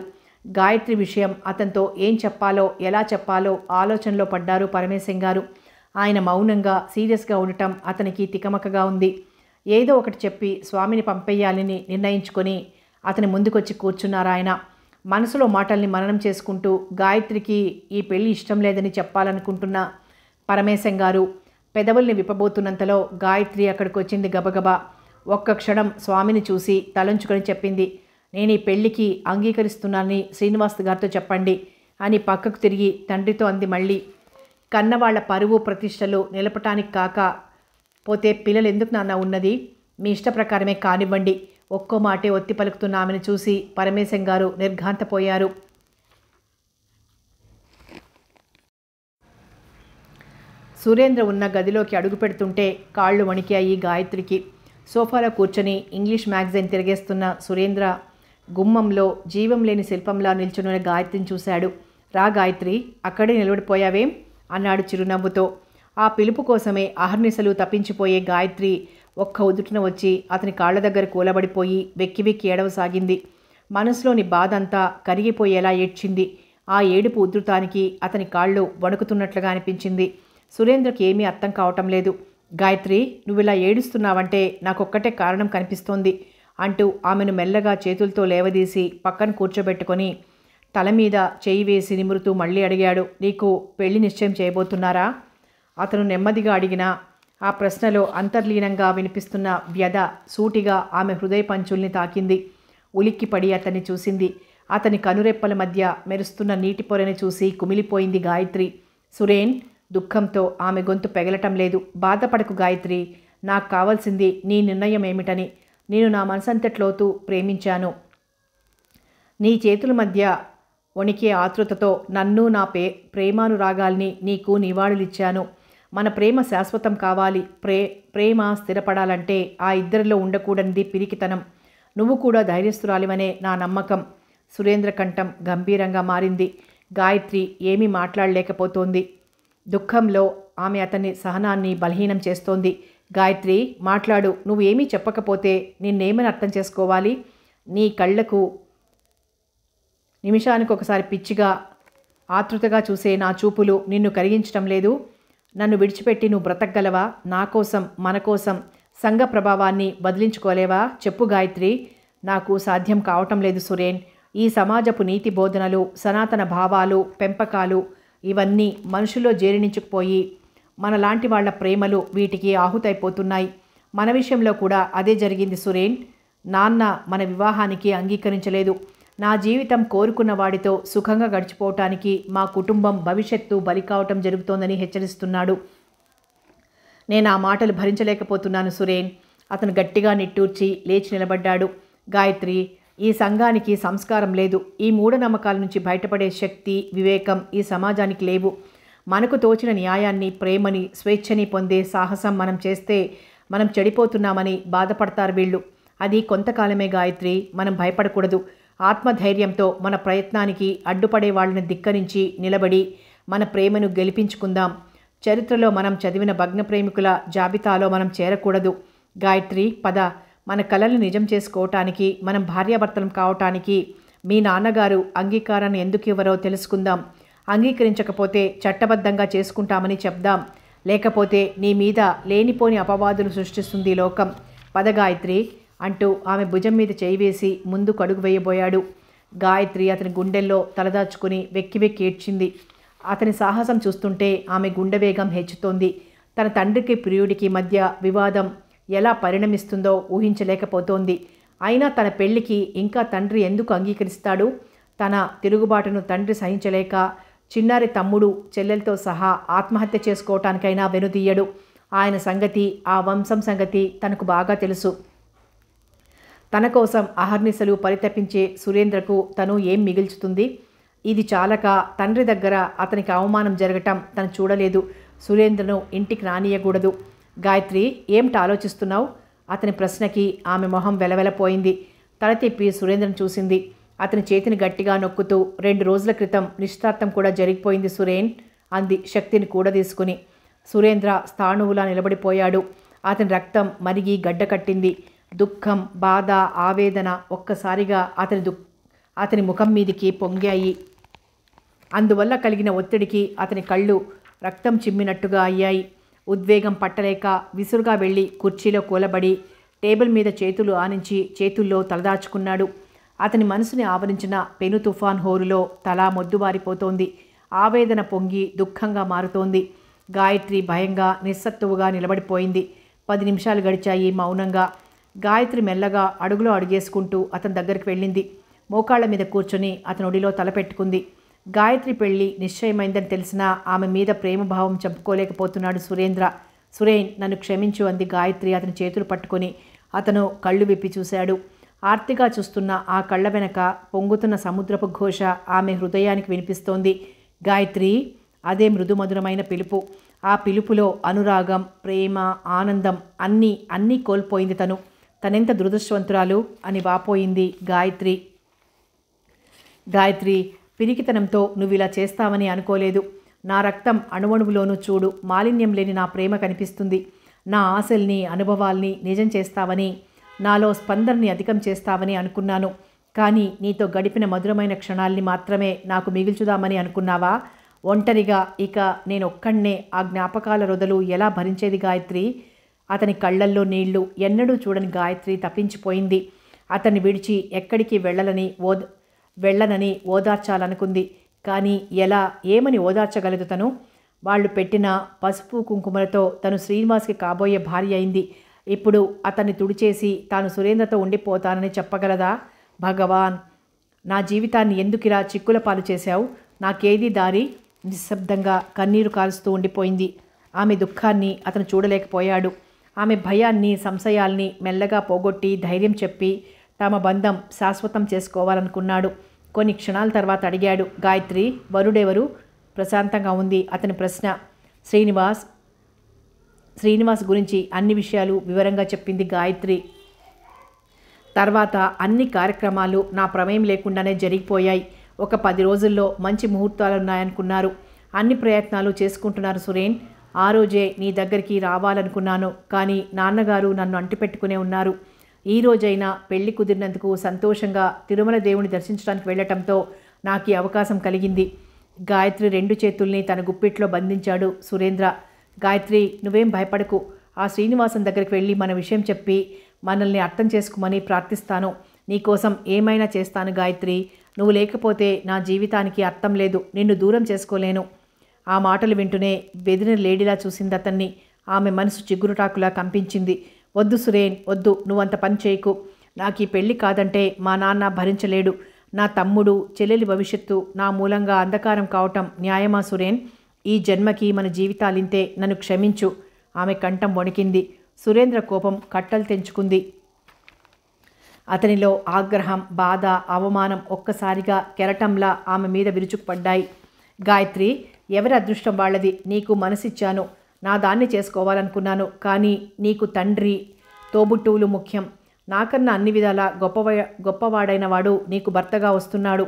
గాయత్రి విషయం అతనితో ఏం చెప్పాలో ఎలా చెప్పాలో ఆలోచనలో పడ్డారు పరమేశం గారు ఆయన మౌనంగా సీరియస్గా ఉండటం అతనికి తికమకగా ఉంది ఏదో ఒకటి చెప్పి స్వామిని పంపేయాలని నిర్ణయించుకొని అతని ముందుకొచ్చి కూర్చున్నారు ఆయన మనసులో మాటల్ని మననం చేసుకుంటూ గాయత్రికి ఈ పెళ్లి ఇష్టం లేదని చెప్పాలనుకుంటున్న పరమేశం గారు పెదవుల్ని విప్పబోతున్నంతలో గాయత్రి అక్కడికి వచ్చింది గబగబా ఒక్క క్షణం స్వామిని చూసి తలంచుకొని చెప్పింది నేను ఈ పెళ్లికి అంగీకరిస్తున్నానని శ్రీనివాస్ గారితో చెప్పండి అని పక్కకు తిరిగి తండ్రితో అంది మళ్ళీ కన్నవాళ్ల పరువు ప్రతిష్టలు నిలపటానికి కాక పోతే పిల్లలు ఎందుకు నాన్న ఉన్నది మీ ఇష్ట ప్రకారమే కానివ్వండి ఒక్కో మాటే ఒత్తి పలుకుతున్న ఆమెను చూసి పరమేశం గారు నిర్ఘాంతపోయారు సురేంద్ర ఉన్న గదిలోకి అడుగు పెడుతుంటే కాళ్ళు వణికాయి గాయత్రికి సోఫాలో కూర్చొని ఇంగ్లీష్ మ్యాగజైన్ తిరిగేస్తున్న సురేంద్ర గుమ్మంలో జీవం లేని శిల్పంలా నిల్చున్న గాయత్రిని చూశాడు రా గాయత్రి అక్కడే నిలబడిపోయావేం అన్నాడు చిరునవ్వుతో ఆ పిలుపు కోసమే అహర్నిశలు తప్పించిపోయే గాయత్రి ఒక్క ఉదుటిన వచ్చి అతని కాళ్ళ దగ్గర కూలబడిపోయి వెక్కి వెక్కి ఏడవసాగింది మనసులోని బాధంతా కరిగిపోయేలా ఏడ్చింది ఆ ఏడుపు ఉధృతానికి అతని కాళ్ళు వణుకుతున్నట్లుగా అనిపించింది సురేంద్రకి ఏమీ అర్థం కావటం లేదు గాయత్రి నువ్విలా ఏడుస్తున్నావంటే నాకొక్కటే కారణం కనిపిస్తోంది అంటూ ఆమెను మెల్లగా చేతులతో లేవదీసి పక్కన కూర్చోబెట్టుకొని తల మీద చేయి వేసి నిమురుతూ మళ్ళీ అడిగాడు నీకు పెళ్లి నిశ్చయం చేయబోతున్నారా అతను నెమ్మదిగా అడిగిన ఆ ప్రశ్నలో అంతర్లీనంగా వినిపిస్తున్న వ్యధ సూటిగా ఆమె హృదయ పంచుల్ని తాకింది ఉలిక్కిపడి అతన్ని చూసింది అతని కనురెప్పల మధ్య మెరుస్తున్న నీటి పొరని చూసి కుమిలిపోయింది గాయత్రి సురేన్ దుఃఖంతో ఆమె గొంతు పెగలటం లేదు బాధపడకు గాయత్రి నాకు కావాల్సింది నీ నిర్ణయం ఏమిటని నేను నా మనసంతట్లోతూ ప్రేమించాను నీ చేతుల మధ్య వణికే ఆతృతతో నన్ను నా పే ప్రేమానురాగాల్ని నీకు నివాళులిచ్చాను మన ప్రేమ శాశ్వతం కావాలి ప్రే ప్రేమ స్థిరపడాలంటే ఆ ఇద్దరిలో ఉండకూడనిది పిరికితనం నువ్వు కూడా ధైర్యస్థురాలివనే నా నమ్మకం సురేంద్ర కంఠం గంభీరంగా మారింది గాయత్రి ఏమీ మాట్లాడలేకపోతోంది దుఃఖంలో ఆమె అతని సహనాన్ని బలహీనం చేస్తోంది గాయత్రి మాట్లాడు నువ్వేమీ చెప్పకపోతే నిన్నేమని అర్థం చేసుకోవాలి నీ కళ్ళకు నిమిషానికి ఒకసారి పిచ్చిగా ఆతృతగా చూసే నా చూపులు నిన్ను కరిగించటం లేదు నన్ను విడిచిపెట్టి నువ్వు బ్రతకగలవా నా కోసం మన కోసం సంఘ ప్రభావాన్ని బదిలించుకోలేవా చెప్పు గాయత్రి నాకు సాధ్యం కావటం లేదు సురేన్ ఈ సమాజపు నీతి బోధనలు సనాతన భావాలు పెంపకాలు ఇవన్నీ మనుషుల్లో జీర్ణించుకుపోయి మనలాంటి వాళ్ల ప్రేమలు వీటికి ఆహుతైపోతున్నాయి మన విషయంలో కూడా అదే జరిగింది సురేన్ నాన్న మన వివాహానికి అంగీకరించలేదు నా జీవితం కోరుకున్న వాడితో సుఖంగా గడిచిపోవటానికి మా కుటుంబం భవిష్యత్తు బలి కావటం జరుగుతోందని హెచ్చరిస్తున్నాడు నేను ఆ మాటలు భరించలేకపోతున్నాను సురేన్ అతను గట్టిగా నిట్టూర్చి లేచి నిలబడ్డాడు గాయత్రి ఈ సంఘానికి సంస్కారం లేదు ఈ మూఢనమ్మకాల నుంచి బయటపడే శక్తి వివేకం ఈ సమాజానికి లేవు మనకు తోచిన న్యాయాన్ని ప్రేమని స్వేచ్ఛని పొందే సాహసం మనం చేస్తే మనం చెడిపోతున్నామని బాధపడతారు వీళ్ళు అది కొంతకాలమే గాయత్రి మనం భయపడకూడదు ఆత్మధైర్యంతో మన ప్రయత్నానికి అడ్డుపడే వాళ్ళని ధిక్కరించి నిలబడి మన ప్రేమను గెలిపించుకుందాం చరిత్రలో మనం చదివిన భగ్న ప్రేమికుల జాబితాలో మనం చేరకూడదు గాయత్రి పద మన కళలు నిజం చేసుకోవటానికి మనం భార్యాభర్తలం కావటానికి మీ నాన్నగారు అంగీకారాన్ని ఎందుకు ఇవ్వరో తెలుసుకుందాం అంగీకరించకపోతే చట్టబద్ధంగా చేసుకుంటామని చెప్దాం లేకపోతే నీ మీద లేనిపోని అపవాదులు సృష్టిస్తుంది లోకం పద గాయత్రి అంటూ ఆమె భుజం మీద చేయి వేసి ముందుకు అడుగు వేయబోయాడు గాయత్రి అతని గుండెల్లో తలదాచుకుని వెక్కి వెక్కి ఏడ్చింది అతని సాహసం చూస్తుంటే ఆమె గుండె వేగం హెచ్చుతోంది తన తండ్రికి ప్రియుడికి మధ్య వివాదం ఎలా పరిణమిస్తుందో ఊహించలేకపోతోంది అయినా తన పెళ్లికి ఇంకా తండ్రి ఎందుకు అంగీకరిస్తాడు తన తిరుగుబాటును తండ్రి సహించలేక చిన్నారి తమ్ముడు చెల్లెలతో సహా ఆత్మహత్య చేసుకోవటానికైనా వెనుదీయడు ఆయన సంగతి ఆ వంశం సంగతి తనకు బాగా తెలుసు తన కోసం అహర్నిశలు పరితపించే సురేంద్రకు తను ఏం మిగిల్చుతుంది ఇది చాలక తండ్రి దగ్గర అతనికి అవమానం జరగటం తను చూడలేదు సురేంద్రను ఇంటికి రానియకూడదు గాయత్రి ఏమిటి ఆలోచిస్తున్నావు అతని ప్రశ్నకి ఆమె మొహం వెలవెలపోయింది తల తిప్పి సురేంద్రను చూసింది అతని చేతిని గట్టిగా నొక్కుతూ రెండు రోజుల క్రితం నిశ్చితార్థం కూడా జరిగిపోయింది సురేన్ అంది శక్తిని కూడదీసుకుని సురేంద్ర స్థాణువులా నిలబడిపోయాడు అతని రక్తం మరిగి గడ్డ కట్టింది దుఃఖం బాధ ఆవేదన ఒక్కసారిగా అతని దుః అతని ముఖం మీదికి పొంగాయి అందువల్ల కలిగిన ఒత్తిడికి అతని కళ్ళు రక్తం చిమ్మినట్టుగా అయ్యాయి ఉద్వేగం పట్టలేక విసురుగా వెళ్ళి కుర్చీలో కూలబడి టేబుల్ మీద చేతులు ఆనించి చేతుల్లో తలదాచుకున్నాడు అతని మనసుని ఆవరించిన పెను తుఫాన్ హోరులో తలా మొద్దుబారిపోతోంది ఆవేదన పొంగి దుఃఖంగా మారుతోంది గాయత్రి భయంగా నిస్సత్తువుగా నిలబడిపోయింది పది నిమిషాలు గడిచాయి మౌనంగా గాయత్రి మెల్లగా అడుగులో అడుగేసుకుంటూ అతని దగ్గరికి వెళ్ళింది మోకాళ్ల మీద కూర్చొని అతని ఒడిలో తలపెట్టుకుంది గాయత్రి పెళ్లి నిశ్చయమైందని తెలిసినా ఆమె మీద ప్రేమభావం చెప్పుకోలేకపోతున్నాడు సురేంద్ర సురేన్ నన్ను క్షమించు అంది గాయత్రి అతని చేతులు పట్టుకొని అతను కళ్ళు విప్పి చూశాడు ఆర్తిగా చూస్తున్న ఆ కళ్ళ వెనక పొంగుతున్న సముద్రపు ఘోష ఆమె హృదయానికి వినిపిస్తోంది గాయత్రి అదే మృదుమధురమైన పిలుపు ఆ పిలుపులో అనురాగం ప్రేమ ఆనందం అన్నీ అన్నీ కోల్పోయింది తను తనెంత దురదృష్టవంతురాలు అని వాపోయింది గాయత్రి గాయత్రి పిరికితనంతో నువ్వు ఇలా చేస్తావని అనుకోలేదు నా రక్తం అణువణువులోనూ చూడు మాలిన్యం లేని నా ప్రేమ కనిపిస్తుంది నా ఆశల్ని అనుభవాల్ని నిజం చేస్తావని నాలో స్పందనని అధికం చేస్తావని అనుకున్నాను కానీ నీతో గడిపిన మధురమైన క్షణాల్ని మాత్రమే నాకు మిగిల్చుదామని అనుకున్నావా ఒంటరిగా ఇక నేను నేనొక్కడినే ఆ జ్ఞాపకాల రొదలు ఎలా భరించేది గాయత్రి అతని కళ్ళల్లో నీళ్లు ఎన్నడూ చూడని గాయత్రి తప్పించిపోయింది అతన్ని విడిచి ఎక్కడికి వెళ్ళలని ఓ వెళ్ళనని ఓదార్చాలనుకుంది కానీ ఎలా ఏమని ఓదార్చగలదు తను వాళ్ళు పెట్టిన పసుపు కుంకుమలతో తను శ్రీనివాస్కి కాబోయే భార్య అయింది ఇప్పుడు అతన్ని తుడిచేసి తాను సురేంద్రతో ఉండిపోతానని చెప్పగలదా భగవాన్ నా జీవితాన్ని ఎందుకు ఇలా చిక్కుల పాలు చేశావు నాకేది దారి నిశ్శబ్దంగా కన్నీరు కాలుస్తూ ఉండిపోయింది ఆమె దుఃఖాన్ని అతను చూడలేకపోయాడు ఆమె భయాన్ని సంశయాల్ని మెల్లగా పోగొట్టి ధైర్యం చెప్పి తమ బంధం శాశ్వతం చేసుకోవాలనుకున్నాడు కొన్ని క్షణాల తర్వాత అడిగాడు గాయత్రి వరుడెవరు ప్రశాంతంగా ఉంది అతని ప్రశ్న శ్రీనివాస్ శ్రీనివాస్ గురించి అన్ని విషయాలు వివరంగా చెప్పింది గాయత్రి తర్వాత అన్ని కార్యక్రమాలు నా ప్రమేయం లేకుండానే జరిగిపోయాయి ఒక పది రోజుల్లో మంచి ముహూర్తాలు ఉన్నాయనుకున్నారు అన్ని ప్రయత్నాలు చేసుకుంటున్నారు సురేన్ ఆ రోజే నీ దగ్గరికి రావాలనుకున్నాను కానీ నాన్నగారు నన్ను అంటిపెట్టుకునే ఉన్నారు ఈ రోజైనా పెళ్లి కుదిరినందుకు సంతోషంగా తిరుమల దేవుని దర్శించడానికి వెళ్ళటంతో నాకు ఈ అవకాశం కలిగింది గాయత్రి రెండు చేతుల్ని తన గుప్పిట్లో బంధించాడు సురేంద్ర గాయత్రి నువ్వేం భయపడకు ఆ శ్రీనివాసం దగ్గరికి వెళ్ళి మన విషయం చెప్పి మనల్ని అర్థం చేసుకోమని ప్రార్థిస్తాను నీకోసం ఏమైనా చేస్తాను గాయత్రి నువ్వు లేకపోతే నా జీవితానికి అర్థం లేదు నిన్ను దూరం చేసుకోలేను ఆ మాటలు వింటూనే బెదిన లేడీలా చూసింది అతన్ని ఆమె మనసు చిగురుటాకులా కంపించింది వద్దు సురేన్ వద్దు నువ్వంత పని చేయకు నాకు ఈ పెళ్ళి కాదంటే మా నాన్న భరించలేడు నా తమ్ముడు చెల్లెలి భవిష్యత్తు నా మూలంగా అంధకారం కావటం న్యాయమా సురేన్ ఈ జన్మకి మన జీవితాలింతే నన్ను క్షమించు ఆమె కంఠం వణికింది సురేంద్ర కోపం కట్టలు తెంచుకుంది అతనిలో ఆగ్రహం బాధ అవమానం ఒక్కసారిగా కెరటంలా ఆమె మీద విరుచుకుపడ్డాయి గాయత్రి ఎవరి అదృష్టం వాళ్ళది నీకు మనసిచ్చాను నా దాన్ని చేసుకోవాలనుకున్నాను కానీ నీకు తండ్రి తోబుట్టువులు ముఖ్యం నాకన్నా అన్ని విధాల గొప్పవ గొప్పవాడైన వాడు నీకు భర్తగా వస్తున్నాడు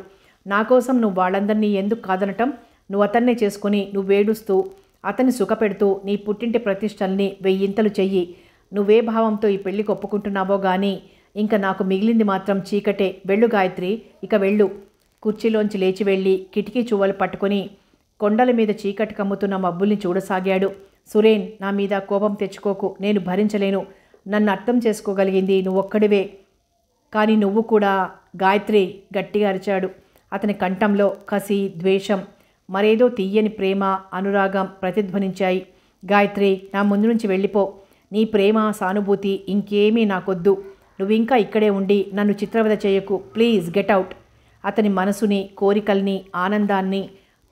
నా కోసం నువ్వు వాళ్ళందరినీ ఎందుకు కాదనటం నువ్వు అతన్నే చేసుకుని నువ్వేడుస్తూ అతన్ని సుఖపెడుతూ నీ పుట్టింటి ప్రతిష్టల్ని వెయ్యింతలు చెయ్యి నువ్వే భావంతో ఈ పెళ్లికి ఒప్పుకుంటున్నావో కానీ ఇంకా నాకు మిగిలింది మాత్రం చీకటే వెళ్ళు గాయత్రి ఇక వెళ్ళు కుర్చీలోంచి లేచి వెళ్ళి కిటికీ చువ్వలు పట్టుకొని కొండల మీద చీకటి కమ్ముతున్న మబ్బుల్ని చూడసాగాడు సురేన్ నా మీద కోపం తెచ్చుకోకు నేను భరించలేను నన్ను అర్థం చేసుకోగలిగింది నువ్వు ఒక్కడివే కానీ నువ్వు కూడా గాయత్రి గట్టిగా అరిచాడు అతని కంఠంలో కసి ద్వేషం మరేదో తీయని ప్రేమ అనురాగం ప్రతిధ్వనించాయి గాయత్రి నా ముందు నుంచి వెళ్ళిపో నీ ప్రేమ సానుభూతి ఇంకేమీ నాకొద్దు నువ్వు ఇంకా ఇక్కడే ఉండి నన్ను చిత్రవద చేయకు ప్లీజ్ గెట్ అవుట్ అతని మనసుని కోరికల్ని ఆనందాన్ని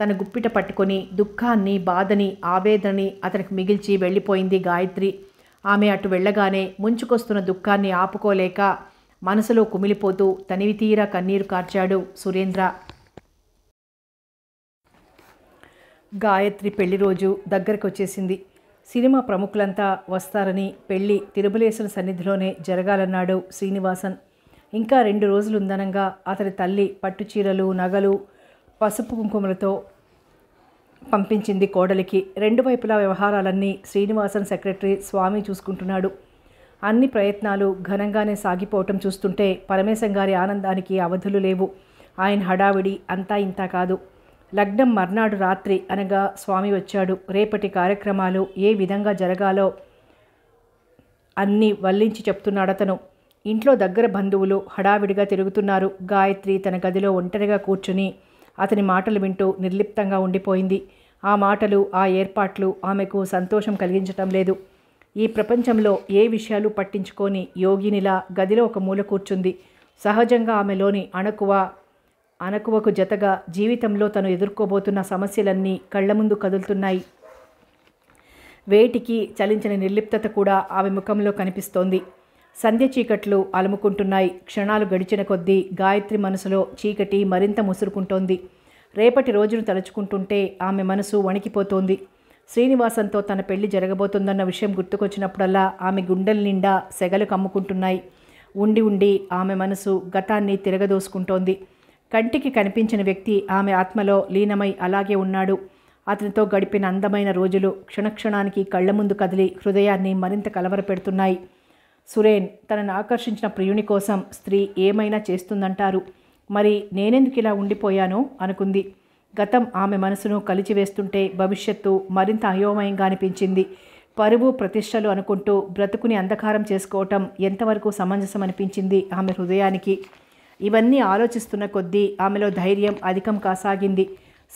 తన గుప్పిట పట్టుకొని దుఃఖాన్ని బాధని ఆవేదనని అతనికి మిగిల్చి వెళ్ళిపోయింది గాయత్రి ఆమె అటు వెళ్ళగానే ముంచుకొస్తున్న దుఃఖాన్ని ఆపుకోలేక మనసులో కుమిలిపోతూ తనివి తీరా కన్నీరు కార్చాడు సురేంద్ర గాయత్రి పెళ్లి రోజు దగ్గరకు వచ్చేసింది సినిమా ప్రముఖులంతా వస్తారని పెళ్లి తిరుమలేశ్వర సన్నిధిలోనే జరగాలన్నాడు శ్రీనివాసన్ ఇంకా రెండు రోజులు ఉందనంగా అతని తల్లి పట్టుచీరలు నగలు పసుపు కుంకుమలతో పంపించింది కోడలికి రెండు వైపులా వ్యవహారాలన్నీ శ్రీనివాసన్ సెక్రటరీ స్వామి చూసుకుంటున్నాడు అన్ని ప్రయత్నాలు ఘనంగానే సాగిపోవటం చూస్తుంటే పరమేశం గారి ఆనందానికి అవధులు లేవు ఆయన హడావిడి అంతా ఇంతా కాదు లగ్నం మర్నాడు రాత్రి అనగా స్వామి వచ్చాడు రేపటి కార్యక్రమాలు ఏ విధంగా జరగాలో అన్నీ వల్లించి చెప్తున్నాడతను ఇంట్లో దగ్గర బంధువులు హడావిడిగా తిరుగుతున్నారు గాయత్రి తన గదిలో ఒంటరిగా కూర్చుని అతని మాటలు వింటూ నిర్లిప్తంగా ఉండిపోయింది ఆ మాటలు ఆ ఏర్పాట్లు ఆమెకు సంతోషం కలిగించటం లేదు ఈ ప్రపంచంలో ఏ విషయాలు పట్టించుకొని యోగినిలా గదిలో ఒక మూల కూర్చుంది సహజంగా ఆమెలోని అణకువ అణకువకు జతగా జీవితంలో తను ఎదుర్కోబోతున్న సమస్యలన్నీ కళ్ల ముందు కదులుతున్నాయి వేటికి చలించిన నిర్లిప్తత కూడా ఆమె ముఖంలో కనిపిస్తోంది సంధ్య చీకట్లు అలుముకుంటున్నాయి క్షణాలు గడిచిన కొద్దీ గాయత్రి మనసులో చీకటి మరింత ముసురుకుంటోంది రేపటి రోజును తలుచుకుంటుంటే ఆమె మనసు వణికిపోతోంది శ్రీనివాసంతో తన పెళ్లి జరగబోతుందన్న విషయం గుర్తుకొచ్చినప్పుడల్లా ఆమె గుండెల నిండా సెగలు కమ్ముకుంటున్నాయి ఉండి ఉండి ఆమె మనసు గతాన్ని తిరగదోసుకుంటోంది కంటికి కనిపించిన వ్యక్తి ఆమె ఆత్మలో లీనమై అలాగే ఉన్నాడు అతనితో గడిపిన అందమైన రోజులు క్షణక్షణానికి కళ్ల ముందు కదిలి హృదయాన్ని మరింత కలవరపెడుతున్నాయి సురేన్ తనను ఆకర్షించిన ప్రియుని కోసం స్త్రీ ఏమైనా చేస్తుందంటారు మరి నేనెందుకు ఇలా ఉండిపోయానో అనుకుంది గతం ఆమె మనసును కలిచివేస్తుంటే భవిష్యత్తు మరింత అయోమయంగా అనిపించింది పరువు ప్రతిష్టలు అనుకుంటూ బ్రతుకుని అంధకారం చేసుకోవటం ఎంతవరకు సమంజసం అనిపించింది ఆమె హృదయానికి ఇవన్నీ ఆలోచిస్తున్న కొద్దీ ఆమెలో ధైర్యం అధికం కాసాగింది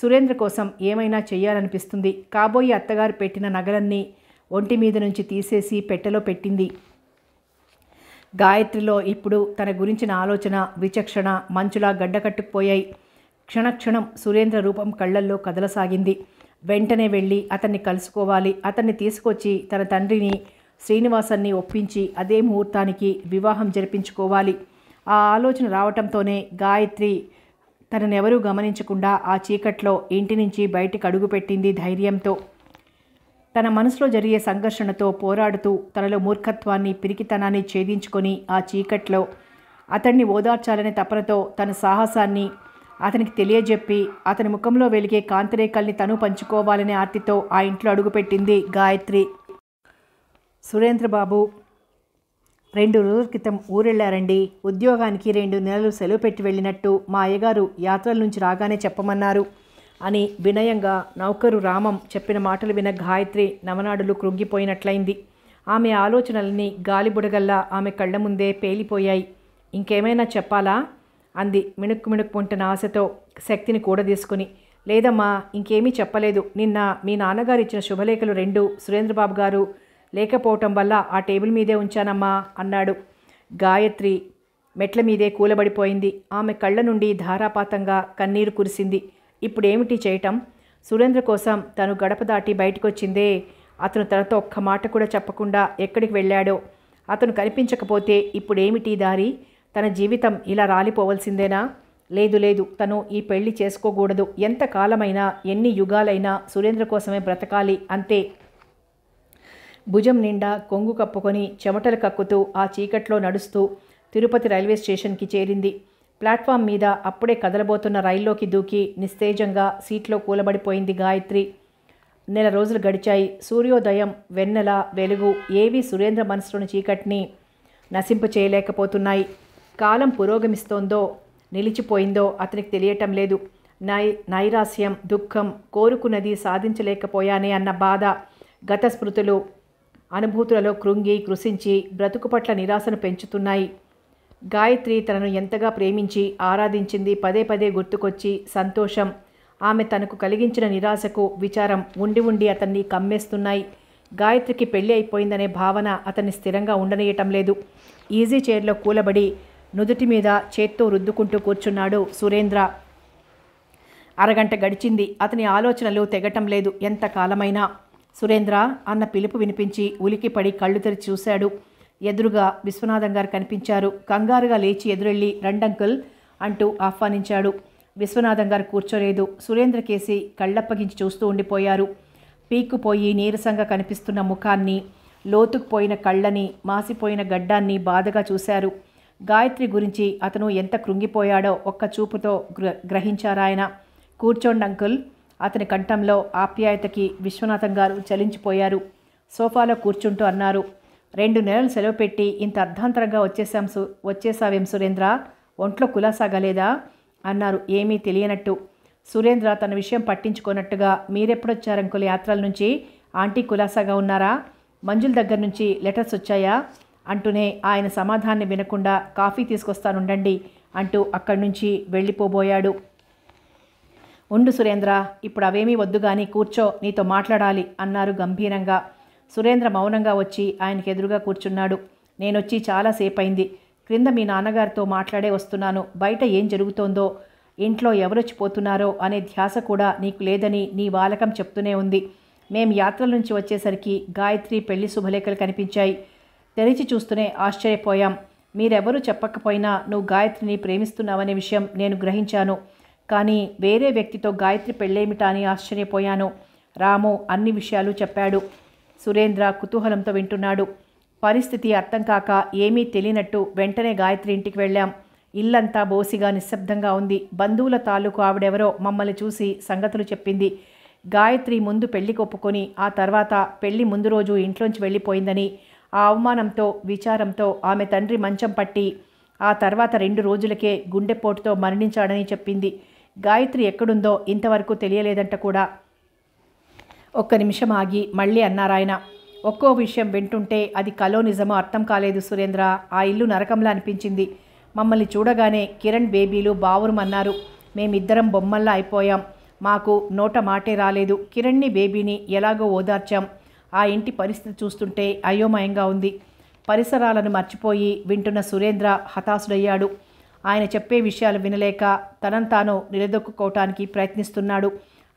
సురేంద్ర కోసం ఏమైనా చేయాలనిపిస్తుంది కాబోయే అత్తగారు పెట్టిన నగలన్నీ ఒంటి మీద నుంచి తీసేసి పెట్టెలో పెట్టింది గాయత్రిలో ఇప్పుడు తన గురించిన ఆలోచన విచక్షణ మంచులా గడ్డకట్టుకుపోయాయి క్షణక్షణం సురేంద్ర రూపం కళ్ళల్లో కదలసాగింది వెంటనే వెళ్ళి అతన్ని కలుసుకోవాలి అతన్ని తీసుకొచ్చి తన తండ్రిని శ్రీనివాసాన్ని ఒప్పించి అదే ముహూర్తానికి వివాహం జరిపించుకోవాలి ఆ ఆలోచన రావటంతోనే గాయత్రి తననెవరూ గమనించకుండా ఆ చీకట్లో ఇంటి నుంచి బయటికి అడుగుపెట్టింది ధైర్యంతో తన మనసులో జరిగే సంఘర్షణతో పోరాడుతూ తనలో మూర్ఖత్వాన్ని పిరికితనాన్ని ఛేదించుకొని ఆ చీకట్లో అతన్ని ఓదార్చాలనే తపనతో తన సాహసాన్ని అతనికి తెలియజెప్పి అతని ముఖంలో వెలిగే కాంతిరేఖల్ని తను పంచుకోవాలనే ఆర్తితో ఆ ఇంట్లో అడుగుపెట్టింది గాయత్రి సురేంద్రబాబు రెండు రోజుల క్రితం ఊరెళ్ళారండి ఉద్యోగానికి రెండు నెలలు సెలవు పెట్టి వెళ్ళినట్టు మా అయ్యగారు యాత్రల నుంచి రాగానే చెప్పమన్నారు అని వినయంగా నౌకరు రామం చెప్పిన మాటలు విన గాయత్రి నవనాడులు కృంగిపోయినట్లయింది ఆమె ఆలోచనలన్నీ గాలిబుడగల్లా ఆమె కళ్ళ ముందే పేలిపోయాయి ఇంకేమైనా చెప్పాలా అంది మిణుక్కు మిణుక్కుంటున్న ఆశతో శక్తిని కూడదీసుకుని లేదమ్మా ఇంకేమీ చెప్పలేదు నిన్న మీ నాన్నగారు ఇచ్చిన శుభలేఖలు రెండు సురేంద్రబాబు గారు లేకపోవటం వల్ల ఆ టేబుల్ మీదే ఉంచానమ్మా అన్నాడు గాయత్రి మెట్ల మీదే కూలబడిపోయింది ఆమె కళ్ళ నుండి ధారాపాతంగా కన్నీరు కురిసింది ఇప్పుడు ఏమిటి చేయటం సురేంద్ర కోసం తను గడప దాటి బయటకొచ్చిందే అతను తనతో ఒక్క మాట కూడా చెప్పకుండా ఎక్కడికి వెళ్ళాడో అతను కనిపించకపోతే ఇప్పుడేమిటి దారి తన జీవితం ఇలా రాలిపోవలసిందేనా లేదు లేదు తను ఈ పెళ్లి చేసుకోకూడదు ఎంత కాలమైనా ఎన్ని యుగాలైనా సురేంద్ర కోసమే బ్రతకాలి అంతే భుజం నిండా కొంగు కప్పుకొని చెమటలు కక్కుతూ ఆ చీకట్లో నడుస్తూ తిరుపతి రైల్వే స్టేషన్కి చేరింది ప్లాట్ఫామ్ మీద అప్పుడే కదలబోతున్న రైల్లోకి దూకి నిస్తేజంగా సీట్లో కూలబడిపోయింది గాయత్రి నెల రోజులు గడిచాయి సూర్యోదయం వెన్నెల వెలుగు ఏవి సురేంద్ర మనసులోని చీకటిని నశింపు చేయలేకపోతున్నాయి కాలం పురోగమిస్తోందో నిలిచిపోయిందో అతనికి తెలియటం లేదు నై నైరాస్యం దుఃఖం కోరుకున్నది సాధించలేకపోయానే అన్న బాధ గత స్మృతులు అనుభూతులలో కృంగి కృషించి బ్రతుకు పట్ల నిరాశను పెంచుతున్నాయి గాయత్రి తనను ఎంతగా ప్రేమించి ఆరాధించింది పదే పదే గుర్తుకొచ్చి సంతోషం ఆమె తనకు కలిగించిన నిరాశకు విచారం ఉండి ఉండి అతన్ని కమ్మేస్తున్నాయి గాయత్రికి పెళ్ళి అయిపోయిందనే భావన అతన్ని స్థిరంగా ఉండనీయటం లేదు ఈజీ చైర్లో కూలబడి నుదుటి మీద చేత్తో రుద్దుకుంటూ కూర్చున్నాడు సురేంద్ర అరగంట గడిచింది అతని ఆలోచనలు తెగటం లేదు ఎంతకాలమైనా సురేంద్ర అన్న పిలుపు వినిపించి ఉలికిపడి కళ్ళు తెరిచి చూశాడు ఎదురుగా విశ్వనాథం గారు కనిపించారు కంగారుగా లేచి ఎదురెళ్ళి రెండంకుల్ అంటూ ఆహ్వానించాడు విశ్వనాథం గారు కూర్చోలేదు సురేంద్ర కేసి కళ్ళప్పగించి చూస్తూ ఉండిపోయారు పీక్కుపోయి నీరసంగా కనిపిస్తున్న ముఖాన్ని లోతుకుపోయిన కళ్ళని మాసిపోయిన గడ్డాన్ని బాధగా చూశారు గాయత్రి గురించి అతను ఎంత కృంగిపోయాడో ఒక్క చూపుతో గ్ర గ్రహించారాయన కూర్చోండంకుల్ అతని కంఠంలో ఆప్యాయతకి విశ్వనాథం గారు చలించిపోయారు సోఫాలో కూర్చుంటూ అన్నారు రెండు నెలలు సెలవు పెట్టి ఇంత అర్ధాంతరంగా వచ్చేసాం సు వచ్చేసావేం సురేంద్ర ఒంట్లో కులాసాగా లేదా అన్నారు ఏమీ తెలియనట్టు సురేంద్ర తన విషయం పట్టించుకోనట్టుగా మీరెప్పుడొచ్చారంకుల యాత్రల నుంచి ఆంటీ కులాసాగా ఉన్నారా మంజుల దగ్గర నుంచి లెటర్స్ వచ్చాయా అంటూనే ఆయన సమాధాన్ని వినకుండా కాఫీ తీసుకొస్తానుండండి అంటూ అక్కడి నుంచి వెళ్ళిపోబోయాడు ఉండు సురేంద్ర ఇప్పుడు అవేమీ వద్దు కానీ కూర్చో నీతో మాట్లాడాలి అన్నారు గంభీరంగా సురేంద్ర మౌనంగా వచ్చి ఆయనకు ఎదురుగా కూర్చున్నాడు నేనొచ్చి చాలాసేపైంది క్రింద మీ నాన్నగారితో మాట్లాడే వస్తున్నాను బయట ఏం జరుగుతోందో ఇంట్లో ఎవరొచ్చిపోతున్నారో అనే ధ్యాస కూడా నీకు లేదని నీ బాలకం చెప్తూనే ఉంది మేం యాత్రల నుంచి వచ్చేసరికి గాయత్రి పెళ్లి శుభలేఖలు కనిపించాయి తెరిచి చూస్తూనే ఆశ్చర్యపోయాం మీరెవరూ చెప్పకపోయినా నువ్వు గాయత్రిని ప్రేమిస్తున్నావనే విషయం నేను గ్రహించాను కానీ వేరే వ్యక్తితో గాయత్రి పెళ్ళేమిటా అని ఆశ్చర్యపోయాను రాము అన్ని విషయాలు చెప్పాడు సురేంద్ర కుతూహలంతో వింటున్నాడు పరిస్థితి అర్థం కాక ఏమీ తెలియనట్టు వెంటనే గాయత్రి ఇంటికి వెళ్ళాం ఇల్లంతా బోసిగా నిశ్శబ్దంగా ఉంది బంధువుల తాలూకు ఆవిడెవరో మమ్మల్ని చూసి సంగతులు చెప్పింది గాయత్రి ముందు పెళ్లి కొప్పుకొని ఆ తర్వాత పెళ్లి ముందు రోజు ఇంట్లోంచి వెళ్ళిపోయిందని ఆ అవమానంతో విచారంతో ఆమె తండ్రి మంచం పట్టి ఆ తర్వాత రెండు రోజులకే గుండెపోటుతో మరణించాడని చెప్పింది గాయత్రి ఎక్కడుందో ఇంతవరకు తెలియలేదంట కూడా ఒక్క నిమిషం ఆగి మళ్ళీ అన్నారాయన ఒక్కో విషయం వింటుంటే అది కలో నిజమో అర్థం కాలేదు సురేంద్ర ఆ ఇల్లు నరకంలా అనిపించింది మమ్మల్ని చూడగానే కిరణ్ బేబీలు అన్నారు మేమిద్దరం బొమ్మల్లా అయిపోయాం మాకు నోట మాటే రాలేదు కిరణ్ని బేబీని ఎలాగో ఓదార్చాం ఆ ఇంటి పరిస్థితి చూస్తుంటే అయోమయంగా ఉంది పరిసరాలను మర్చిపోయి వింటున్న సురేంద్ర హతాశుడయ్యాడు ఆయన చెప్పే విషయాలు వినలేక తనంతాను నిలదొక్కుకోవటానికి ప్రయత్నిస్తున్నాడు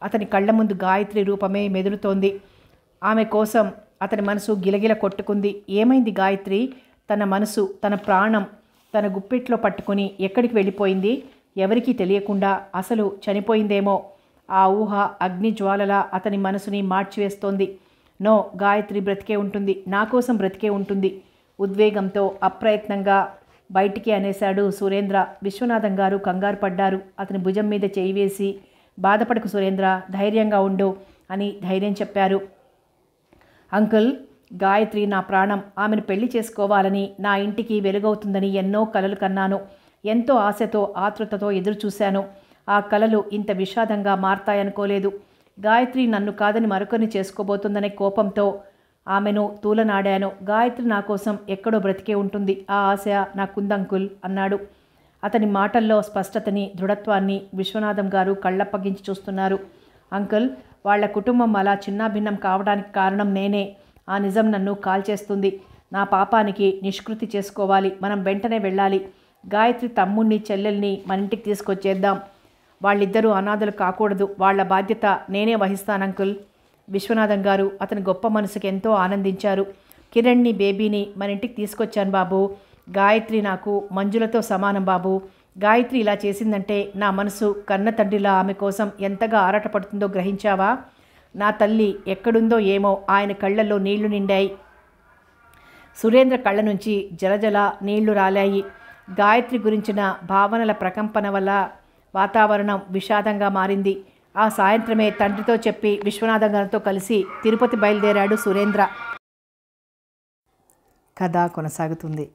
అతని కళ్ళ ముందు గాయత్రి రూపమే మెదులుతోంది ఆమె కోసం అతని మనసు గిలగిల కొట్టుకుంది ఏమైంది గాయత్రి తన మనసు తన ప్రాణం తన గుప్పెట్లో పట్టుకుని ఎక్కడికి వెళ్ళిపోయింది ఎవరికీ తెలియకుండా అసలు చనిపోయిందేమో ఆ ఊహ అగ్నిజ్వాలలా అతని మనసుని మార్చివేస్తోంది నో గాయత్రి బ్రతికే ఉంటుంది నా కోసం బ్రతికే ఉంటుంది ఉద్వేగంతో అప్రయత్నంగా బయటికి అనేశాడు సురేంద్ర విశ్వనాథం గారు కంగారు పడ్డారు అతని భుజం మీద చేయి వేసి బాధపడకు సురేంద్ర ధైర్యంగా ఉండు అని ధైర్యం చెప్పారు అంకుల్ గాయత్రి నా ప్రాణం ఆమెను పెళ్లి చేసుకోవాలని నా ఇంటికి వెలుగవుతుందని ఎన్నో కలలు కన్నాను ఎంతో ఆశతో ఆతృతతో ఎదురుచూశాను ఆ కలలు ఇంత విషాదంగా మారతాయనుకోలేదు గాయత్రి నన్ను కాదని మరొకరిని చేసుకోబోతుందనే కోపంతో ఆమెను తూలనాడాను గాయత్రి నా కోసం ఎక్కడో బ్రతికే ఉంటుంది ఆ ఆశ నాకుందంకుల్ అన్నాడు అతని మాటల్లో స్పష్టతని దృఢత్వాన్ని విశ్వనాథం గారు కళ్ళప్పగించి చూస్తున్నారు అంకుల్ వాళ్ల కుటుంబం అలా చిన్నాభిన్నం కావడానికి కారణం నేనే ఆ నిజం నన్ను కాల్చేస్తుంది నా పాపానికి నిష్కృతి చేసుకోవాలి మనం వెంటనే వెళ్ళాలి గాయత్రి తమ్ముణ్ణి చెల్లెల్ని మన ఇంటికి తీసుకొచ్చేద్దాం వాళ్ళిద్దరూ అనాథలు కాకూడదు వాళ్ల బాధ్యత నేనే వహిస్తాను అంకుల్ విశ్వనాథం గారు అతని గొప్ప మనసుకి ఎంతో ఆనందించారు కిరణ్ని బేబీని మన ఇంటికి తీసుకొచ్చాను బాబు గాయత్రి నాకు మంజులతో సమానం బాబు గాయత్రి ఇలా చేసిందంటే నా మనసు కన్న తండ్రిలా ఆమె కోసం ఎంతగా ఆరాటపడుతుందో గ్రహించావా నా తల్లి ఎక్కడుందో ఏమో ఆయన కళ్ళల్లో నీళ్లు నిండాయి సురేంద్ర కళ్ళ నుంచి జలజల నీళ్లు రాలాయి గాయత్రి గురించిన భావనల ప్రకంపన వల్ల వాతావరణం విషాదంగా మారింది ఆ సాయంత్రమే తండ్రితో చెప్పి విశ్వనాథం గారితో కలిసి తిరుపతి బయలుదేరాడు సురేంద్ర కథ కొనసాగుతుంది